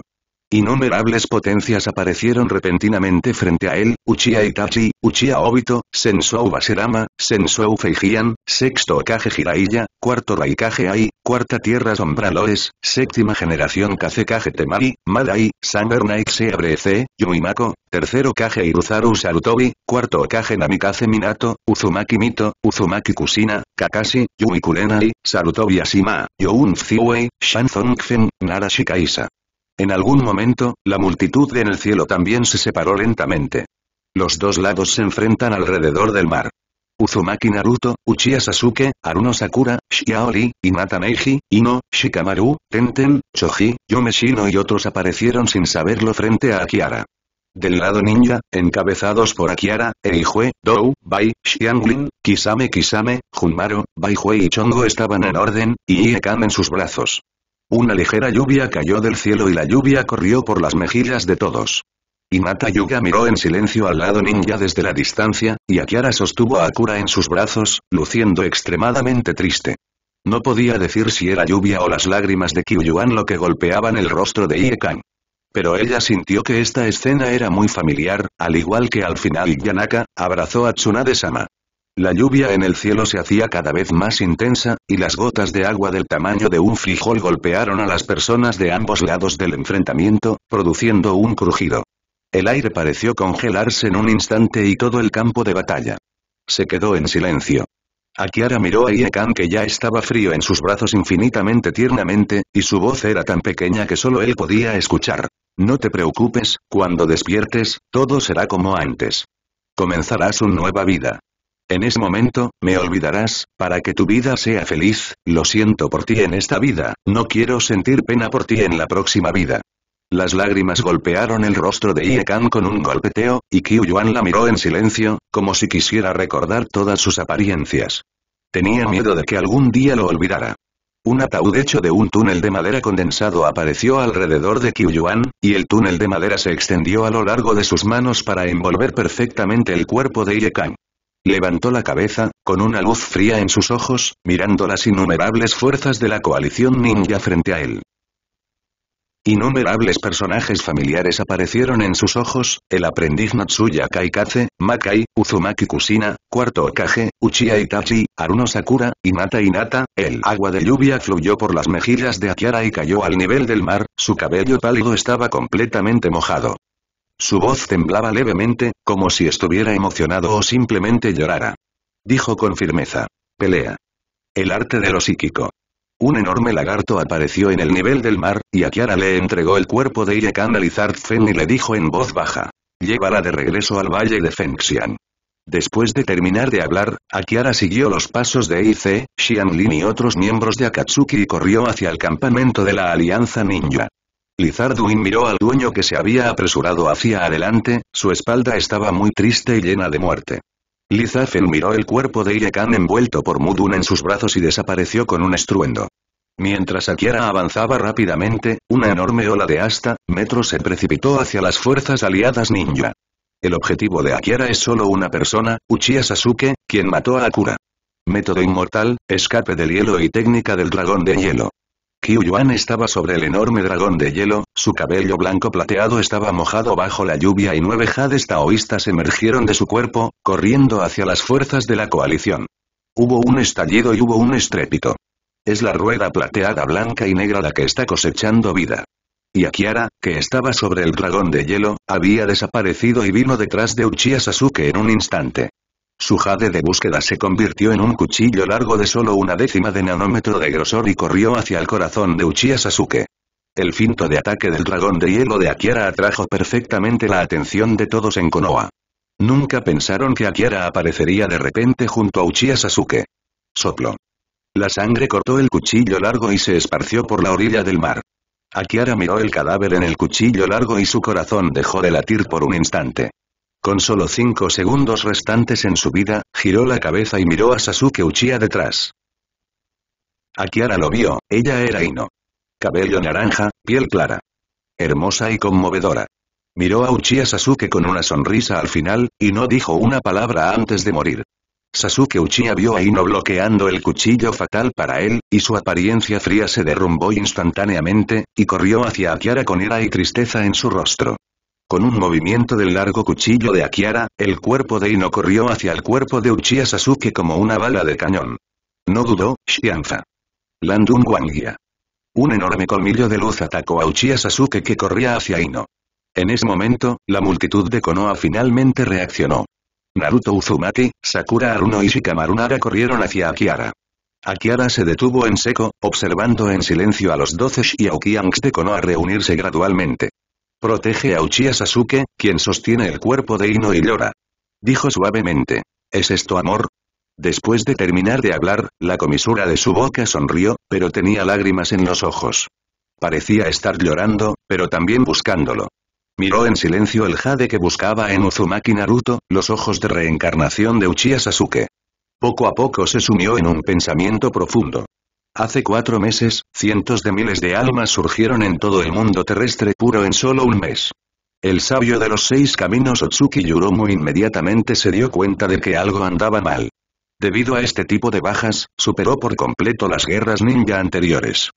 Innumerables potencias aparecieron repentinamente frente a él, Uchiha Itachi, Uchiha Obito, Sensou Baserama, Sensou Feijian, sexto Okage Jiraiya, cuarto Raikage Ai, cuarta Tierra Sombra Loes, séptima generación Kage Temari, Madai, Summer Night abrece, Yumimako, tercero Kage Iruzaru Sarutobi, cuarto Okage Namikaze Minato, Uzumaki Mito, Uzumaki Kusina, Kakashi, Yui Kurenai, Sarutobi Asima, Youn Ziwei, Feng, Nara Shikaisa. En algún momento, la multitud en el cielo también se separó lentamente. Los dos lados se enfrentan alrededor del mar. Uzumaki Naruto, Uchiha Sasuke, Haruno Sakura, Shiaori, Inata Meiji Ino, Shikamaru, Tenten, Choji, Yomeshino y otros aparecieron sin saberlo frente a Akiara. Del lado ninja, encabezados por Akiara, Eihue, Dou, Bai, Xianglin, Kisame Kisame, Junmaro, Baihui y Chongo estaban en orden, y Iekan en sus brazos. Una ligera lluvia cayó del cielo y la lluvia corrió por las mejillas de todos. Mata Yuga miró en silencio al lado ninja desde la distancia, y Akiara sostuvo a Akura en sus brazos, luciendo extremadamente triste. No podía decir si era lluvia o las lágrimas de Kyuyuan lo que golpeaban el rostro de Iekan. Pero ella sintió que esta escena era muy familiar, al igual que al final Yanaka, abrazó a Tsunade-sama. La lluvia en el cielo se hacía cada vez más intensa, y las gotas de agua del tamaño de un frijol golpearon a las personas de ambos lados del enfrentamiento, produciendo un crujido. El aire pareció congelarse en un instante y todo el campo de batalla. Se quedó en silencio. Akiara miró a Iekan que ya estaba frío en sus brazos infinitamente tiernamente, y su voz era tan pequeña que solo él podía escuchar. No te preocupes, cuando despiertes, todo será como antes. Comenzarás una nueva vida. En ese momento, me olvidarás, para que tu vida sea feliz, lo siento por ti en esta vida, no quiero sentir pena por ti en la próxima vida. Las lágrimas golpearon el rostro de Ie Kang con un golpeteo, y Qiu Yuan la miró en silencio, como si quisiera recordar todas sus apariencias. Tenía miedo de que algún día lo olvidara. Un ataúd hecho de un túnel de madera condensado apareció alrededor de Qiu Yuan, y el túnel de madera se extendió a lo largo de sus manos para envolver perfectamente el cuerpo de Ye Kang. Levantó la cabeza, con una luz fría en sus ojos, mirando las innumerables fuerzas de la coalición ninja frente a él. Innumerables personajes familiares aparecieron en sus ojos, el aprendiz Natsuya Kaikaze, Makai, Uzumaki Kusina, Cuarto Okage, Uchiha Itachi, Aruno Sakura, mata Inata, el agua de lluvia fluyó por las mejillas de Akiara y cayó al nivel del mar, su cabello pálido estaba completamente mojado. Su voz temblaba levemente, como si estuviera emocionado o simplemente llorara. Dijo con firmeza. Pelea. El arte de lo psíquico. Un enorme lagarto apareció en el nivel del mar, y a le entregó el cuerpo de Iyakan Fen y le dijo en voz baja. Llévala de regreso al valle de Fengxian. Después de terminar de hablar, Akiara siguió los pasos de Ice, Xianlin y otros miembros de Akatsuki y corrió hacia el campamento de la Alianza Ninja. Lizardwin miró al dueño que se había apresurado hacia adelante, su espalda estaba muy triste y llena de muerte. Lizafel miró el cuerpo de Irekan envuelto por Mudun en sus brazos y desapareció con un estruendo. Mientras Akira avanzaba rápidamente, una enorme ola de hasta, metro se precipitó hacia las fuerzas aliadas ninja. El objetivo de Akira es solo una persona, Uchiha Sasuke, quien mató a Akura. Método inmortal, escape del hielo y técnica del dragón de hielo. Kyu Yuan estaba sobre el enorme dragón de hielo, su cabello blanco plateado estaba mojado bajo la lluvia y nueve jades taoístas emergieron de su cuerpo, corriendo hacia las fuerzas de la coalición. Hubo un estallido y hubo un estrépito. Es la rueda plateada blanca y negra la que está cosechando vida. Y Akiara, que estaba sobre el dragón de hielo, había desaparecido y vino detrás de Uchiha Sasuke en un instante. Su jade de búsqueda se convirtió en un cuchillo largo de solo una décima de nanómetro de grosor y corrió hacia el corazón de Uchiha Sasuke. El finto de ataque del dragón de hielo de Akiara atrajo perfectamente la atención de todos en Konoha. Nunca pensaron que Akiara aparecería de repente junto a Uchiha Sasuke. Soplo. La sangre cortó el cuchillo largo y se esparció por la orilla del mar. Akiara miró el cadáver en el cuchillo largo y su corazón dejó de latir por un instante. Con solo cinco segundos restantes en su vida, giró la cabeza y miró a Sasuke Uchiha detrás. Akiara lo vio, ella era Ino. Cabello naranja, piel clara. Hermosa y conmovedora. Miró a Uchiha Sasuke con una sonrisa al final, y no dijo una palabra antes de morir. Sasuke Uchiha vio a Ino bloqueando el cuchillo fatal para él, y su apariencia fría se derrumbó instantáneamente, y corrió hacia Akiara con ira y tristeza en su rostro. Con un movimiento del largo cuchillo de Akiara, el cuerpo de Ino corrió hacia el cuerpo de Uchiha Sasuke como una bala de cañón. No dudó, Xianfa. Landun Wangia. Un enorme colmillo de luz atacó a Uchiha Sasuke que corría hacia Ino. En ese momento, la multitud de Konoha finalmente reaccionó. Naruto Uzumaki, Sakura Aruno y Nara corrieron hacia Akiara. Akiara se detuvo en seco, observando en silencio a los doce Xiaoqiangs de Konoha reunirse gradualmente. Protege a Uchiha Sasuke, quien sostiene el cuerpo de Ino y llora. Dijo suavemente. ¿Es esto amor? Después de terminar de hablar, la comisura de su boca sonrió, pero tenía lágrimas en los ojos. Parecía estar llorando, pero también buscándolo. Miró en silencio el jade que buscaba en Uzumaki Naruto, los ojos de reencarnación de Uchiha Sasuke. Poco a poco se sumió en un pensamiento profundo. Hace cuatro meses, cientos de miles de almas surgieron en todo el mundo terrestre puro en solo un mes. El sabio de los seis caminos Otsuki Yuromo inmediatamente se dio cuenta de que algo andaba mal. Debido a este tipo de bajas, superó por completo las guerras ninja anteriores.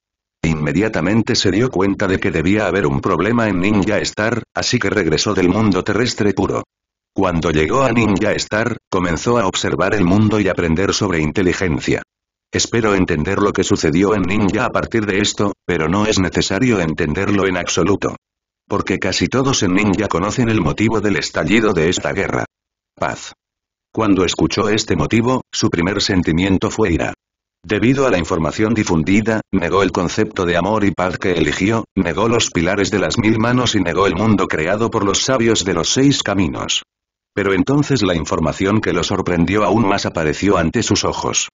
Inmediatamente se dio cuenta de que debía haber un problema en Ninja Star, así que regresó del mundo terrestre puro. Cuando llegó a Ninja Star, comenzó a observar el mundo y aprender sobre inteligencia. Espero entender lo que sucedió en Ninja a partir de esto, pero no es necesario entenderlo en absoluto. Porque casi todos en Ninja conocen el motivo del estallido de esta guerra. Paz. Cuando escuchó este motivo, su primer sentimiento fue ira. Debido a la información difundida, negó el concepto de amor y paz que eligió, negó los pilares de las mil manos y negó el mundo creado por los sabios de los seis caminos. Pero entonces la información que lo sorprendió aún más apareció ante sus ojos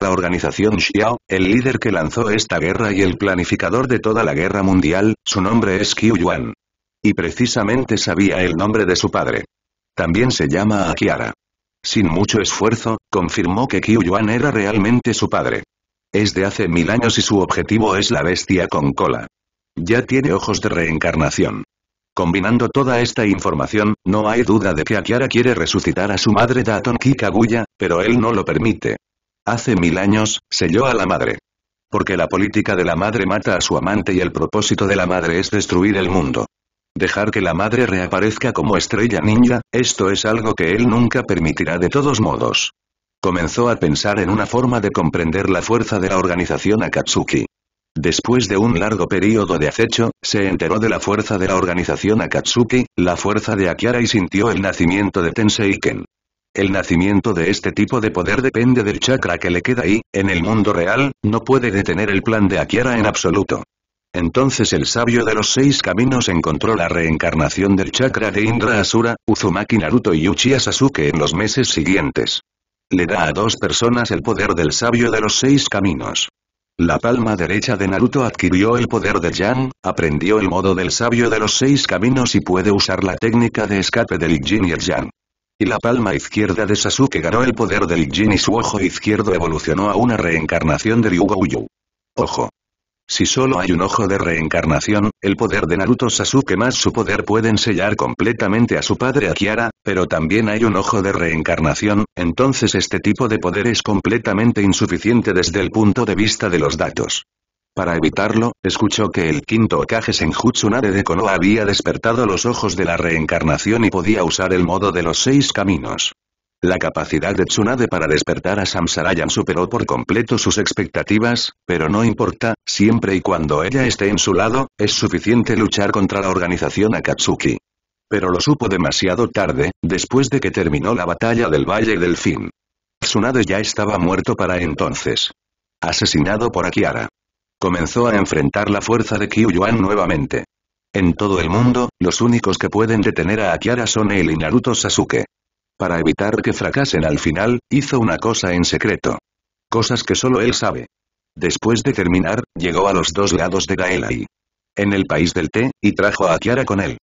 la organización Xiao, el líder que lanzó esta guerra y el planificador de toda la guerra mundial, su nombre es Qiu Yuan. Y precisamente sabía el nombre de su padre. También se llama Akiara. Sin mucho esfuerzo, confirmó que Qiu Yuan era realmente su padre. Es de hace mil años y su objetivo es la bestia con cola. Ya tiene ojos de reencarnación. Combinando toda esta información, no hay duda de que Akiara quiere resucitar a su madre Daton Kikaguya, pero él no lo permite. Hace mil años, selló a la madre. Porque la política de la madre mata a su amante y el propósito de la madre es destruir el mundo. Dejar que la madre reaparezca como estrella ninja, esto es algo que él nunca permitirá de todos modos. Comenzó a pensar en una forma de comprender la fuerza de la organización Akatsuki. Después de un largo período de acecho, se enteró de la fuerza de la organización Akatsuki, la fuerza de Akiara y sintió el nacimiento de Tenseiken. El nacimiento de este tipo de poder depende del chakra que le queda ahí, en el mundo real, no puede detener el plan de Akira en absoluto. Entonces el sabio de los seis caminos encontró la reencarnación del chakra de Indra Asura, Uzumaki Naruto y Uchiha Sasuke en los meses siguientes. Le da a dos personas el poder del sabio de los seis caminos. La palma derecha de Naruto adquirió el poder de Yang, aprendió el modo del sabio de los seis caminos y puede usar la técnica de escape del Jin y el Yang. Y la palma izquierda de Sasuke ganó el poder del Jin y su ojo izquierdo evolucionó a una reencarnación de Ryuga Ojo. Si solo hay un ojo de reencarnación, el poder de Naruto Sasuke más su poder pueden sellar completamente a su padre Akiara, pero también hay un ojo de reencarnación, entonces este tipo de poder es completamente insuficiente desde el punto de vista de los datos. Para evitarlo, escuchó que el quinto Senju Tsunade de Konoha había despertado los ojos de la reencarnación y podía usar el modo de los seis caminos. La capacidad de Tsunade para despertar a Samsarayan superó por completo sus expectativas, pero no importa, siempre y cuando ella esté en su lado, es suficiente luchar contra la organización Akatsuki. Pero lo supo demasiado tarde, después de que terminó la batalla del Valle del Fin. Tsunade ya estaba muerto para entonces. Asesinado por Akiara. Comenzó a enfrentar la fuerza de Kyu Yuan nuevamente. En todo el mundo, los únicos que pueden detener a Akiara son él y Naruto Sasuke. Para evitar que fracasen al final, hizo una cosa en secreto. Cosas que solo él sabe. Después de terminar, llegó a los dos lados de Gaelai. En el país del té, y trajo a Akiara con él.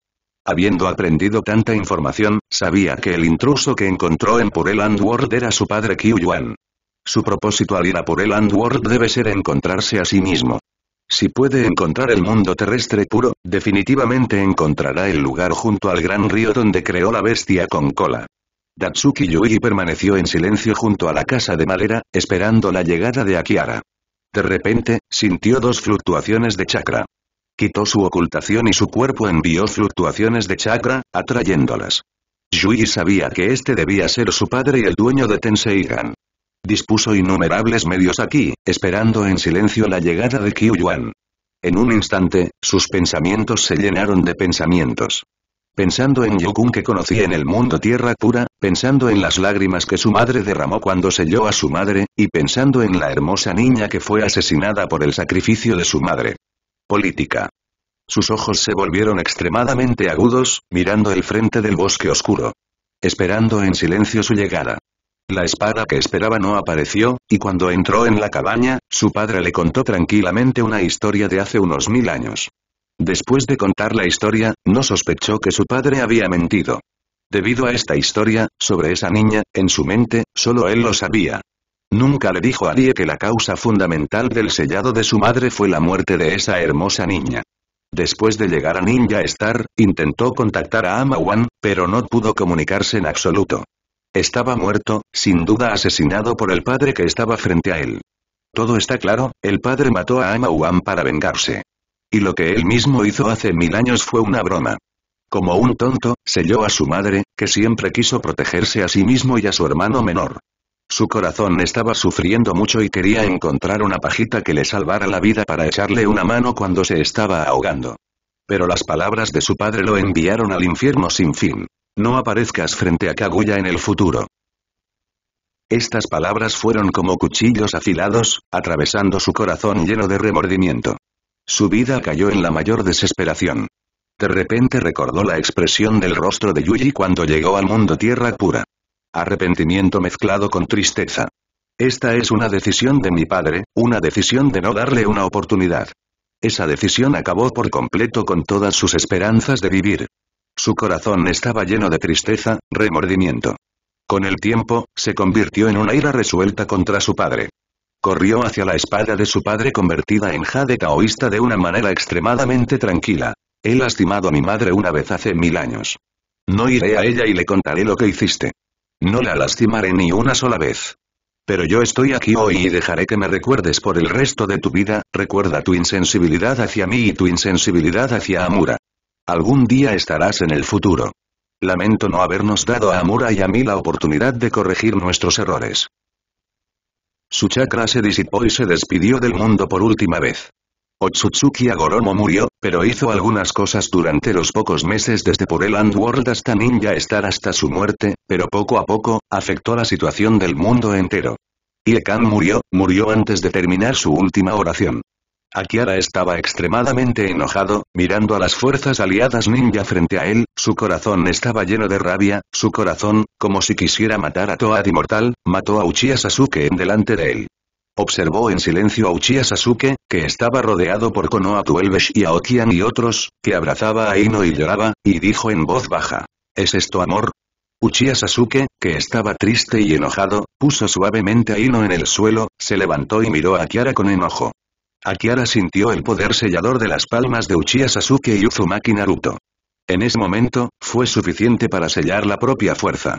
Habiendo aprendido tanta información, sabía que el intruso que encontró en Pureland World era su padre Kyu Yuan. Su propósito al ir a el World debe ser encontrarse a sí mismo. Si puede encontrar el mundo terrestre puro, definitivamente encontrará el lugar junto al gran río donde creó la bestia con cola. Datsuki Yuigi permaneció en silencio junto a la casa de madera, esperando la llegada de Akiara. De repente, sintió dos fluctuaciones de chakra. Quitó su ocultación y su cuerpo envió fluctuaciones de chakra, atrayéndolas. Yuigi sabía que este debía ser su padre y el dueño de Tenseigan. Dispuso innumerables medios aquí, esperando en silencio la llegada de Qiu Yuan. En un instante, sus pensamientos se llenaron de pensamientos. Pensando en Yukun que conocía en el mundo tierra pura, pensando en las lágrimas que su madre derramó cuando selló a su madre, y pensando en la hermosa niña que fue asesinada por el sacrificio de su madre. Política. Sus ojos se volvieron extremadamente agudos, mirando el frente del bosque oscuro. Esperando en silencio su llegada. La espada que esperaba no apareció, y cuando entró en la cabaña, su padre le contó tranquilamente una historia de hace unos mil años. Después de contar la historia, no sospechó que su padre había mentido. Debido a esta historia, sobre esa niña, en su mente, solo él lo sabía. Nunca le dijo a nadie que la causa fundamental del sellado de su madre fue la muerte de esa hermosa niña. Después de llegar a Ninja Star, intentó contactar a Ama pero no pudo comunicarse en absoluto. Estaba muerto, sin duda asesinado por el padre que estaba frente a él. Todo está claro, el padre mató a Ama para vengarse. Y lo que él mismo hizo hace mil años fue una broma. Como un tonto, selló a su madre, que siempre quiso protegerse a sí mismo y a su hermano menor. Su corazón estaba sufriendo mucho y quería encontrar una pajita que le salvara la vida para echarle una mano cuando se estaba ahogando. Pero las palabras de su padre lo enviaron al infierno sin fin. No aparezcas frente a Kaguya en el futuro. Estas palabras fueron como cuchillos afilados, atravesando su corazón lleno de remordimiento. Su vida cayó en la mayor desesperación. De repente recordó la expresión del rostro de Yuji cuando llegó al mundo tierra pura. Arrepentimiento mezclado con tristeza. Esta es una decisión de mi padre, una decisión de no darle una oportunidad. Esa decisión acabó por completo con todas sus esperanzas de vivir. Su corazón estaba lleno de tristeza, remordimiento. Con el tiempo, se convirtió en una ira resuelta contra su padre. Corrió hacia la espada de su padre convertida en jade taoísta de una manera extremadamente tranquila. He lastimado a mi madre una vez hace mil años. No iré a ella y le contaré lo que hiciste. No la lastimaré ni una sola vez. Pero yo estoy aquí hoy y dejaré que me recuerdes por el resto de tu vida, recuerda tu insensibilidad hacia mí y tu insensibilidad hacia Amura. Algún día estarás en el futuro. Lamento no habernos dado a Amura y a mí la oportunidad de corregir nuestros errores. Su chakra se disipó y se despidió del mundo por última vez. Otsutsuki Agoromo murió, pero hizo algunas cosas durante los pocos meses desde Pureland World hasta Ninja Star hasta su muerte, pero poco a poco, afectó la situación del mundo entero. Iekan murió, murió antes de terminar su última oración. Akiara estaba extremadamente enojado, mirando a las fuerzas aliadas ninja frente a él, su corazón estaba lleno de rabia, su corazón, como si quisiera matar a Toad Inmortal, mató a Uchiha Sasuke en delante de él. Observó en silencio a Uchiha Sasuke, que estaba rodeado por Konoha Elvesh y Aokian y otros, que abrazaba a Ino y lloraba, y dijo en voz baja. ¿Es esto amor? Uchiha Sasuke, que estaba triste y enojado, puso suavemente a Ino en el suelo, se levantó y miró a Kiara con enojo. Akiara sintió el poder sellador de las palmas de Uchiha Sasuke y Uzumaki Naruto. En ese momento, fue suficiente para sellar la propia fuerza.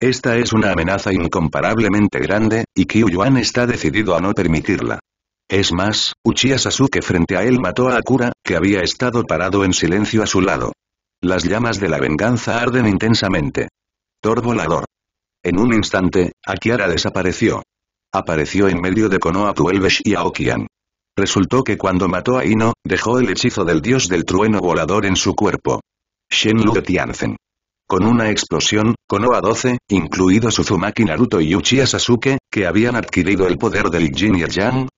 Esta es una amenaza incomparablemente grande, y Kyuyuan está decidido a no permitirla. Es más, Uchiha Sasuke frente a él mató a Akura, que había estado parado en silencio a su lado. Las llamas de la venganza arden intensamente. Torbolador. En un instante, Akiara desapareció. Apareció en medio de Konoha Tuelvesh y Aokian. Resultó que cuando mató a Ino, dejó el hechizo del dios del trueno volador en su cuerpo. Shenluo Tianzen. Con una explosión, a 12, incluido Suzumaki Naruto y Uchiha Sasuke, que habían adquirido el poder del Jin y el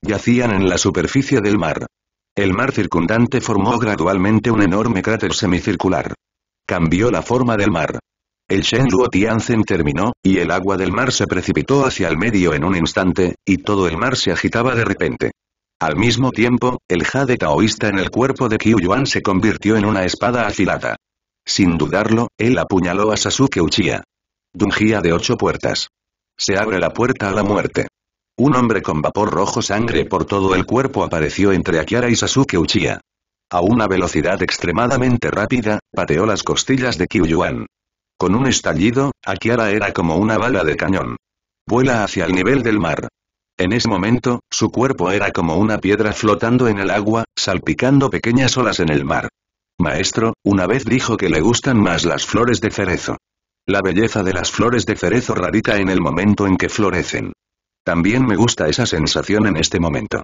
yacían en la superficie del mar. El mar circundante formó gradualmente un enorme cráter semicircular. Cambió la forma del mar. El Shenluo Tianzen terminó, y el agua del mar se precipitó hacia el medio en un instante, y todo el mar se agitaba de repente. Al mismo tiempo, el jade taoísta en el cuerpo de Kyu Yuan se convirtió en una espada afilada. Sin dudarlo, él apuñaló a Sasuke Uchiha. Dungia de ocho puertas. Se abre la puerta a la muerte. Un hombre con vapor rojo sangre por todo el cuerpo apareció entre Akiara y Sasuke Uchiha. A una velocidad extremadamente rápida, pateó las costillas de Yuan. Con un estallido, Akiara era como una bala de cañón. Vuela hacia el nivel del mar. En ese momento, su cuerpo era como una piedra flotando en el agua, salpicando pequeñas olas en el mar. Maestro, una vez dijo que le gustan más las flores de cerezo. La belleza de las flores de cerezo radica en el momento en que florecen. También me gusta esa sensación en este momento.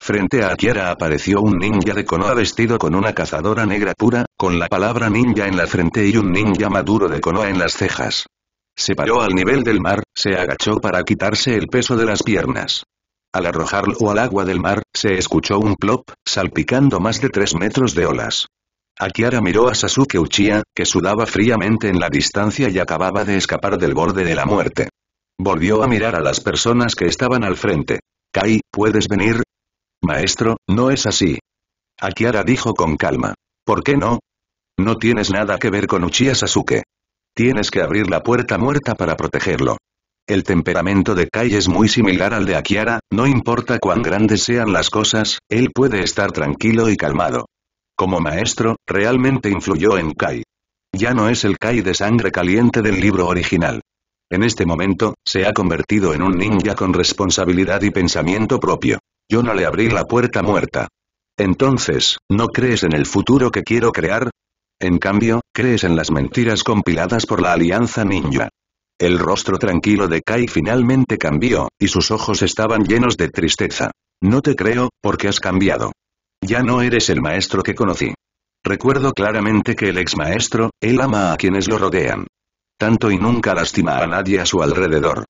Frente a Kiara apareció un ninja de Konoha vestido con una cazadora negra pura, con la palabra ninja en la frente y un ninja maduro de Konoha en las cejas. Se paró al nivel del mar, se agachó para quitarse el peso de las piernas. Al arrojarlo al agua del mar, se escuchó un plop, salpicando más de tres metros de olas. Akiara miró a Sasuke Uchiha, que sudaba fríamente en la distancia y acababa de escapar del borde de la muerte. Volvió a mirar a las personas que estaban al frente. Kai, ¿puedes venir? Maestro, no es así. Akiara dijo con calma. ¿Por qué no? No tienes nada que ver con Uchiha Sasuke. Tienes que abrir la puerta muerta para protegerlo. El temperamento de Kai es muy similar al de Akiara, no importa cuán grandes sean las cosas, él puede estar tranquilo y calmado. Como maestro, realmente influyó en Kai. Ya no es el Kai de sangre caliente del libro original. En este momento, se ha convertido en un ninja con responsabilidad y pensamiento propio. Yo no le abrí la puerta muerta. Entonces, ¿no crees en el futuro que quiero crear? En cambio, crees en las mentiras compiladas por la Alianza Ninja. El rostro tranquilo de Kai finalmente cambió, y sus ojos estaban llenos de tristeza. No te creo, porque has cambiado. Ya no eres el maestro que conocí. Recuerdo claramente que el ex maestro, él ama a quienes lo rodean. Tanto y nunca lastima a nadie a su alrededor.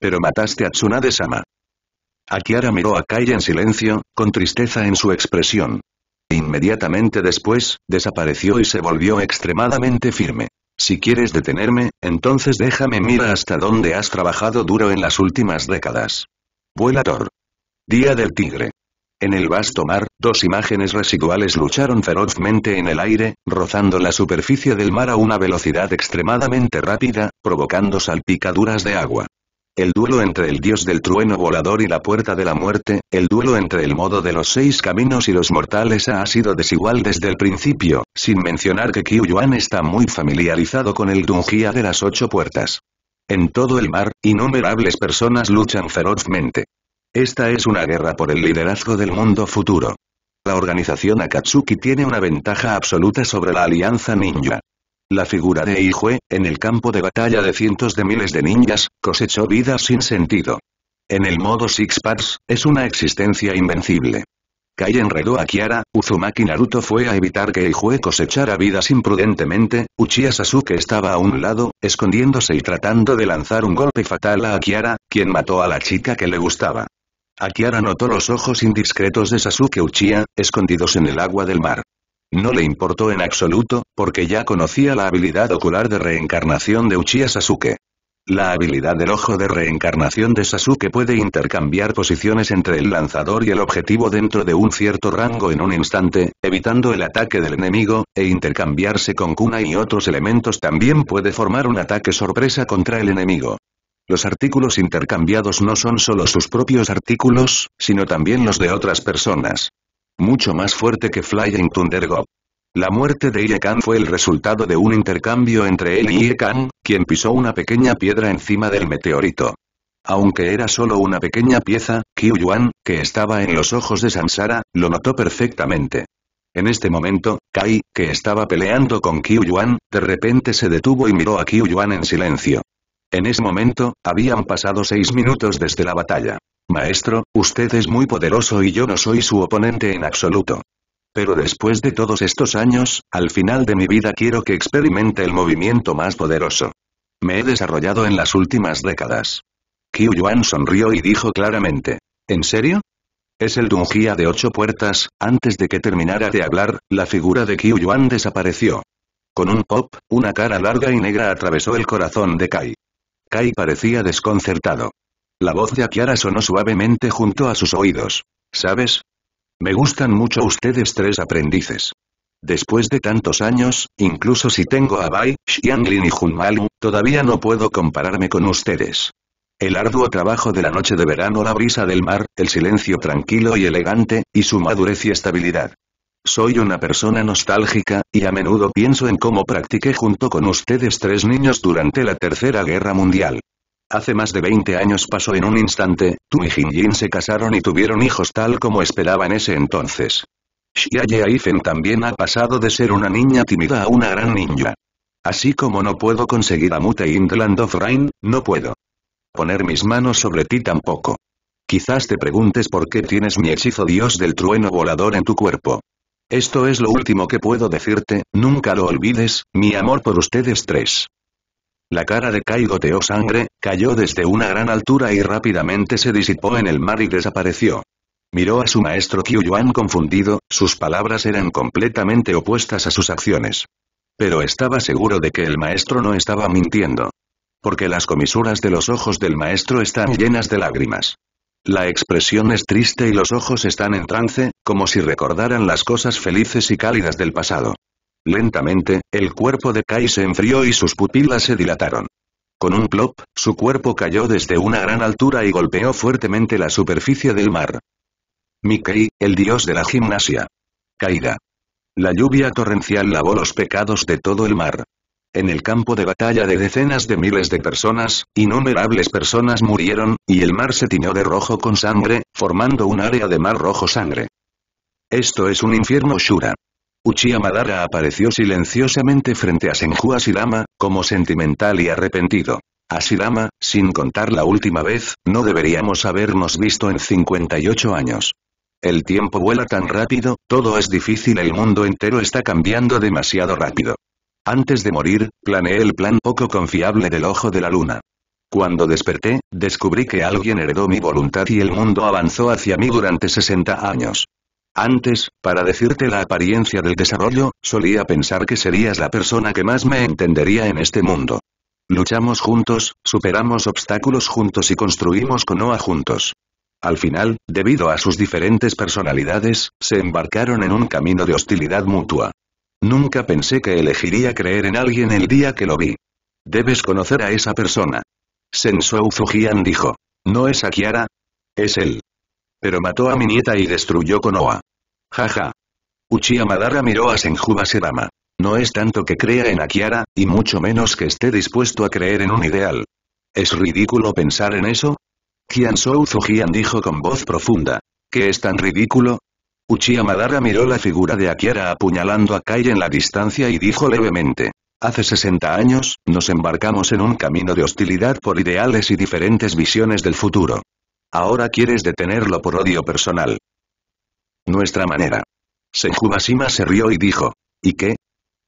Pero mataste a Tsunade-sama. Akiara miró a Kai en silencio, con tristeza en su expresión. Inmediatamente después, desapareció y se volvió extremadamente firme. Si quieres detenerme, entonces déjame mira hasta dónde has trabajado duro en las últimas décadas. Vuela Thor. Día del Tigre. En el vasto mar, dos imágenes residuales lucharon ferozmente en el aire, rozando la superficie del mar a una velocidad extremadamente rápida, provocando salpicaduras de agua el duelo entre el dios del trueno volador y la puerta de la muerte, el duelo entre el modo de los seis caminos y los mortales ha sido desigual desde el principio, sin mencionar que Qiu Yuan está muy familiarizado con el Dunjia de las ocho puertas. En todo el mar, innumerables personas luchan ferozmente. Esta es una guerra por el liderazgo del mundo futuro. La organización Akatsuki tiene una ventaja absoluta sobre la Alianza Ninja. La figura de Ijue, en el campo de batalla de cientos de miles de ninjas, cosechó vidas sin sentido. En el modo Six Paths, es una existencia invencible. Kai enredó a Kiara, Uzumaki Naruto fue a evitar que Ijue cosechara vidas imprudentemente, Uchiha Sasuke estaba a un lado, escondiéndose y tratando de lanzar un golpe fatal a Kiara, quien mató a la chica que le gustaba. Kiara notó los ojos indiscretos de Sasuke Uchiha, escondidos en el agua del mar. No le importó en absoluto, porque ya conocía la habilidad ocular de reencarnación de Uchiha Sasuke. La habilidad del ojo de reencarnación de Sasuke puede intercambiar posiciones entre el lanzador y el objetivo dentro de un cierto rango en un instante, evitando el ataque del enemigo, e intercambiarse con Kuna y otros elementos también puede formar un ataque sorpresa contra el enemigo. Los artículos intercambiados no son solo sus propios artículos, sino también los de otras personas. Mucho más fuerte que Flying Thunder God. La muerte de Ie Kang fue el resultado de un intercambio entre él y Ie Kang, quien pisó una pequeña piedra encima del meteorito. Aunque era solo una pequeña pieza, Qiu Yuan, que estaba en los ojos de Sansara, lo notó perfectamente. En este momento, Kai, que estaba peleando con Qiu Yuan, de repente se detuvo y miró a Qiu Yuan en silencio. En ese momento, habían pasado seis minutos desde la batalla. Maestro, usted es muy poderoso y yo no soy su oponente en absoluto. Pero después de todos estos años, al final de mi vida quiero que experimente el movimiento más poderoso. Me he desarrollado en las últimas décadas. Qiu Yuan sonrió y dijo claramente. ¿En serio? Es el Dungia de ocho puertas, antes de que terminara de hablar, la figura de Qiu Yuan desapareció. Con un pop, una cara larga y negra atravesó el corazón de Kai y parecía desconcertado. La voz de Akiara sonó suavemente junto a sus oídos. ¿Sabes? Me gustan mucho ustedes tres aprendices. Después de tantos años, incluso si tengo a Bai, Xianglin y Junmalu, todavía no puedo compararme con ustedes. El arduo trabajo de la noche de verano, la brisa del mar, el silencio tranquilo y elegante, y su madurez y estabilidad. Soy una persona nostálgica, y a menudo pienso en cómo practiqué junto con ustedes tres niños durante la Tercera Guerra Mundial. Hace más de 20 años pasó en un instante, tú y Jinjin se casaron y tuvieron hijos tal como esperaban ese entonces. Xia Yeifen también ha pasado de ser una niña tímida a una gran ninja. Así como no puedo conseguir a Mute Land of Rain, no puedo poner mis manos sobre ti tampoco. Quizás te preguntes por qué tienes mi hechizo dios del trueno volador en tu cuerpo. Esto es lo último que puedo decirte, nunca lo olvides, mi amor por ustedes tres. La cara de Kai teó sangre, cayó desde una gran altura y rápidamente se disipó en el mar y desapareció. Miró a su maestro Yuan confundido, sus palabras eran completamente opuestas a sus acciones. Pero estaba seguro de que el maestro no estaba mintiendo. Porque las comisuras de los ojos del maestro están llenas de lágrimas. La expresión es triste y los ojos están en trance, como si recordaran las cosas felices y cálidas del pasado. Lentamente, el cuerpo de Kai se enfrió y sus pupilas se dilataron. Con un plop, su cuerpo cayó desde una gran altura y golpeó fuertemente la superficie del mar. Mickey, el dios de la gimnasia. Caída. La lluvia torrencial lavó los pecados de todo el mar en el campo de batalla de decenas de miles de personas, innumerables personas murieron, y el mar se tiñó de rojo con sangre, formando un área de mar rojo sangre. Esto es un infierno Shura. Uchiha Madara apareció silenciosamente frente a Senju Asirama, como sentimental y arrepentido. Asirama, sin contar la última vez, no deberíamos habernos visto en 58 años. El tiempo vuela tan rápido, todo es difícil el mundo entero está cambiando demasiado rápido. Antes de morir, planeé el plan poco confiable del ojo de la luna. Cuando desperté, descubrí que alguien heredó mi voluntad y el mundo avanzó hacia mí durante 60 años. Antes, para decirte la apariencia del desarrollo, solía pensar que serías la persona que más me entendería en este mundo. Luchamos juntos, superamos obstáculos juntos y construimos Konoha juntos. Al final, debido a sus diferentes personalidades, se embarcaron en un camino de hostilidad mutua. Nunca pensé que elegiría creer en alguien el día que lo vi. Debes conocer a esa persona. Sensou Fujian dijo. ¿No es Akiara? Es él. Pero mató a mi nieta y destruyó Konoha. Jaja. Uchiha Madara miró a Senjuba Sedama. No es tanto que crea en Akiara, y mucho menos que esté dispuesto a creer en un ideal. ¿Es ridículo pensar en eso? Kian Sou dijo con voz profunda. ¿Qué es tan ridículo? Uchiha Madara miró la figura de Akiara apuñalando a Kai en la distancia y dijo levemente. Hace 60 años, nos embarcamos en un camino de hostilidad por ideales y diferentes visiones del futuro. Ahora quieres detenerlo por odio personal. Nuestra manera. Senjubashima se rió y dijo. ¿Y qué?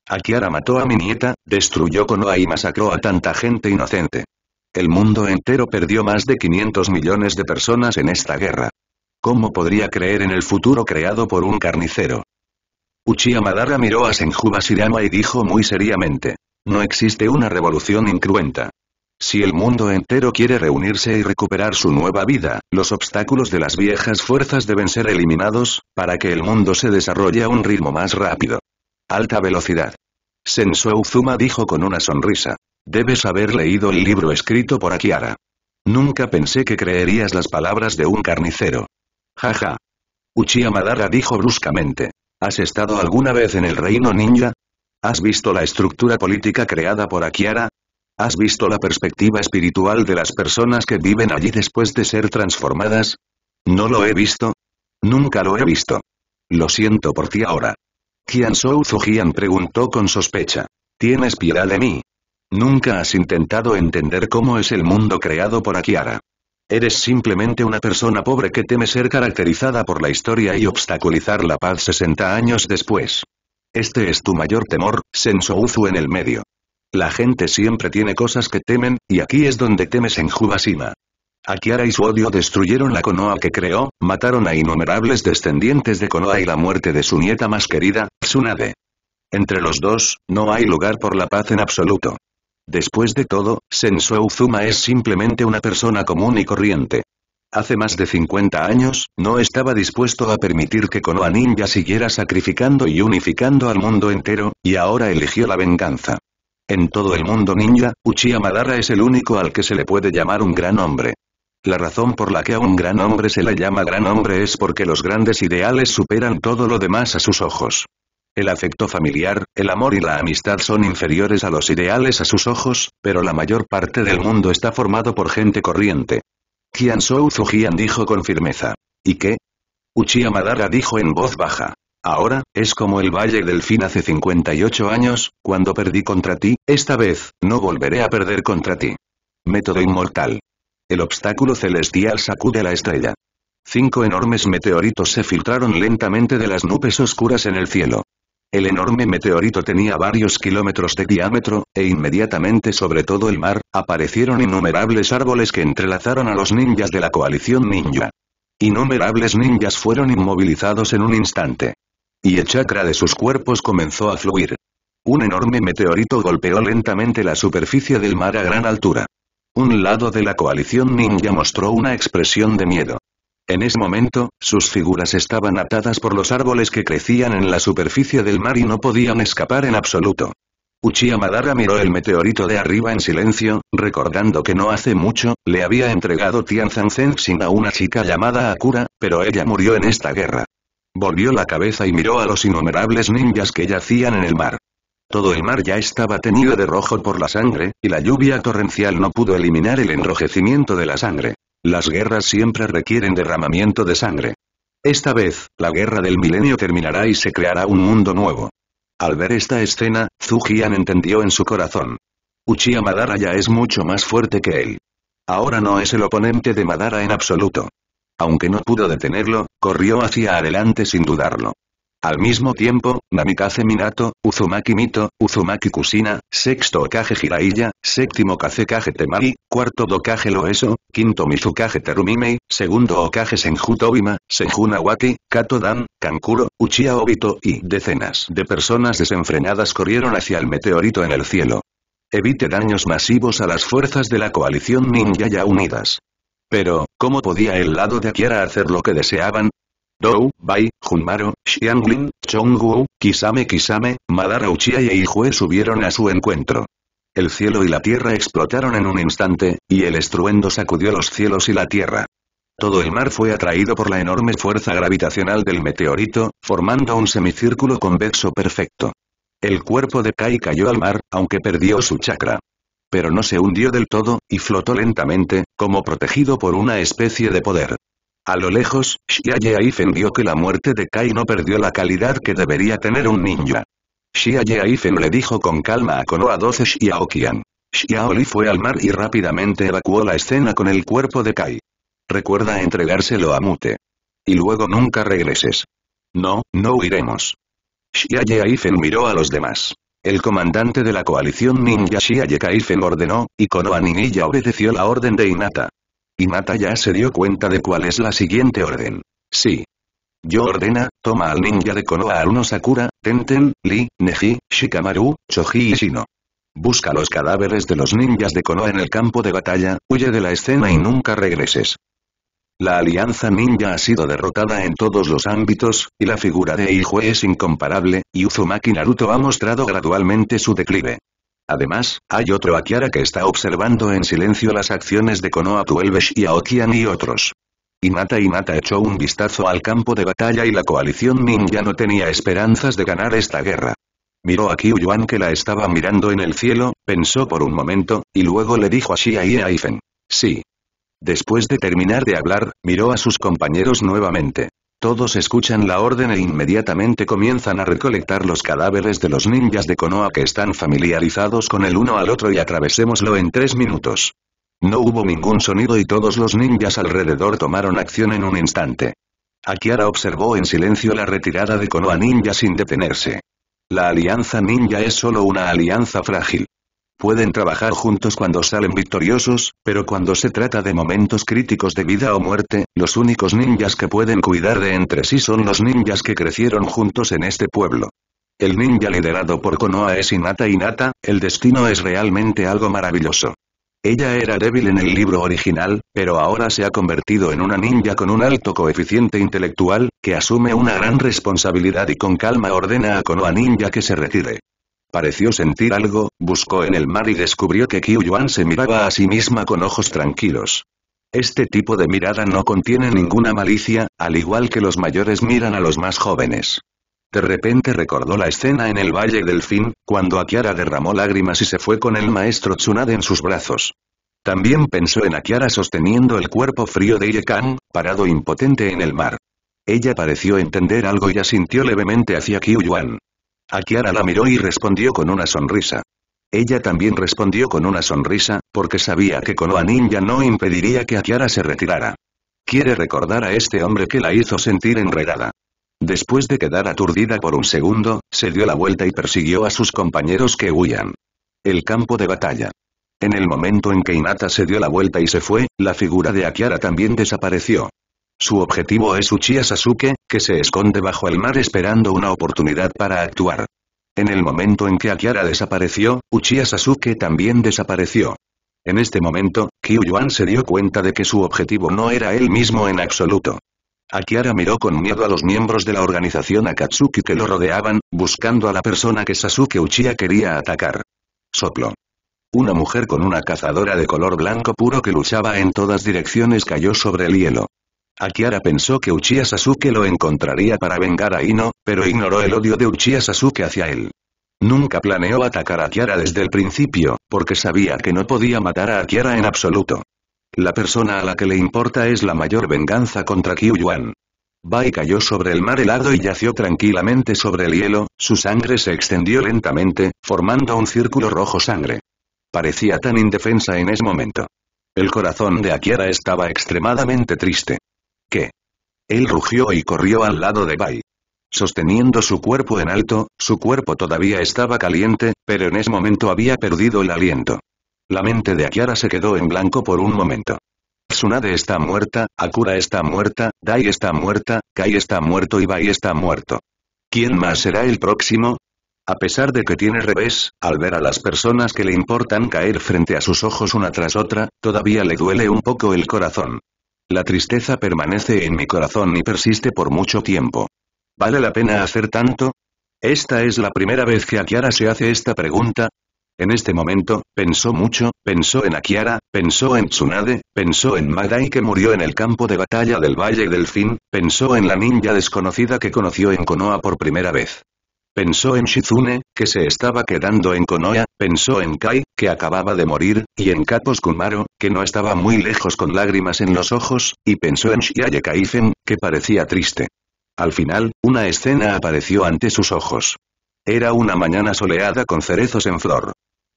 Akiara mató a mi nieta, destruyó Konoha y masacró a tanta gente inocente. El mundo entero perdió más de 500 millones de personas en esta guerra. ¿Cómo podría creer en el futuro creado por un carnicero? Uchiha Madara miró a Senju Shirama y dijo muy seriamente. No existe una revolución incruenta. Si el mundo entero quiere reunirse y recuperar su nueva vida, los obstáculos de las viejas fuerzas deben ser eliminados, para que el mundo se desarrolle a un ritmo más rápido. Alta velocidad. Senzu Uzuma dijo con una sonrisa. Debes haber leído el libro escrito por Akiara. Nunca pensé que creerías las palabras de un carnicero. Jaja. Uchiha Madara dijo bruscamente. ¿Has estado alguna vez en el reino ninja? ¿Has visto la estructura política creada por Akiara? ¿Has visto la perspectiva espiritual de las personas que viven allí después de ser transformadas? No lo he visto. Nunca lo he visto. Lo siento por ti ahora. Shou Zujian preguntó con sospecha. ¿Tienes piedad de mí? Nunca has intentado entender cómo es el mundo creado por Akiara. Eres simplemente una persona pobre que teme ser caracterizada por la historia y obstaculizar la paz 60 años después. Este es tu mayor temor, Sensouzu en el medio. La gente siempre tiene cosas que temen, y aquí es donde temes en Jubasima. Akiara y su odio destruyeron la Konoha que creó, mataron a innumerables descendientes de Konoha y la muerte de su nieta más querida, Tsunade. Entre los dos, no hay lugar por la paz en absoluto. Después de todo, Sensou Uzuma es simplemente una persona común y corriente. Hace más de 50 años, no estaba dispuesto a permitir que Konoa Ninja siguiera sacrificando y unificando al mundo entero, y ahora eligió la venganza. En todo el mundo ninja, Uchiha Madara es el único al que se le puede llamar un gran hombre. La razón por la que a un gran hombre se le llama gran hombre es porque los grandes ideales superan todo lo demás a sus ojos. El afecto familiar, el amor y la amistad son inferiores a los ideales a sus ojos, pero la mayor parte del mundo está formado por gente corriente. Qian Shou Zujian dijo con firmeza. ¿Y qué? Uchiha Madara dijo en voz baja. Ahora, es como el Valle del Fin hace 58 años, cuando perdí contra ti, esta vez, no volveré a perder contra ti. Método inmortal. El obstáculo celestial sacude la estrella. Cinco enormes meteoritos se filtraron lentamente de las nubes oscuras en el cielo. El enorme meteorito tenía varios kilómetros de diámetro, e inmediatamente sobre todo el mar, aparecieron innumerables árboles que entrelazaron a los ninjas de la coalición ninja. Innumerables ninjas fueron inmovilizados en un instante. Y el chakra de sus cuerpos comenzó a fluir. Un enorme meteorito golpeó lentamente la superficie del mar a gran altura. Un lado de la coalición ninja mostró una expresión de miedo. En ese momento, sus figuras estaban atadas por los árboles que crecían en la superficie del mar y no podían escapar en absoluto. Uchiha Madara miró el meteorito de arriba en silencio, recordando que no hace mucho, le había entregado Tianzan Zenxin a una chica llamada Akura, pero ella murió en esta guerra. Volvió la cabeza y miró a los innumerables ninjas que yacían en el mar. Todo el mar ya estaba teñido de rojo por la sangre, y la lluvia torrencial no pudo eliminar el enrojecimiento de la sangre. Las guerras siempre requieren derramamiento de sangre. Esta vez, la guerra del milenio terminará y se creará un mundo nuevo. Al ver esta escena, Zujian entendió en su corazón. Uchiha Madara ya es mucho más fuerte que él. Ahora no es el oponente de Madara en absoluto. Aunque no pudo detenerlo, corrió hacia adelante sin dudarlo. Al mismo tiempo, Namikaze Minato, Uzumaki Mito, Uzumaki Kusina, sexto Okage Jiraiya, séptimo Kage Kage Temari, cuarto Dokage Loeso, quinto Mizukage Terumimei, segundo Okage Senju Tobima, Senju Kato Dan, Kankuro, Uchiha Obito y decenas de personas desenfrenadas corrieron hacia el meteorito en el cielo. Evite daños masivos a las fuerzas de la coalición ninja ya unidas. Pero, ¿cómo podía el lado de Akira hacer lo que deseaban? Dou, Bai, Junmaro, Xianglin, Chongwu, Kisame Kisame, Madara Uchiha y Eijue subieron a su encuentro. El cielo y la tierra explotaron en un instante, y el estruendo sacudió los cielos y la tierra. Todo el mar fue atraído por la enorme fuerza gravitacional del meteorito, formando un semicírculo convexo perfecto. El cuerpo de Kai cayó al mar, aunque perdió su chakra. Pero no se hundió del todo, y flotó lentamente, como protegido por una especie de poder. A lo lejos, Xia Aifen vio que la muerte de Kai no perdió la calidad que debería tener un ninja. Xia Aifen le dijo con calma a Konoha 12 Shiaokian. Xiaoli fue al mar y rápidamente evacuó la escena con el cuerpo de Kai. Recuerda entregárselo a Mute. Y luego nunca regreses. No, no huiremos. Xia Aifen miró a los demás. El comandante de la coalición ninja Xia ordenó, y Konoha Ninilla obedeció la orden de Inata. Y Mata ya se dio cuenta de cuál es la siguiente orden. Sí. Yo ordena, toma al ninja de Konoha uno Sakura, Tenten, Lee, Neji, Shikamaru, Choji y Shino. Busca los cadáveres de los ninjas de Konoha en el campo de batalla, huye de la escena y nunca regreses. La alianza ninja ha sido derrotada en todos los ámbitos, y la figura de Ijue es incomparable, y Uzumaki Naruto ha mostrado gradualmente su declive. Además, hay otro Akiara que está observando en silencio las acciones de Konoha Tuelvesh y Aokian y otros. y Mata echó un vistazo al campo de batalla y la coalición ninja no tenía esperanzas de ganar esta guerra. Miró a Yuan que la estaba mirando en el cielo, pensó por un momento, y luego le dijo a Shia y a Aifen. Sí. Después de terminar de hablar, miró a sus compañeros nuevamente. Todos escuchan la orden e inmediatamente comienzan a recolectar los cadáveres de los ninjas de Konoha que están familiarizados con el uno al otro y atravesémoslo en tres minutos. No hubo ningún sonido y todos los ninjas alrededor tomaron acción en un instante. Akiara observó en silencio la retirada de Konoha ninja sin detenerse. La alianza ninja es solo una alianza frágil. Pueden trabajar juntos cuando salen victoriosos, pero cuando se trata de momentos críticos de vida o muerte, los únicos ninjas que pueden cuidar de entre sí son los ninjas que crecieron juntos en este pueblo. El ninja liderado por Konoha es Inata Inata, el destino es realmente algo maravilloso. Ella era débil en el libro original, pero ahora se ha convertido en una ninja con un alto coeficiente intelectual, que asume una gran responsabilidad y con calma ordena a Konoha Ninja que se retire. Pareció sentir algo, buscó en el mar y descubrió que Qiu Yuan se miraba a sí misma con ojos tranquilos. Este tipo de mirada no contiene ninguna malicia, al igual que los mayores miran a los más jóvenes. De repente recordó la escena en el Valle del Fin, cuando Akiara derramó lágrimas y se fue con el maestro Tsunade en sus brazos. También pensó en Akiara sosteniendo el cuerpo frío de Yekan, parado impotente en el mar. Ella pareció entender algo y asintió levemente hacia Qiu Yuan. Akiara la miró y respondió con una sonrisa. Ella también respondió con una sonrisa, porque sabía que Konoa Ninja no impediría que Akiara se retirara. Quiere recordar a este hombre que la hizo sentir enredada. Después de quedar aturdida por un segundo, se dio la vuelta y persiguió a sus compañeros que huían. El campo de batalla. En el momento en que Inata se dio la vuelta y se fue, la figura de Akiara también desapareció. Su objetivo es Uchiha Sasuke, que se esconde bajo el mar esperando una oportunidad para actuar. En el momento en que Akiara desapareció, Uchiha Sasuke también desapareció. En este momento, Yuan se dio cuenta de que su objetivo no era él mismo en absoluto. Akiara miró con miedo a los miembros de la organización Akatsuki que lo rodeaban, buscando a la persona que Sasuke Uchiha quería atacar. Soplo. Una mujer con una cazadora de color blanco puro que luchaba en todas direcciones cayó sobre el hielo. Akiara pensó que Uchiha Sasuke lo encontraría para vengar a Ino, pero ignoró el odio de Uchiha Sasuke hacia él. Nunca planeó atacar a Akiara desde el principio, porque sabía que no podía matar a Akiara en absoluto. La persona a la que le importa es la mayor venganza contra Kyuyuan. Bai cayó sobre el mar helado y yació tranquilamente sobre el hielo, su sangre se extendió lentamente, formando un círculo rojo sangre. Parecía tan indefensa en ese momento. El corazón de Akiara estaba extremadamente triste. ¿Qué? Él rugió y corrió al lado de Bai. Sosteniendo su cuerpo en alto, su cuerpo todavía estaba caliente, pero en ese momento había perdido el aliento. La mente de Akiara se quedó en blanco por un momento. Tsunade está muerta, Akura está muerta, Dai está muerta, Kai está muerto y Bai está muerto. ¿Quién más será el próximo? A pesar de que tiene revés, al ver a las personas que le importan caer frente a sus ojos una tras otra, todavía le duele un poco el corazón. La tristeza permanece en mi corazón y persiste por mucho tiempo. ¿Vale la pena hacer tanto? Esta es la primera vez que Akiara se hace esta pregunta. En este momento, pensó mucho, pensó en Akiara, pensó en Tsunade, pensó en Madai que murió en el campo de batalla del Valle del Fin, pensó en la ninja desconocida que conoció en Konoha por primera vez pensó en Shizune, que se estaba quedando en Konoya, pensó en Kai, que acababa de morir, y en Kapos Kumaro, que no estaba muy lejos con lágrimas en los ojos, y pensó en Shiaye Kaifen, que parecía triste. Al final, una escena apareció ante sus ojos. Era una mañana soleada con cerezos en flor.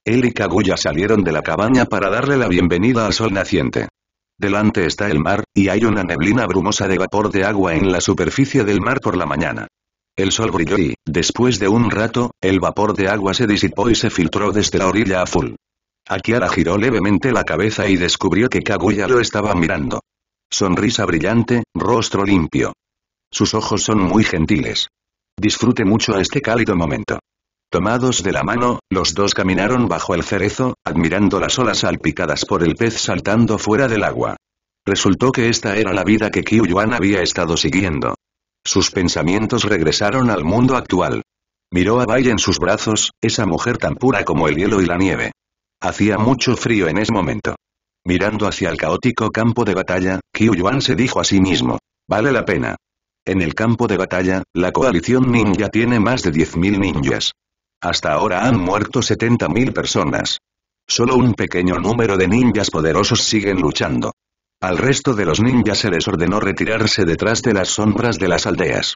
Él y Kaguya salieron de la cabaña para darle la bienvenida al sol naciente. Delante está el mar, y hay una neblina brumosa de vapor de agua en la superficie del mar por la mañana. El sol brilló y, después de un rato, el vapor de agua se disipó y se filtró desde la orilla azul. Akiara giró levemente la cabeza y descubrió que Kaguya lo estaba mirando. Sonrisa brillante, rostro limpio. Sus ojos son muy gentiles. Disfrute mucho este cálido momento. Tomados de la mano, los dos caminaron bajo el cerezo, admirando las olas salpicadas por el pez saltando fuera del agua. Resultó que esta era la vida que Kiyuan había estado siguiendo. Sus pensamientos regresaron al mundo actual. Miró a Bai en sus brazos, esa mujer tan pura como el hielo y la nieve. Hacía mucho frío en ese momento. Mirando hacia el caótico campo de batalla, Qiu Yuan se dijo a sí mismo. Vale la pena. En el campo de batalla, la coalición ninja tiene más de 10.000 ninjas. Hasta ahora han muerto 70.000 personas. Solo un pequeño número de ninjas poderosos siguen luchando. Al resto de los ninjas se les ordenó retirarse detrás de las sombras de las aldeas.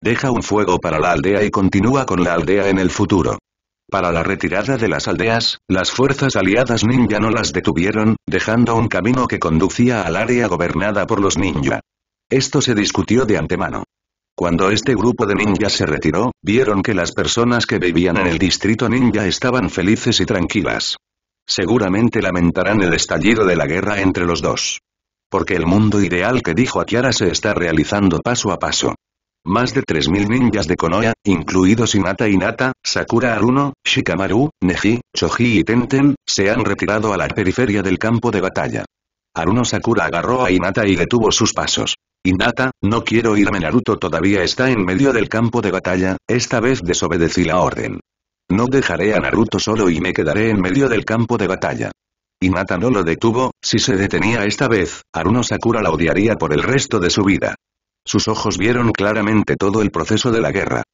Deja un fuego para la aldea y continúa con la aldea en el futuro. Para la retirada de las aldeas, las fuerzas aliadas ninja no las detuvieron, dejando un camino que conducía al área gobernada por los ninja. Esto se discutió de antemano. Cuando este grupo de ninjas se retiró, vieron que las personas que vivían en el distrito ninja estaban felices y tranquilas. Seguramente lamentarán el estallido de la guerra entre los dos. Porque el mundo ideal que dijo Akiara se está realizando paso a paso. Más de 3.000 ninjas de Konoha, incluidos Hinata y Sakura Aruno, Shikamaru, Neji, Choji y Tenten, se han retirado a la periferia del campo de batalla. Aruno Sakura agarró a Hinata y detuvo sus pasos. Hinata, no quiero irme Naruto todavía está en medio del campo de batalla, esta vez desobedecí la orden. No dejaré a Naruto solo y me quedaré en medio del campo de batalla. Y no lo detuvo, si se detenía esta vez, Aruno Sakura la odiaría por el resto de su vida. Sus ojos vieron claramente todo el proceso de la guerra.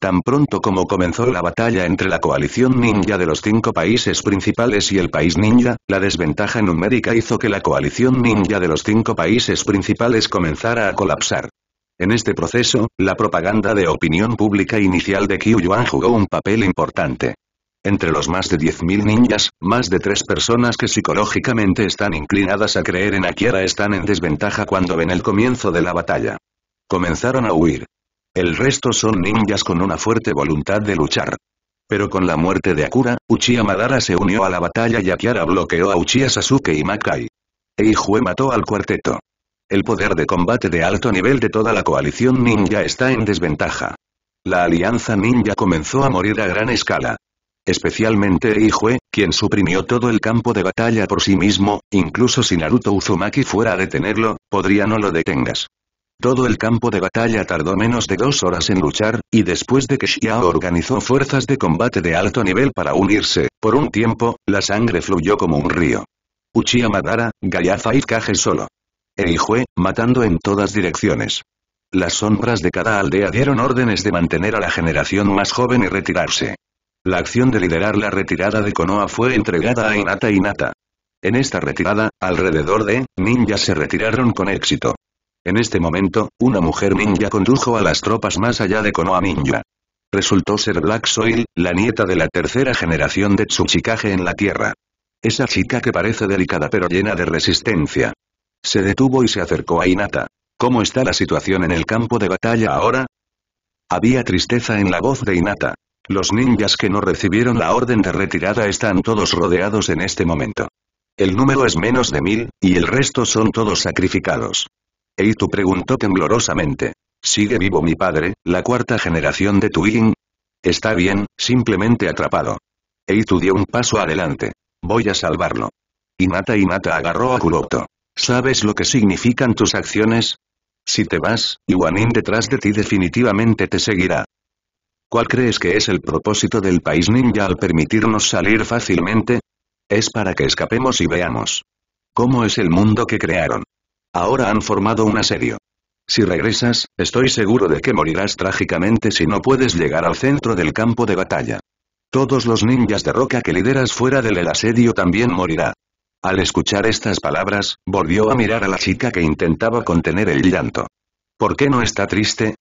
Tan pronto como comenzó la batalla entre la coalición ninja de los cinco países principales y el país ninja, la desventaja numérica hizo que la coalición ninja de los cinco países principales comenzara a colapsar. En este proceso, la propaganda de opinión pública inicial de Qiu jugó un papel importante. Entre los más de 10.000 ninjas, más de tres personas que psicológicamente están inclinadas a creer en Akira están en desventaja cuando ven el comienzo de la batalla. Comenzaron a huir. El resto son ninjas con una fuerte voluntad de luchar. Pero con la muerte de Akura, Uchiha Madara se unió a la batalla y Akira bloqueó a Uchiha Sasuke y Makai. Eijue mató al cuarteto. El poder de combate de alto nivel de toda la coalición ninja está en desventaja. La alianza ninja comenzó a morir a gran escala especialmente Eijue, quien suprimió todo el campo de batalla por sí mismo, incluso si Naruto Uzumaki fuera a detenerlo, podría no lo detengas. Todo el campo de batalla tardó menos de dos horas en luchar, y después de que Xiao organizó fuerzas de combate de alto nivel para unirse, por un tiempo, la sangre fluyó como un río. Uchiha Madara, Gayaza y Kage solo. Eijue, matando en todas direcciones. Las sombras de cada aldea dieron órdenes de mantener a la generación más joven y retirarse. La acción de liderar la retirada de Konoha fue entregada a Hinata Inata. En esta retirada, alrededor de ninjas se retiraron con éxito. En este momento, una mujer ninja condujo a las tropas más allá de Konoha Ninja. Resultó ser Black Soil, la nieta de la tercera generación de Tsuchikage en la Tierra. Esa chica que parece delicada pero llena de resistencia. Se detuvo y se acercó a Inata. ¿Cómo está la situación en el campo de batalla ahora? Había tristeza en la voz de Inata. Los ninjas que no recibieron la orden de retirada están todos rodeados en este momento. El número es menos de mil, y el resto son todos sacrificados. Eitu preguntó temblorosamente. ¿Sigue vivo mi padre, la cuarta generación de Tuigin? Está bien, simplemente atrapado. Eitu dio un paso adelante. Voy a salvarlo. Y y Mata agarró a Kuroto. ¿Sabes lo que significan tus acciones? Si te vas, Iwanin detrás de ti definitivamente te seguirá. ¿Cuál crees que es el propósito del país ninja al permitirnos salir fácilmente? Es para que escapemos y veamos. ¿Cómo es el mundo que crearon? Ahora han formado un asedio. Si regresas, estoy seguro de que morirás trágicamente si no puedes llegar al centro del campo de batalla. Todos los ninjas de roca que lideras fuera del asedio también morirá. Al escuchar estas palabras, volvió a mirar a la chica que intentaba contener el llanto. ¿Por qué no está triste?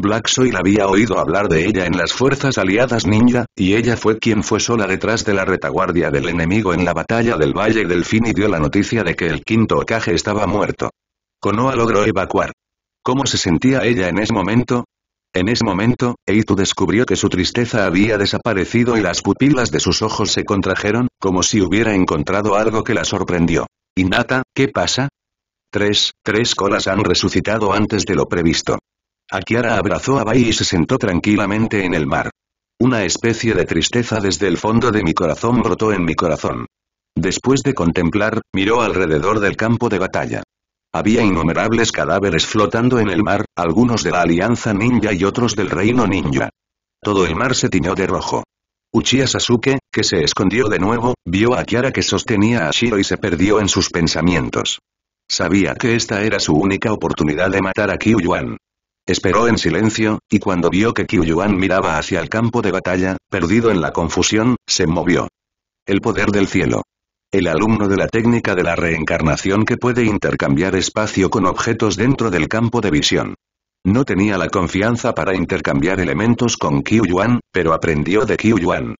Black Soil había oído hablar de ella en las fuerzas aliadas ninja, y ella fue quien fue sola detrás de la retaguardia del enemigo en la batalla del Valle del Fin y dio la noticia de que el quinto Okage estaba muerto. Konoha logró evacuar. ¿Cómo se sentía ella en ese momento? En ese momento, Eitu descubrió que su tristeza había desaparecido y las pupilas de sus ojos se contrajeron, como si hubiera encontrado algo que la sorprendió. Inata, ¿qué pasa? Tres, tres colas han resucitado antes de lo previsto. Akiara abrazó a Bai y se sentó tranquilamente en el mar. Una especie de tristeza desde el fondo de mi corazón brotó en mi corazón. Después de contemplar, miró alrededor del campo de batalla. Había innumerables cadáveres flotando en el mar, algunos de la Alianza Ninja y otros del Reino Ninja. Todo el mar se tiñó de rojo. Uchiha Sasuke, que se escondió de nuevo, vio a Kiara que sostenía a Shiro y se perdió en sus pensamientos. Sabía que esta era su única oportunidad de matar a Kyuyuan. Esperó en silencio, y cuando vio que Yuan miraba hacia el campo de batalla, perdido en la confusión, se movió. El poder del cielo. El alumno de la técnica de la reencarnación que puede intercambiar espacio con objetos dentro del campo de visión. No tenía la confianza para intercambiar elementos con Qiu Yuan, pero aprendió de Qiu Yuan.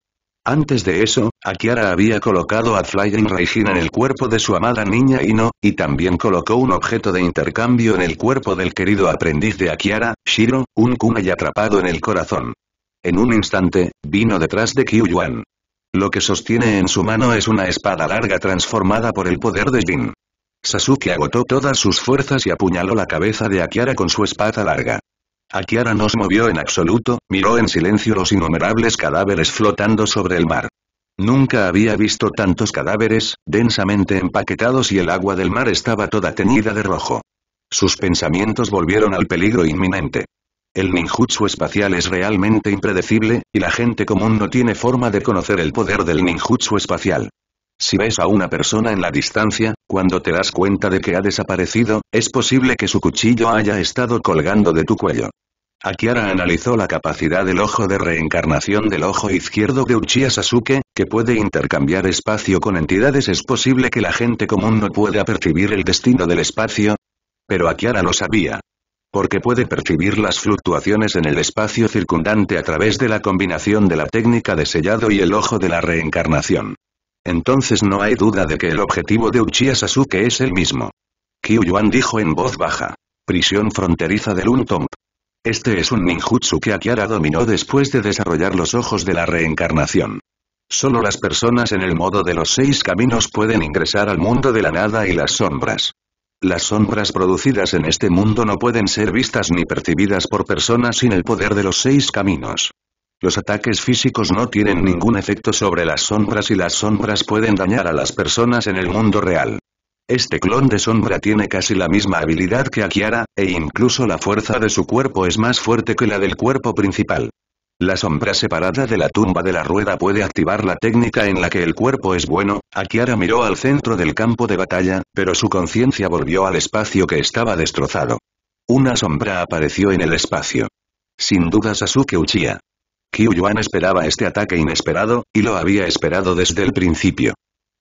Antes de eso, Akiara había colocado a Flying Raijin en el cuerpo de su amada niña Ino, y también colocó un objeto de intercambio en el cuerpo del querido aprendiz de Akiara, Shiro, un kunai atrapado en el corazón. En un instante, vino detrás de Yuan. Lo que sostiene en su mano es una espada larga transformada por el poder de Jin. Sasuke agotó todas sus fuerzas y apuñaló la cabeza de Akiara con su espada larga. Akiara no se movió en absoluto, miró en silencio los innumerables cadáveres flotando sobre el mar. Nunca había visto tantos cadáveres, densamente empaquetados y el agua del mar estaba toda teñida de rojo. Sus pensamientos volvieron al peligro inminente. El ninjutsu espacial es realmente impredecible, y la gente común no tiene forma de conocer el poder del ninjutsu espacial. Si ves a una persona en la distancia, cuando te das cuenta de que ha desaparecido, es posible que su cuchillo haya estado colgando de tu cuello. Akiara analizó la capacidad del ojo de reencarnación del ojo izquierdo de Uchiha Sasuke, que puede intercambiar espacio con entidades es posible que la gente común no pueda percibir el destino del espacio. Pero Akiara lo sabía. Porque puede percibir las fluctuaciones en el espacio circundante a través de la combinación de la técnica de sellado y el ojo de la reencarnación. Entonces no hay duda de que el objetivo de Uchiha Sasuke es el mismo. Kyu dijo en voz baja. Prisión fronteriza de Untomp. Este es un ninjutsu que Akiara dominó después de desarrollar los ojos de la reencarnación. Solo las personas en el modo de los seis caminos pueden ingresar al mundo de la nada y las sombras. Las sombras producidas en este mundo no pueden ser vistas ni percibidas por personas sin el poder de los seis caminos. Los ataques físicos no tienen ningún efecto sobre las sombras y las sombras pueden dañar a las personas en el mundo real. Este clon de sombra tiene casi la misma habilidad que Akiara, e incluso la fuerza de su cuerpo es más fuerte que la del cuerpo principal. La sombra separada de la tumba de la rueda puede activar la técnica en la que el cuerpo es bueno, Akiara miró al centro del campo de batalla, pero su conciencia volvió al espacio que estaba destrozado. Una sombra apareció en el espacio. Sin duda Sasuke Uchiha. Qiu Yuan esperaba este ataque inesperado, y lo había esperado desde el principio.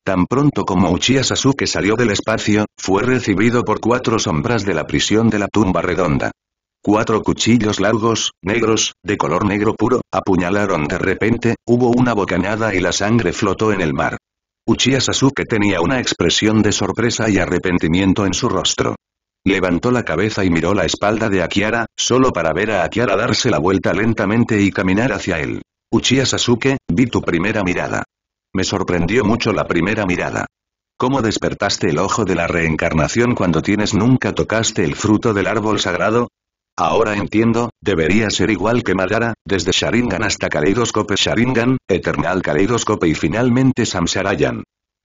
Tan pronto como Uchiha Sasuke salió del espacio, fue recibido por cuatro sombras de la prisión de la tumba redonda. Cuatro cuchillos largos, negros, de color negro puro, apuñalaron de repente, hubo una bocanada y la sangre flotó en el mar. Uchiha Sasuke tenía una expresión de sorpresa y arrepentimiento en su rostro. Levantó la cabeza y miró la espalda de Akiara, solo para ver a Akiara darse la vuelta lentamente y caminar hacia él. Uchiha Sasuke, vi tu primera mirada. Me sorprendió mucho la primera mirada. ¿Cómo despertaste el ojo de la reencarnación cuando tienes nunca tocaste el fruto del árbol sagrado? Ahora entiendo, debería ser igual que Madara, desde Sharingan hasta Kaleidoscope Sharingan, Eternal Kaleidoscope y finalmente Samsarayan.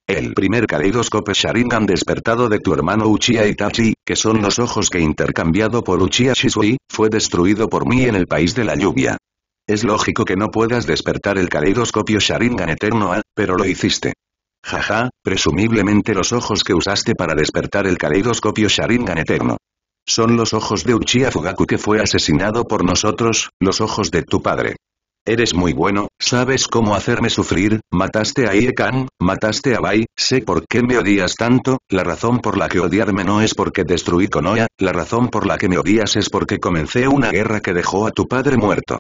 El primer caleidoscope Sharingan despertado de tu hermano Uchiha Itachi, que son los ojos que intercambiado por Uchiha Shisui, fue destruido por mí en el país de la lluvia. Es lógico que no puedas despertar el caleidoscopio Sharingan eterno ah, pero lo hiciste. Jaja, presumiblemente los ojos que usaste para despertar el caleidoscopio Sharingan eterno. Son los ojos de Uchiha Fugaku que fue asesinado por nosotros, los ojos de tu padre. Eres muy bueno, sabes cómo hacerme sufrir, mataste a Iekan, mataste a Bai, sé por qué me odias tanto, la razón por la que odiarme no es porque destruí Konoha, la razón por la que me odias es porque comencé una guerra que dejó a tu padre muerto.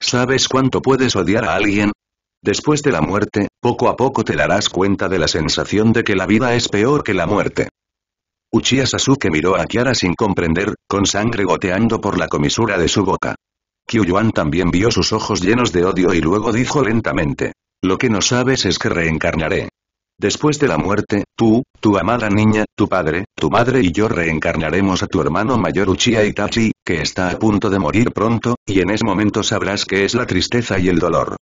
¿Sabes cuánto puedes odiar a alguien? Después de la muerte, poco a poco te darás cuenta de la sensación de que la vida es peor que la muerte. Uchiha Sasuke miró a Kiara sin comprender, con sangre goteando por la comisura de su boca. Yuan también vio sus ojos llenos de odio y luego dijo lentamente. Lo que no sabes es que reencarnaré. Después de la muerte, tú, tu amada niña, tu padre, tu madre y yo reencarnaremos a tu hermano mayor Uchiha Itachi, que está a punto de morir pronto, y en ese momento sabrás qué es la tristeza y el dolor.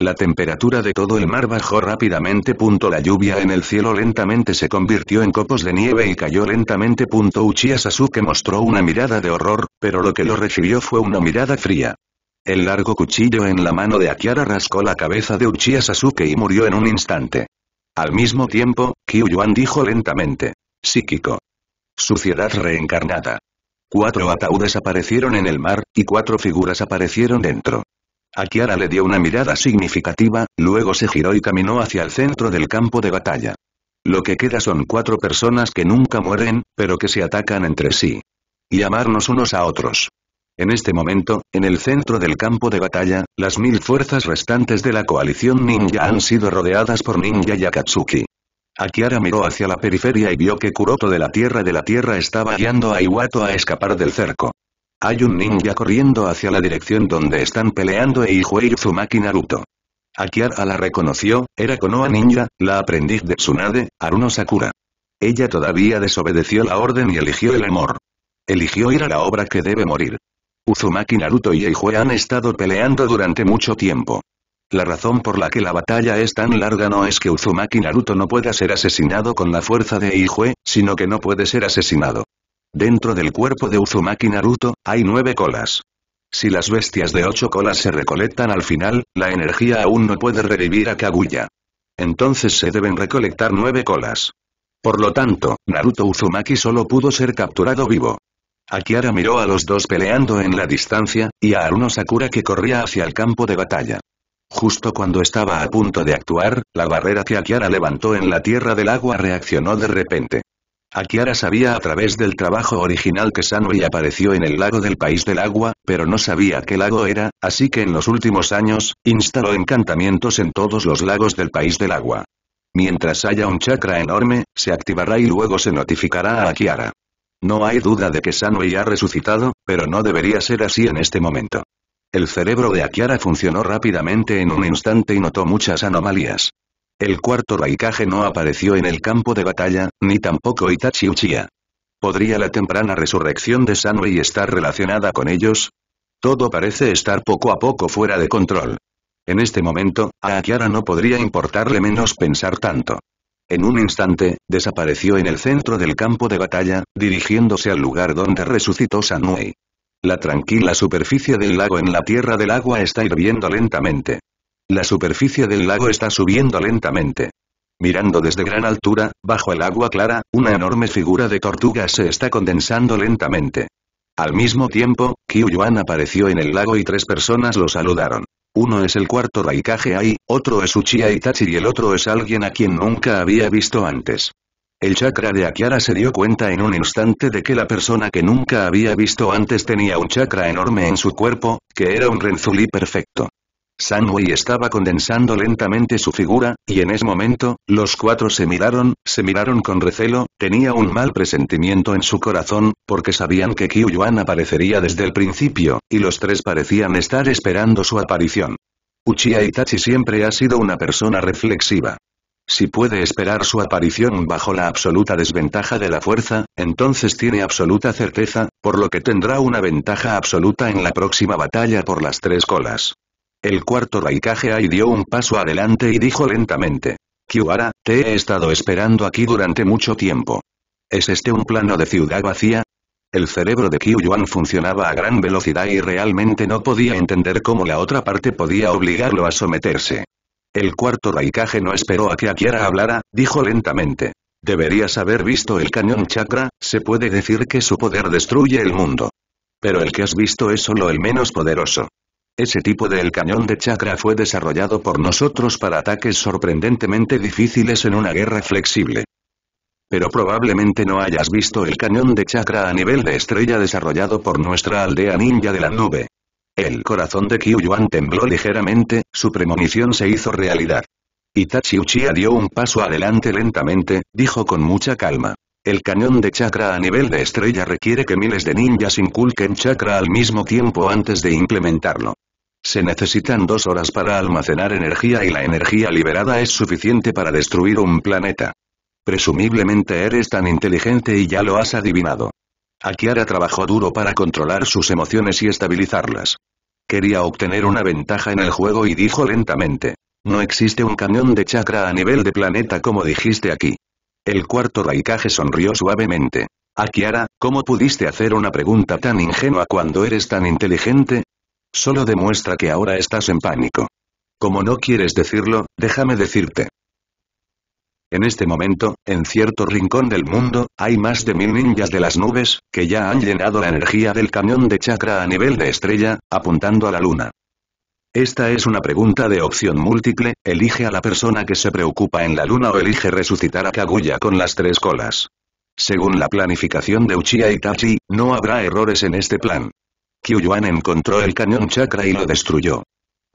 La temperatura de todo el mar bajó rápidamente. La lluvia en el cielo lentamente se convirtió en copos de nieve y cayó lentamente. Uchiha Sasuke mostró una mirada de horror, pero lo que lo recibió fue una mirada fría. El largo cuchillo en la mano de Akiara rascó la cabeza de Uchiha Sasuke y murió en un instante. Al mismo tiempo, Yuan dijo lentamente. Psíquico. Suciedad reencarnada. Cuatro ataúdes aparecieron en el mar, y cuatro figuras aparecieron dentro. Akira le dio una mirada significativa, luego se giró y caminó hacia el centro del campo de batalla. Lo que queda son cuatro personas que nunca mueren, pero que se atacan entre sí. Llamarnos unos a otros. En este momento, en el centro del campo de batalla, las mil fuerzas restantes de la coalición ninja han sido rodeadas por ninja Akatsuki. Akiara miró hacia la periferia y vio que Kuroto de la Tierra de la Tierra estaba guiando a Iwato a escapar del cerco. Hay un ninja corriendo hacia la dirección donde están peleando y e Uzumaki Naruto. Akiara la reconoció, era Konoha Ninja, la aprendiz de Tsunade, Aruno Sakura. Ella todavía desobedeció la orden y eligió el amor. Eligió ir a la obra que debe morir. Uzumaki Naruto y Eijue han estado peleando durante mucho tiempo. La razón por la que la batalla es tan larga no es que Uzumaki Naruto no pueda ser asesinado con la fuerza de Eijue, sino que no puede ser asesinado. Dentro del cuerpo de Uzumaki Naruto, hay nueve colas. Si las bestias de ocho colas se recolectan al final, la energía aún no puede revivir a Kaguya. Entonces se deben recolectar nueve colas. Por lo tanto, Naruto Uzumaki solo pudo ser capturado vivo. Akiara miró a los dos peleando en la distancia, y a Aruno Sakura que corría hacia el campo de batalla. Justo cuando estaba a punto de actuar, la barrera que Akiara levantó en la tierra del agua reaccionó de repente. Akiara sabía a través del trabajo original que Sanui apareció en el lago del País del Agua, pero no sabía qué lago era, así que en los últimos años, instaló encantamientos en todos los lagos del País del Agua. Mientras haya un chakra enorme, se activará y luego se notificará a Akiara. No hay duda de que Sanui ha resucitado, pero no debería ser así en este momento. El cerebro de Akiara funcionó rápidamente en un instante y notó muchas anomalías. El cuarto Raikage no apareció en el campo de batalla, ni tampoco Itachi Uchiha. ¿Podría la temprana resurrección de Sanui estar relacionada con ellos? Todo parece estar poco a poco fuera de control. En este momento, a Akiara no podría importarle menos pensar tanto. En un instante, desapareció en el centro del campo de batalla, dirigiéndose al lugar donde resucitó Sanui. La tranquila superficie del lago en la tierra del agua está hirviendo lentamente. La superficie del lago está subiendo lentamente. Mirando desde gran altura, bajo el agua clara, una enorme figura de tortuga se está condensando lentamente. Al mismo tiempo, Qiu Yuan apareció en el lago y tres personas lo saludaron. Uno es el cuarto Raikage Ai, otro es Uchiha Itachi y el otro es alguien a quien nunca había visto antes. El chakra de Akiara se dio cuenta en un instante de que la persona que nunca había visto antes tenía un chakra enorme en su cuerpo, que era un Renzuli perfecto. Sanui estaba condensando lentamente su figura, y en ese momento, los cuatro se miraron, se miraron con recelo, tenía un mal presentimiento en su corazón, porque sabían que Qiu Yuan aparecería desde el principio, y los tres parecían estar esperando su aparición. Uchiha Itachi siempre ha sido una persona reflexiva. Si puede esperar su aparición bajo la absoluta desventaja de la fuerza, entonces tiene absoluta certeza, por lo que tendrá una ventaja absoluta en la próxima batalla por las tres colas. El cuarto Raikage dio un paso adelante y dijo lentamente. Kyuara, te he estado esperando aquí durante mucho tiempo. ¿Es este un plano de ciudad vacía? El cerebro de Yuan funcionaba a gran velocidad y realmente no podía entender cómo la otra parte podía obligarlo a someterse. El cuarto Raikage no esperó a que Akira hablara, dijo lentamente. Deberías haber visto el cañón chakra, se puede decir que su poder destruye el mundo. Pero el que has visto es solo el menos poderoso. Ese tipo de el cañón de chakra fue desarrollado por nosotros para ataques sorprendentemente difíciles en una guerra flexible. Pero probablemente no hayas visto el cañón de chakra a nivel de estrella desarrollado por nuestra aldea ninja de la nube. El corazón de Kyuyuan tembló ligeramente, su premonición se hizo realidad. Itachi Uchiha dio un paso adelante lentamente, dijo con mucha calma. El cañón de chakra a nivel de estrella requiere que miles de ninjas inculquen chakra al mismo tiempo antes de implementarlo. Se necesitan dos horas para almacenar energía y la energía liberada es suficiente para destruir un planeta. Presumiblemente eres tan inteligente y ya lo has adivinado. Akiara trabajó duro para controlar sus emociones y estabilizarlas. Quería obtener una ventaja en el juego y dijo lentamente. No existe un cañón de chakra a nivel de planeta como dijiste aquí. El cuarto Raikage sonrió suavemente. Akiara, ¿cómo pudiste hacer una pregunta tan ingenua cuando eres tan inteligente? solo demuestra que ahora estás en pánico. Como no quieres decirlo, déjame decirte. En este momento, en cierto rincón del mundo, hay más de mil ninjas de las nubes, que ya han llenado la energía del cañón de chakra a nivel de estrella, apuntando a la luna. Esta es una pregunta de opción múltiple, elige a la persona que se preocupa en la luna o elige resucitar a Kaguya con las tres colas. Según la planificación de Uchiha Itachi, no habrá errores en este plan. Qiuyuan encontró el cañón chakra y lo destruyó.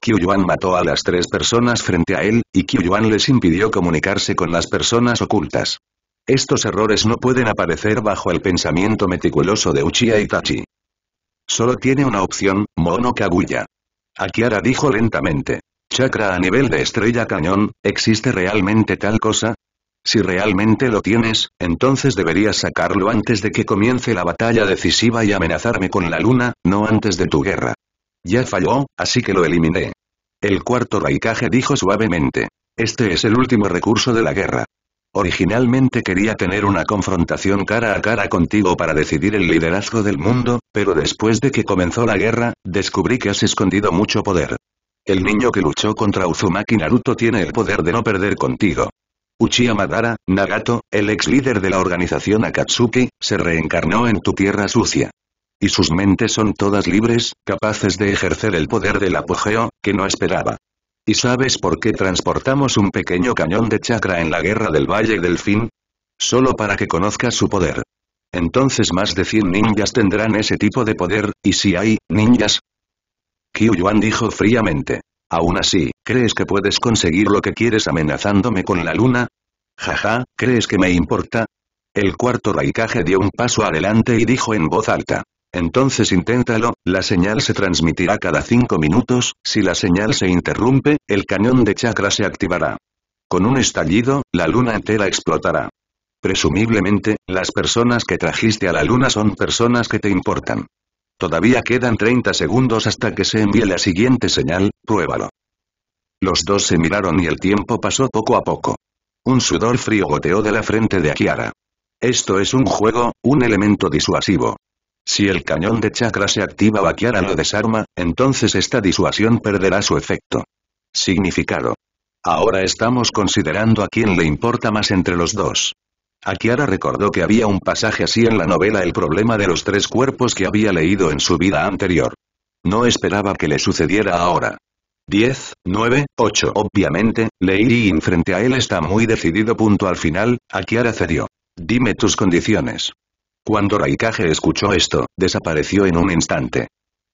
Qiuyuan mató a las tres personas frente a él, y Qiuyuan les impidió comunicarse con las personas ocultas. Estos errores no pueden aparecer bajo el pensamiento meticuloso de Uchiha Itachi. Solo tiene una opción, Mono Kaguya. Akiara dijo lentamente. Chakra a nivel de estrella cañón, ¿existe realmente tal cosa? Si realmente lo tienes, entonces deberías sacarlo antes de que comience la batalla decisiva y amenazarme con la luna, no antes de tu guerra. Ya falló, así que lo eliminé. El cuarto raicaje dijo suavemente. Este es el último recurso de la guerra. Originalmente quería tener una confrontación cara a cara contigo para decidir el liderazgo del mundo, pero después de que comenzó la guerra, descubrí que has escondido mucho poder. El niño que luchó contra Uzumaki Naruto tiene el poder de no perder contigo. Uchiha Madara, Nagato, el ex líder de la organización Akatsuki, se reencarnó en tu tierra sucia. Y sus mentes son todas libres, capaces de ejercer el poder del apogeo, que no esperaba. ¿Y sabes por qué transportamos un pequeño cañón de chakra en la guerra del Valle del Fin? Solo para que conozcas su poder. Entonces más de 100 ninjas tendrán ese tipo de poder, ¿y si hay, ninjas? Kyu dijo fríamente. Aún así, ¿crees que puedes conseguir lo que quieres amenazándome con la luna? Jaja, ¿crees que me importa? El cuarto Raikage dio un paso adelante y dijo en voz alta. Entonces inténtalo, la señal se transmitirá cada cinco minutos, si la señal se interrumpe, el cañón de chakra se activará. Con un estallido, la luna entera explotará. Presumiblemente, las personas que trajiste a la luna son personas que te importan. Todavía quedan 30 segundos hasta que se envíe la siguiente señal, pruébalo. Los dos se miraron y el tiempo pasó poco a poco. Un sudor frío goteó de la frente de Akiara. Esto es un juego, un elemento disuasivo. Si el cañón de chakra se activa o Akiara lo desarma, entonces esta disuasión perderá su efecto. Significado. Ahora estamos considerando a quién le importa más entre los dos. Akiara recordó que había un pasaje así en la novela El problema de los tres cuerpos que había leído en su vida anterior. No esperaba que le sucediera ahora. 10, 9, 8. Obviamente, Leirin frente a él está muy decidido. Punto al final, Akiara cedió. Dime tus condiciones. Cuando Raikage escuchó esto, desapareció en un instante.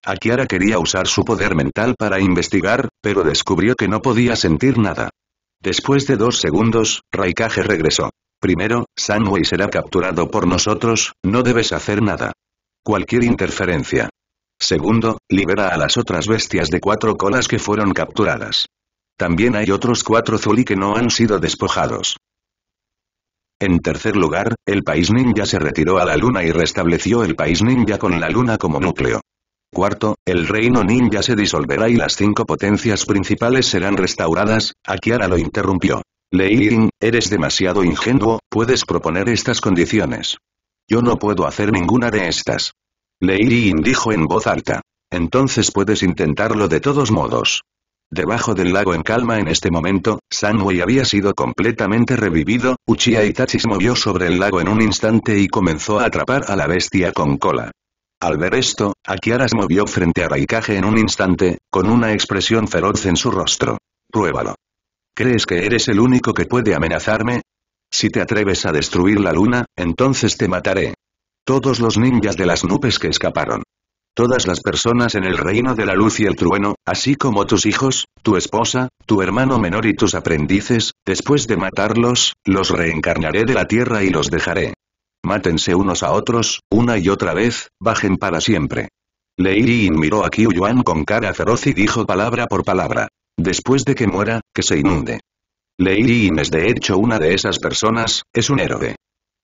Akiara quería usar su poder mental para investigar, pero descubrió que no podía sentir nada. Después de dos segundos, Raikage regresó. Primero, sanway será capturado por nosotros, no debes hacer nada. Cualquier interferencia. Segundo, libera a las otras bestias de cuatro colas que fueron capturadas. También hay otros cuatro Zuli que no han sido despojados. En tercer lugar, el país ninja se retiró a la luna y restableció el país ninja con la luna como núcleo. Cuarto, el reino ninja se disolverá y las cinco potencias principales serán restauradas, Akiara lo interrumpió. Leirin, eres demasiado ingenuo, puedes proponer estas condiciones. Yo no puedo hacer ninguna de estas. Leirin dijo en voz alta. Entonces puedes intentarlo de todos modos. Debajo del lago en calma en este momento, Sanwei había sido completamente revivido, Uchiha Itachi se movió sobre el lago en un instante y comenzó a atrapar a la bestia con cola. Al ver esto, Akiara se movió frente a Raikage en un instante, con una expresión feroz en su rostro. Pruébalo. ¿Crees que eres el único que puede amenazarme? Si te atreves a destruir la luna, entonces te mataré. Todos los ninjas de las nubes que escaparon. Todas las personas en el reino de la luz y el trueno, así como tus hijos, tu esposa, tu hermano menor y tus aprendices, después de matarlos, los reencarnaré de la tierra y los dejaré. Mátense unos a otros, una y otra vez, bajen para siempre. Lei Yin miró a Qiu Yuan con cara feroz y dijo palabra por palabra. Después de que muera, que se inunde. Lady es de hecho una de esas personas, es un héroe.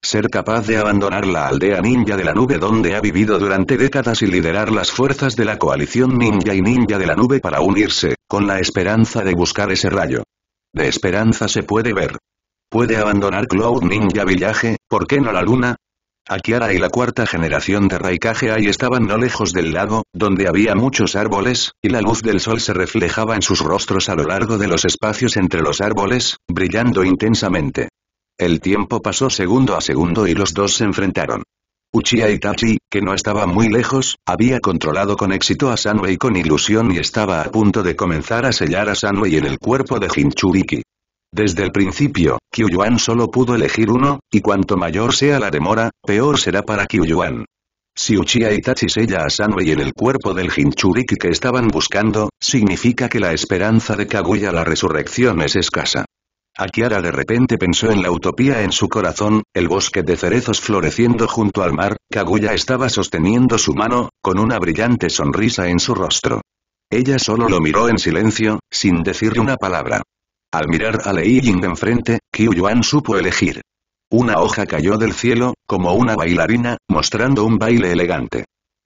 Ser capaz de abandonar la aldea ninja de la nube donde ha vivido durante décadas y liderar las fuerzas de la coalición ninja y ninja de la nube para unirse, con la esperanza de buscar ese rayo. De esperanza se puede ver. Puede abandonar Cloud Ninja Village, ¿por qué no la luna? Akiara y la cuarta generación de Raikage estaban no lejos del lago, donde había muchos árboles, y la luz del sol se reflejaba en sus rostros a lo largo de los espacios entre los árboles, brillando intensamente. El tiempo pasó segundo a segundo y los dos se enfrentaron. Uchiha Itachi, que no estaba muy lejos, había controlado con éxito a Sanwei con ilusión y estaba a punto de comenzar a sellar a Sanwei en el cuerpo de Hinchuriki. Desde el principio, Yuan solo pudo elegir uno, y cuanto mayor sea la demora, peor será para Yuan. Si Uchiha Itachi sella a y en el cuerpo del Jinchuriki que estaban buscando, significa que la esperanza de Kaguya la resurrección es escasa. Akiara de repente pensó en la utopía en su corazón, el bosque de cerezos floreciendo junto al mar, Kaguya estaba sosteniendo su mano, con una brillante sonrisa en su rostro. Ella solo lo miró en silencio, sin decirle una palabra. Al mirar a Lei Ying enfrente, Qiu Yuan supo elegir. Una hoja cayó del cielo, como una bailarina, mostrando un baile elegante.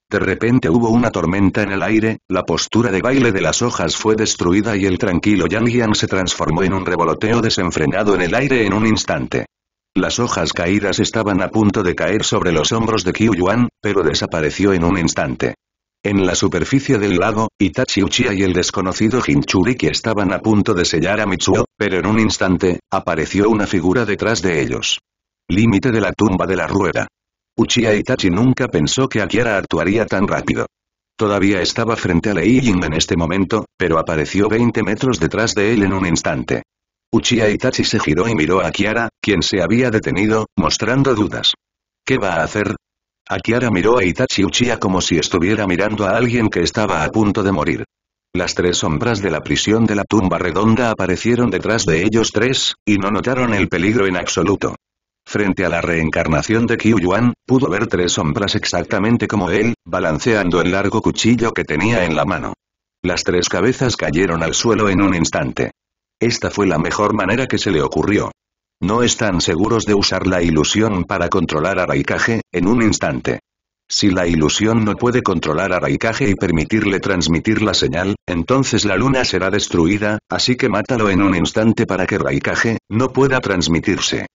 De repente hubo una tormenta en el aire, la postura de baile de las hojas fue destruida y el tranquilo Yang Yang se transformó en un revoloteo desenfrenado en el aire en un instante. Las hojas caídas estaban a punto de caer sobre los hombros de Qiu Yuan, pero desapareció en un instante. En la superficie del lago, Itachi Uchiha y el desconocido que estaban a punto de sellar a Mitsuo, pero en un instante, apareció una figura detrás de ellos. Límite de la tumba de la rueda. Uchiha Itachi nunca pensó que Kiara actuaría tan rápido. Todavía estaba frente a Lei en este momento, pero apareció 20 metros detrás de él en un instante. Uchiha Itachi se giró y miró a Kiara, quien se había detenido, mostrando dudas. ¿Qué va a hacer? Akiara miró a Itachi Uchiha como si estuviera mirando a alguien que estaba a punto de morir. Las tres sombras de la prisión de la tumba redonda aparecieron detrás de ellos tres, y no notaron el peligro en absoluto. Frente a la reencarnación de Kyu Yuan, pudo ver tres sombras exactamente como él, balanceando el largo cuchillo que tenía en la mano. Las tres cabezas cayeron al suelo en un instante. Esta fue la mejor manera que se le ocurrió. No están seguros de usar la ilusión para controlar a Raikage, en un instante. Si la ilusión no puede controlar a Raikage y permitirle transmitir la señal, entonces la luna será destruida, así que mátalo en un instante para que Raikage, no pueda transmitirse.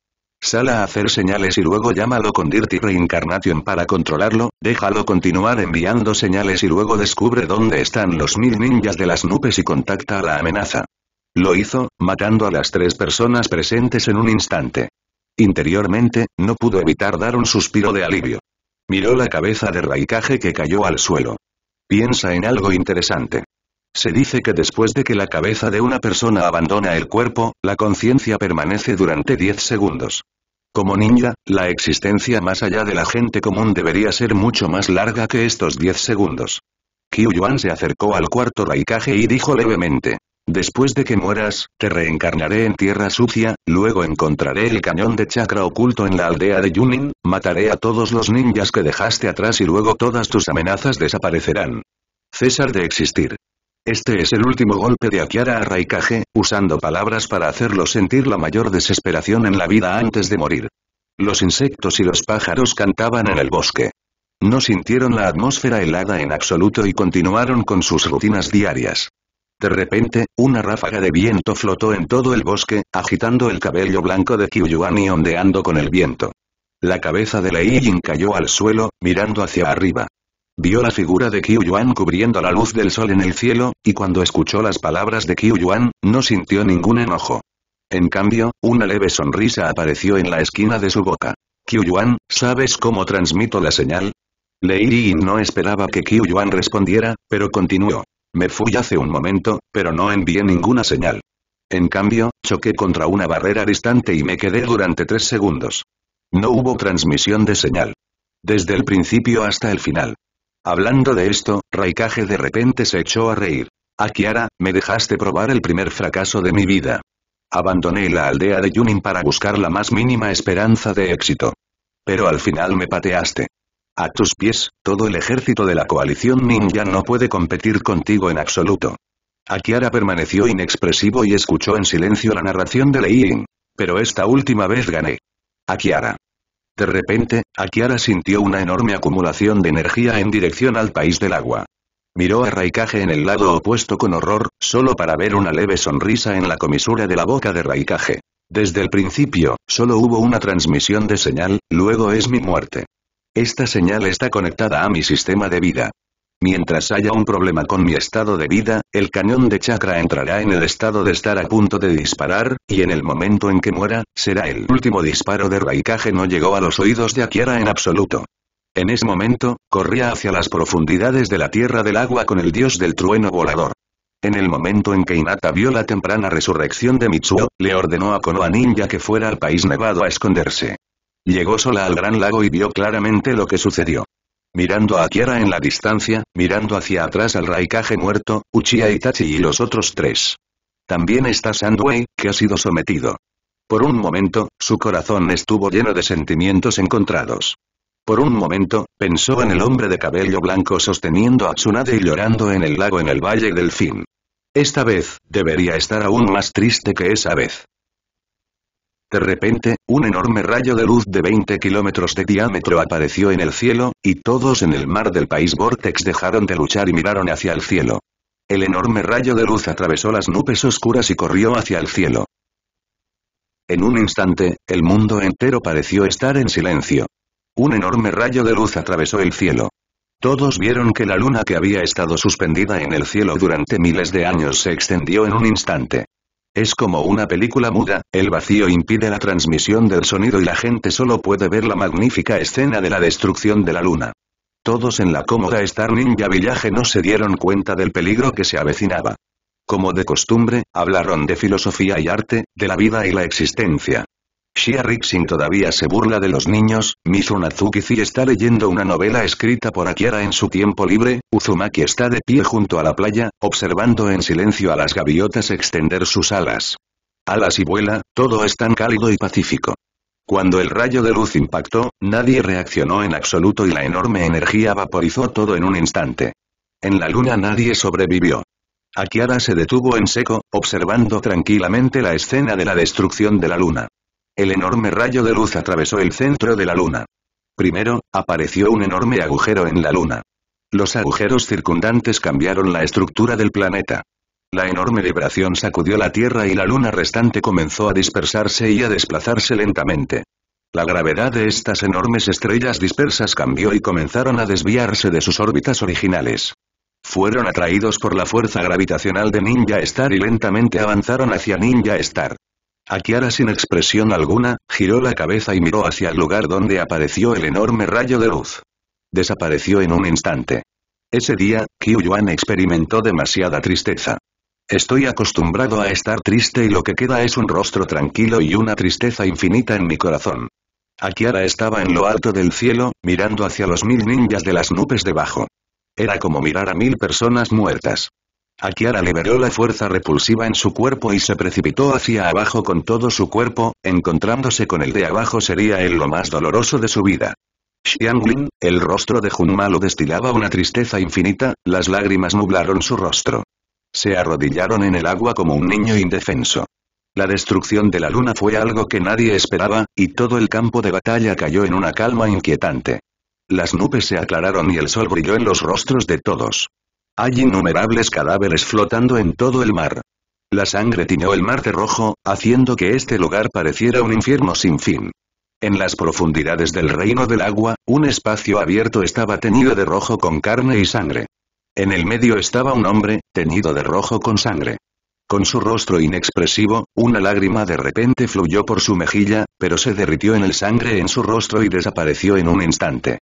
Sala a hacer señales y luego llámalo con Dirty Reincarnation para controlarlo, déjalo continuar enviando señales y luego descubre dónde están los mil ninjas de las nubes y contacta a la amenaza. Lo hizo, matando a las tres personas presentes en un instante. Interiormente, no pudo evitar dar un suspiro de alivio. Miró la cabeza de Raikage que cayó al suelo. Piensa en algo interesante. Se dice que después de que la cabeza de una persona abandona el cuerpo, la conciencia permanece durante 10 segundos. Como ninja, la existencia más allá de la gente común debería ser mucho más larga que estos 10 segundos. Kyu Yuan se acercó al cuarto Raikage y dijo levemente. Después de que mueras, te reencarnaré en tierra sucia, luego encontraré el cañón de chakra oculto en la aldea de Yunin, mataré a todos los ninjas que dejaste atrás y luego todas tus amenazas desaparecerán. César de existir. Este es el último golpe de Akiara a Raikage, usando palabras para hacerlo sentir la mayor desesperación en la vida antes de morir. Los insectos y los pájaros cantaban en el bosque. No sintieron la atmósfera helada en absoluto y continuaron con sus rutinas diarias. De repente, una ráfaga de viento flotó en todo el bosque, agitando el cabello blanco de Yuan y ondeando con el viento. La cabeza de Lei Yin cayó al suelo, mirando hacia arriba. Vio la figura de Yuan cubriendo la luz del sol en el cielo, y cuando escuchó las palabras de Yuan, no sintió ningún enojo. En cambio, una leve sonrisa apareció en la esquina de su boca. Yuan, ¿sabes cómo transmito la señal? Lei Yin no esperaba que Yuan respondiera, pero continuó. Me fui hace un momento, pero no envié ninguna señal. En cambio, choqué contra una barrera distante y me quedé durante tres segundos. No hubo transmisión de señal. Desde el principio hasta el final. Hablando de esto, Raikage de repente se echó a reír. Akiara, me dejaste probar el primer fracaso de mi vida. Abandoné la aldea de Yunin para buscar la más mínima esperanza de éxito. Pero al final me pateaste. A tus pies, todo el ejército de la coalición ninja no puede competir contigo en absoluto. Akiara permaneció inexpresivo y escuchó en silencio la narración de Lei Pero esta última vez gané. Akiara. De repente, Akiara sintió una enorme acumulación de energía en dirección al país del agua. Miró a Raikage en el lado opuesto con horror, solo para ver una leve sonrisa en la comisura de la boca de Raikage. Desde el principio, solo hubo una transmisión de señal, luego es mi muerte. Esta señal está conectada a mi sistema de vida. Mientras haya un problema con mi estado de vida, el cañón de chakra entrará en el estado de estar a punto de disparar, y en el momento en que muera, será el último disparo de Raikage no llegó a los oídos de Akira en absoluto. En ese momento, corría hacia las profundidades de la Tierra del Agua con el dios del trueno volador. En el momento en que Inata vio la temprana resurrección de Mitsuo, le ordenó a Konoha Ninja que fuera al país nevado a esconderse. Llegó sola al gran lago y vio claramente lo que sucedió. Mirando a Kiara en la distancia, mirando hacia atrás al Raikage muerto, Uchiha Itachi y los otros tres. También está Sandway, que ha sido sometido. Por un momento, su corazón estuvo lleno de sentimientos encontrados. Por un momento, pensó en el hombre de cabello blanco sosteniendo a Tsunade y llorando en el lago en el Valle del Fin. Esta vez, debería estar aún más triste que esa vez. De repente, un enorme rayo de luz de 20 kilómetros de diámetro apareció en el cielo, y todos en el mar del país Vortex dejaron de luchar y miraron hacia el cielo. El enorme rayo de luz atravesó las nubes oscuras y corrió hacia el cielo. En un instante, el mundo entero pareció estar en silencio. Un enorme rayo de luz atravesó el cielo. Todos vieron que la luna que había estado suspendida en el cielo durante miles de años se extendió en un instante. Es como una película muda, el vacío impide la transmisión del sonido y la gente solo puede ver la magnífica escena de la destrucción de la luna. Todos en la cómoda Star Ninja Villaje no se dieron cuenta del peligro que se avecinaba. Como de costumbre, hablaron de filosofía y arte, de la vida y la existencia. Shia Rixin todavía se burla de los niños, si está leyendo una novela escrita por Akiara en su tiempo libre, Uzumaki está de pie junto a la playa, observando en silencio a las gaviotas extender sus alas. Alas y vuela, todo es tan cálido y pacífico. Cuando el rayo de luz impactó, nadie reaccionó en absoluto y la enorme energía vaporizó todo en un instante. En la luna nadie sobrevivió. Akiara se detuvo en seco, observando tranquilamente la escena de la destrucción de la luna. El enorme rayo de luz atravesó el centro de la luna. Primero, apareció un enorme agujero en la luna. Los agujeros circundantes cambiaron la estructura del planeta. La enorme vibración sacudió la Tierra y la luna restante comenzó a dispersarse y a desplazarse lentamente. La gravedad de estas enormes estrellas dispersas cambió y comenzaron a desviarse de sus órbitas originales. Fueron atraídos por la fuerza gravitacional de Ninja Star y lentamente avanzaron hacia Ninja Star. Akiara sin expresión alguna, giró la cabeza y miró hacia el lugar donde apareció el enorme rayo de luz. Desapareció en un instante. Ese día, Qiu Yuan experimentó demasiada tristeza. Estoy acostumbrado a estar triste y lo que queda es un rostro tranquilo y una tristeza infinita en mi corazón. Akiara estaba en lo alto del cielo, mirando hacia los mil ninjas de las nubes debajo. Era como mirar a mil personas muertas. Akiara liberó la fuerza repulsiva en su cuerpo y se precipitó hacia abajo con todo su cuerpo, encontrándose con el de abajo sería el lo más doloroso de su vida. Xiangling, el rostro de lo destilaba una tristeza infinita, las lágrimas nublaron su rostro. Se arrodillaron en el agua como un niño indefenso. La destrucción de la luna fue algo que nadie esperaba, y todo el campo de batalla cayó en una calma inquietante. Las nubes se aclararon y el sol brilló en los rostros de todos. Hay innumerables cadáveres flotando en todo el mar. La sangre tiñó el mar de rojo, haciendo que este lugar pareciera un infierno sin fin. En las profundidades del reino del agua, un espacio abierto estaba teñido de rojo con carne y sangre. En el medio estaba un hombre, teñido de rojo con sangre. Con su rostro inexpresivo, una lágrima de repente fluyó por su mejilla, pero se derritió en el sangre en su rostro y desapareció en un instante.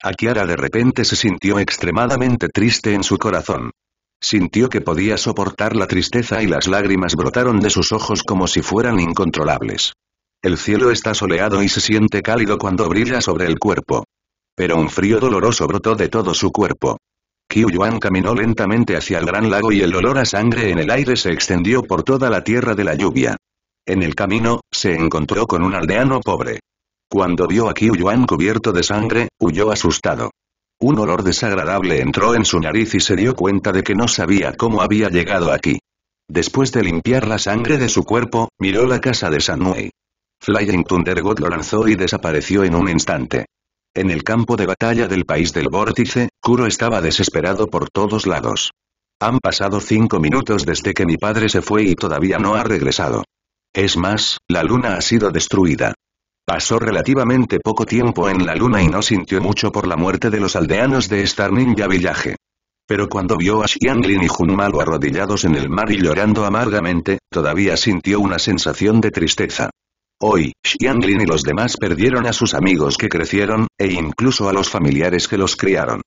Akiara de repente se sintió extremadamente triste en su corazón. Sintió que podía soportar la tristeza y las lágrimas brotaron de sus ojos como si fueran incontrolables. El cielo está soleado y se siente cálido cuando brilla sobre el cuerpo. Pero un frío doloroso brotó de todo su cuerpo. Qiu Yuan caminó lentamente hacia el gran lago y el olor a sangre en el aire se extendió por toda la tierra de la lluvia. En el camino, se encontró con un aldeano pobre. Cuando vio a Qiu cubierto de sangre, huyó asustado. Un olor desagradable entró en su nariz y se dio cuenta de que no sabía cómo había llegado aquí. Después de limpiar la sangre de su cuerpo, miró la casa de Sanui. Flying Thunder God lo lanzó y desapareció en un instante. En el campo de batalla del país del vórtice, Kuro estaba desesperado por todos lados. Han pasado cinco minutos desde que mi padre se fue y todavía no ha regresado. Es más, la luna ha sido destruida. Pasó relativamente poco tiempo en la luna y no sintió mucho por la muerte de los aldeanos de Star Ninja Village. Pero cuando vio a Xianglin y Junmalo arrodillados en el mar y llorando amargamente, todavía sintió una sensación de tristeza. Hoy, Xianglin y los demás perdieron a sus amigos que crecieron, e incluso a los familiares que los criaron.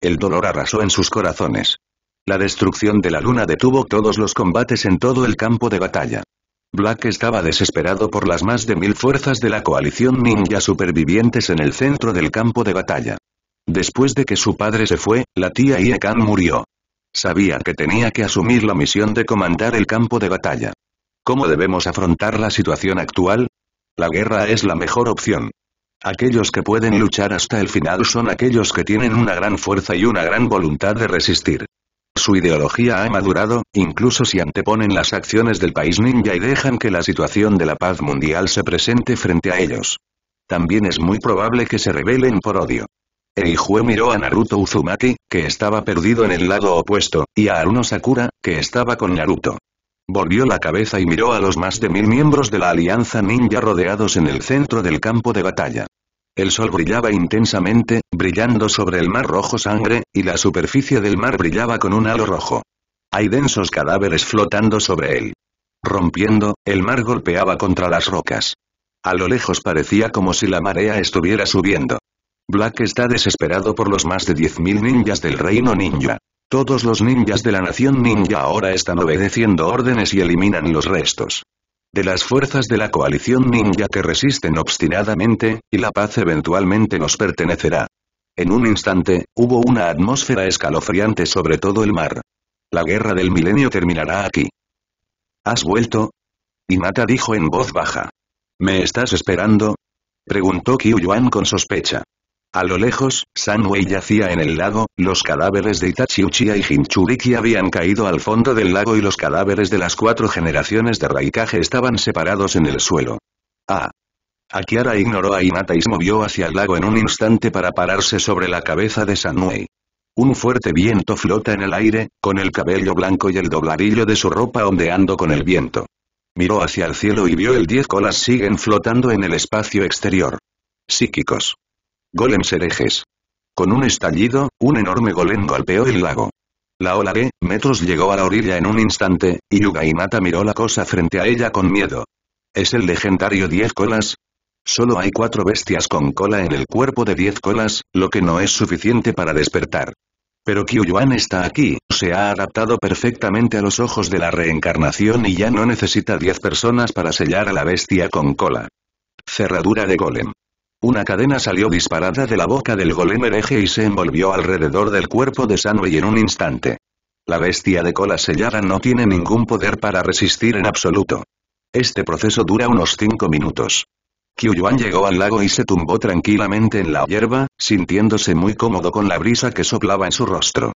El dolor arrasó en sus corazones. La destrucción de la luna detuvo todos los combates en todo el campo de batalla. Black estaba desesperado por las más de mil fuerzas de la coalición ninja supervivientes en el centro del campo de batalla. Después de que su padre se fue, la tía Iekan murió. Sabía que tenía que asumir la misión de comandar el campo de batalla. ¿Cómo debemos afrontar la situación actual? La guerra es la mejor opción. Aquellos que pueden luchar hasta el final son aquellos que tienen una gran fuerza y una gran voluntad de resistir. Su ideología ha madurado, incluso si anteponen las acciones del país ninja y dejan que la situación de la paz mundial se presente frente a ellos. También es muy probable que se rebelen por odio. Eijue miró a Naruto Uzumaki, que estaba perdido en el lado opuesto, y a Aruno Sakura, que estaba con Naruto. Volvió la cabeza y miró a los más de mil miembros de la Alianza Ninja rodeados en el centro del campo de batalla. El sol brillaba intensamente, brillando sobre el mar rojo sangre, y la superficie del mar brillaba con un halo rojo. Hay densos cadáveres flotando sobre él. Rompiendo, el mar golpeaba contra las rocas. A lo lejos parecía como si la marea estuviera subiendo. Black está desesperado por los más de 10.000 ninjas del reino ninja. Todos los ninjas de la nación ninja ahora están obedeciendo órdenes y eliminan los restos de las fuerzas de la coalición ninja que resisten obstinadamente, y la paz eventualmente nos pertenecerá. En un instante, hubo una atmósfera escalofriante sobre todo el mar. La guerra del milenio terminará aquí. ¿Has vuelto? Inata dijo en voz baja. ¿Me estás esperando? Preguntó Qiu Yuan con sospecha. A lo lejos, Sanwei yacía en el lago, los cadáveres de Itachi Uchiha y Hinchuriki habían caído al fondo del lago y los cadáveres de las cuatro generaciones de Raikage estaban separados en el suelo. Ah. Akiara ignoró a Inata y se movió hacia el lago en un instante para pararse sobre la cabeza de Sanwei. Un fuerte viento flota en el aire, con el cabello blanco y el dobladillo de su ropa ondeando con el viento. Miró hacia el cielo y vio el diez colas siguen flotando en el espacio exterior. Psíquicos. Golems herejes. Con un estallido, un enorme golem golpeó el lago. La ola de metros llegó a la orilla en un instante, y Yuga miró la cosa frente a ella con miedo. ¿Es el legendario Diez Colas? Solo hay cuatro bestias con cola en el cuerpo de Diez Colas, lo que no es suficiente para despertar. Pero Kyuyuan está aquí, se ha adaptado perfectamente a los ojos de la reencarnación y ya no necesita diez personas para sellar a la bestia con cola. Cerradura de golem. Una cadena salió disparada de la boca del golem hereje y se envolvió alrededor del cuerpo de y en un instante. La bestia de cola sellada no tiene ningún poder para resistir en absoluto. Este proceso dura unos cinco minutos. Yuan llegó al lago y se tumbó tranquilamente en la hierba, sintiéndose muy cómodo con la brisa que soplaba en su rostro.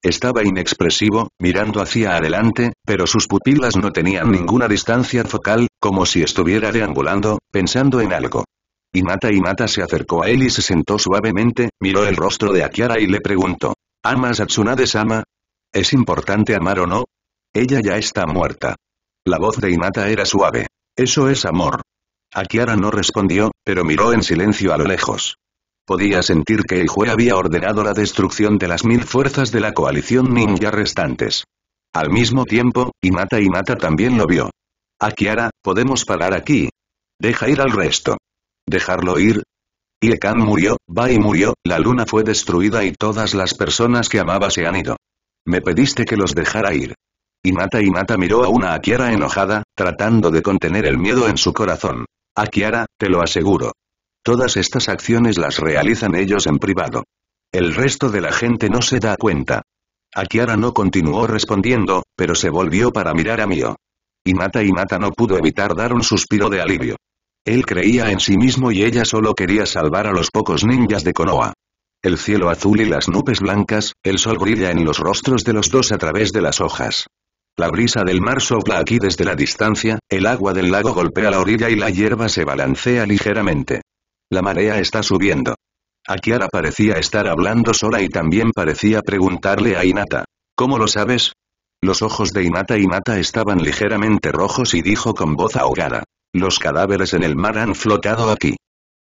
Estaba inexpresivo, mirando hacia adelante, pero sus pupilas no tenían ninguna distancia focal, como si estuviera deambulando, pensando en algo. Y Mata se acercó a él y se sentó suavemente, miró el rostro de Akiara y le preguntó. ¿Amas a Tsunade-sama? ¿Es importante amar o no? Ella ya está muerta. La voz de Imata era suave. Eso es amor. Akiara no respondió, pero miró en silencio a lo lejos. Podía sentir que el juez había ordenado la destrucción de las mil fuerzas de la coalición ninja restantes. Al mismo tiempo, Imata Mata también lo vio. Akiara, podemos parar aquí. Deja ir al resto dejarlo ir. Yekan murió, Bai murió, la luna fue destruida y todas las personas que amaba se han ido. Me pediste que los dejara ir. Y y Mata miró a una Akiara enojada, tratando de contener el miedo en su corazón. Akiara, te lo aseguro. Todas estas acciones las realizan ellos en privado. El resto de la gente no se da cuenta. Akiara no continuó respondiendo, pero se volvió para mirar a Mio. y Mata no pudo evitar dar un suspiro de alivio. Él creía en sí mismo y ella solo quería salvar a los pocos ninjas de Konoha. El cielo azul y las nubes blancas, el sol brilla en los rostros de los dos a través de las hojas. La brisa del mar sopla aquí desde la distancia, el agua del lago golpea la orilla y la hierba se balancea ligeramente. La marea está subiendo. Akiara parecía estar hablando sola y también parecía preguntarle a Inata. ¿Cómo lo sabes? Los ojos de Inata Inata estaban ligeramente rojos y dijo con voz ahogada. Los cadáveres en el mar han flotado aquí.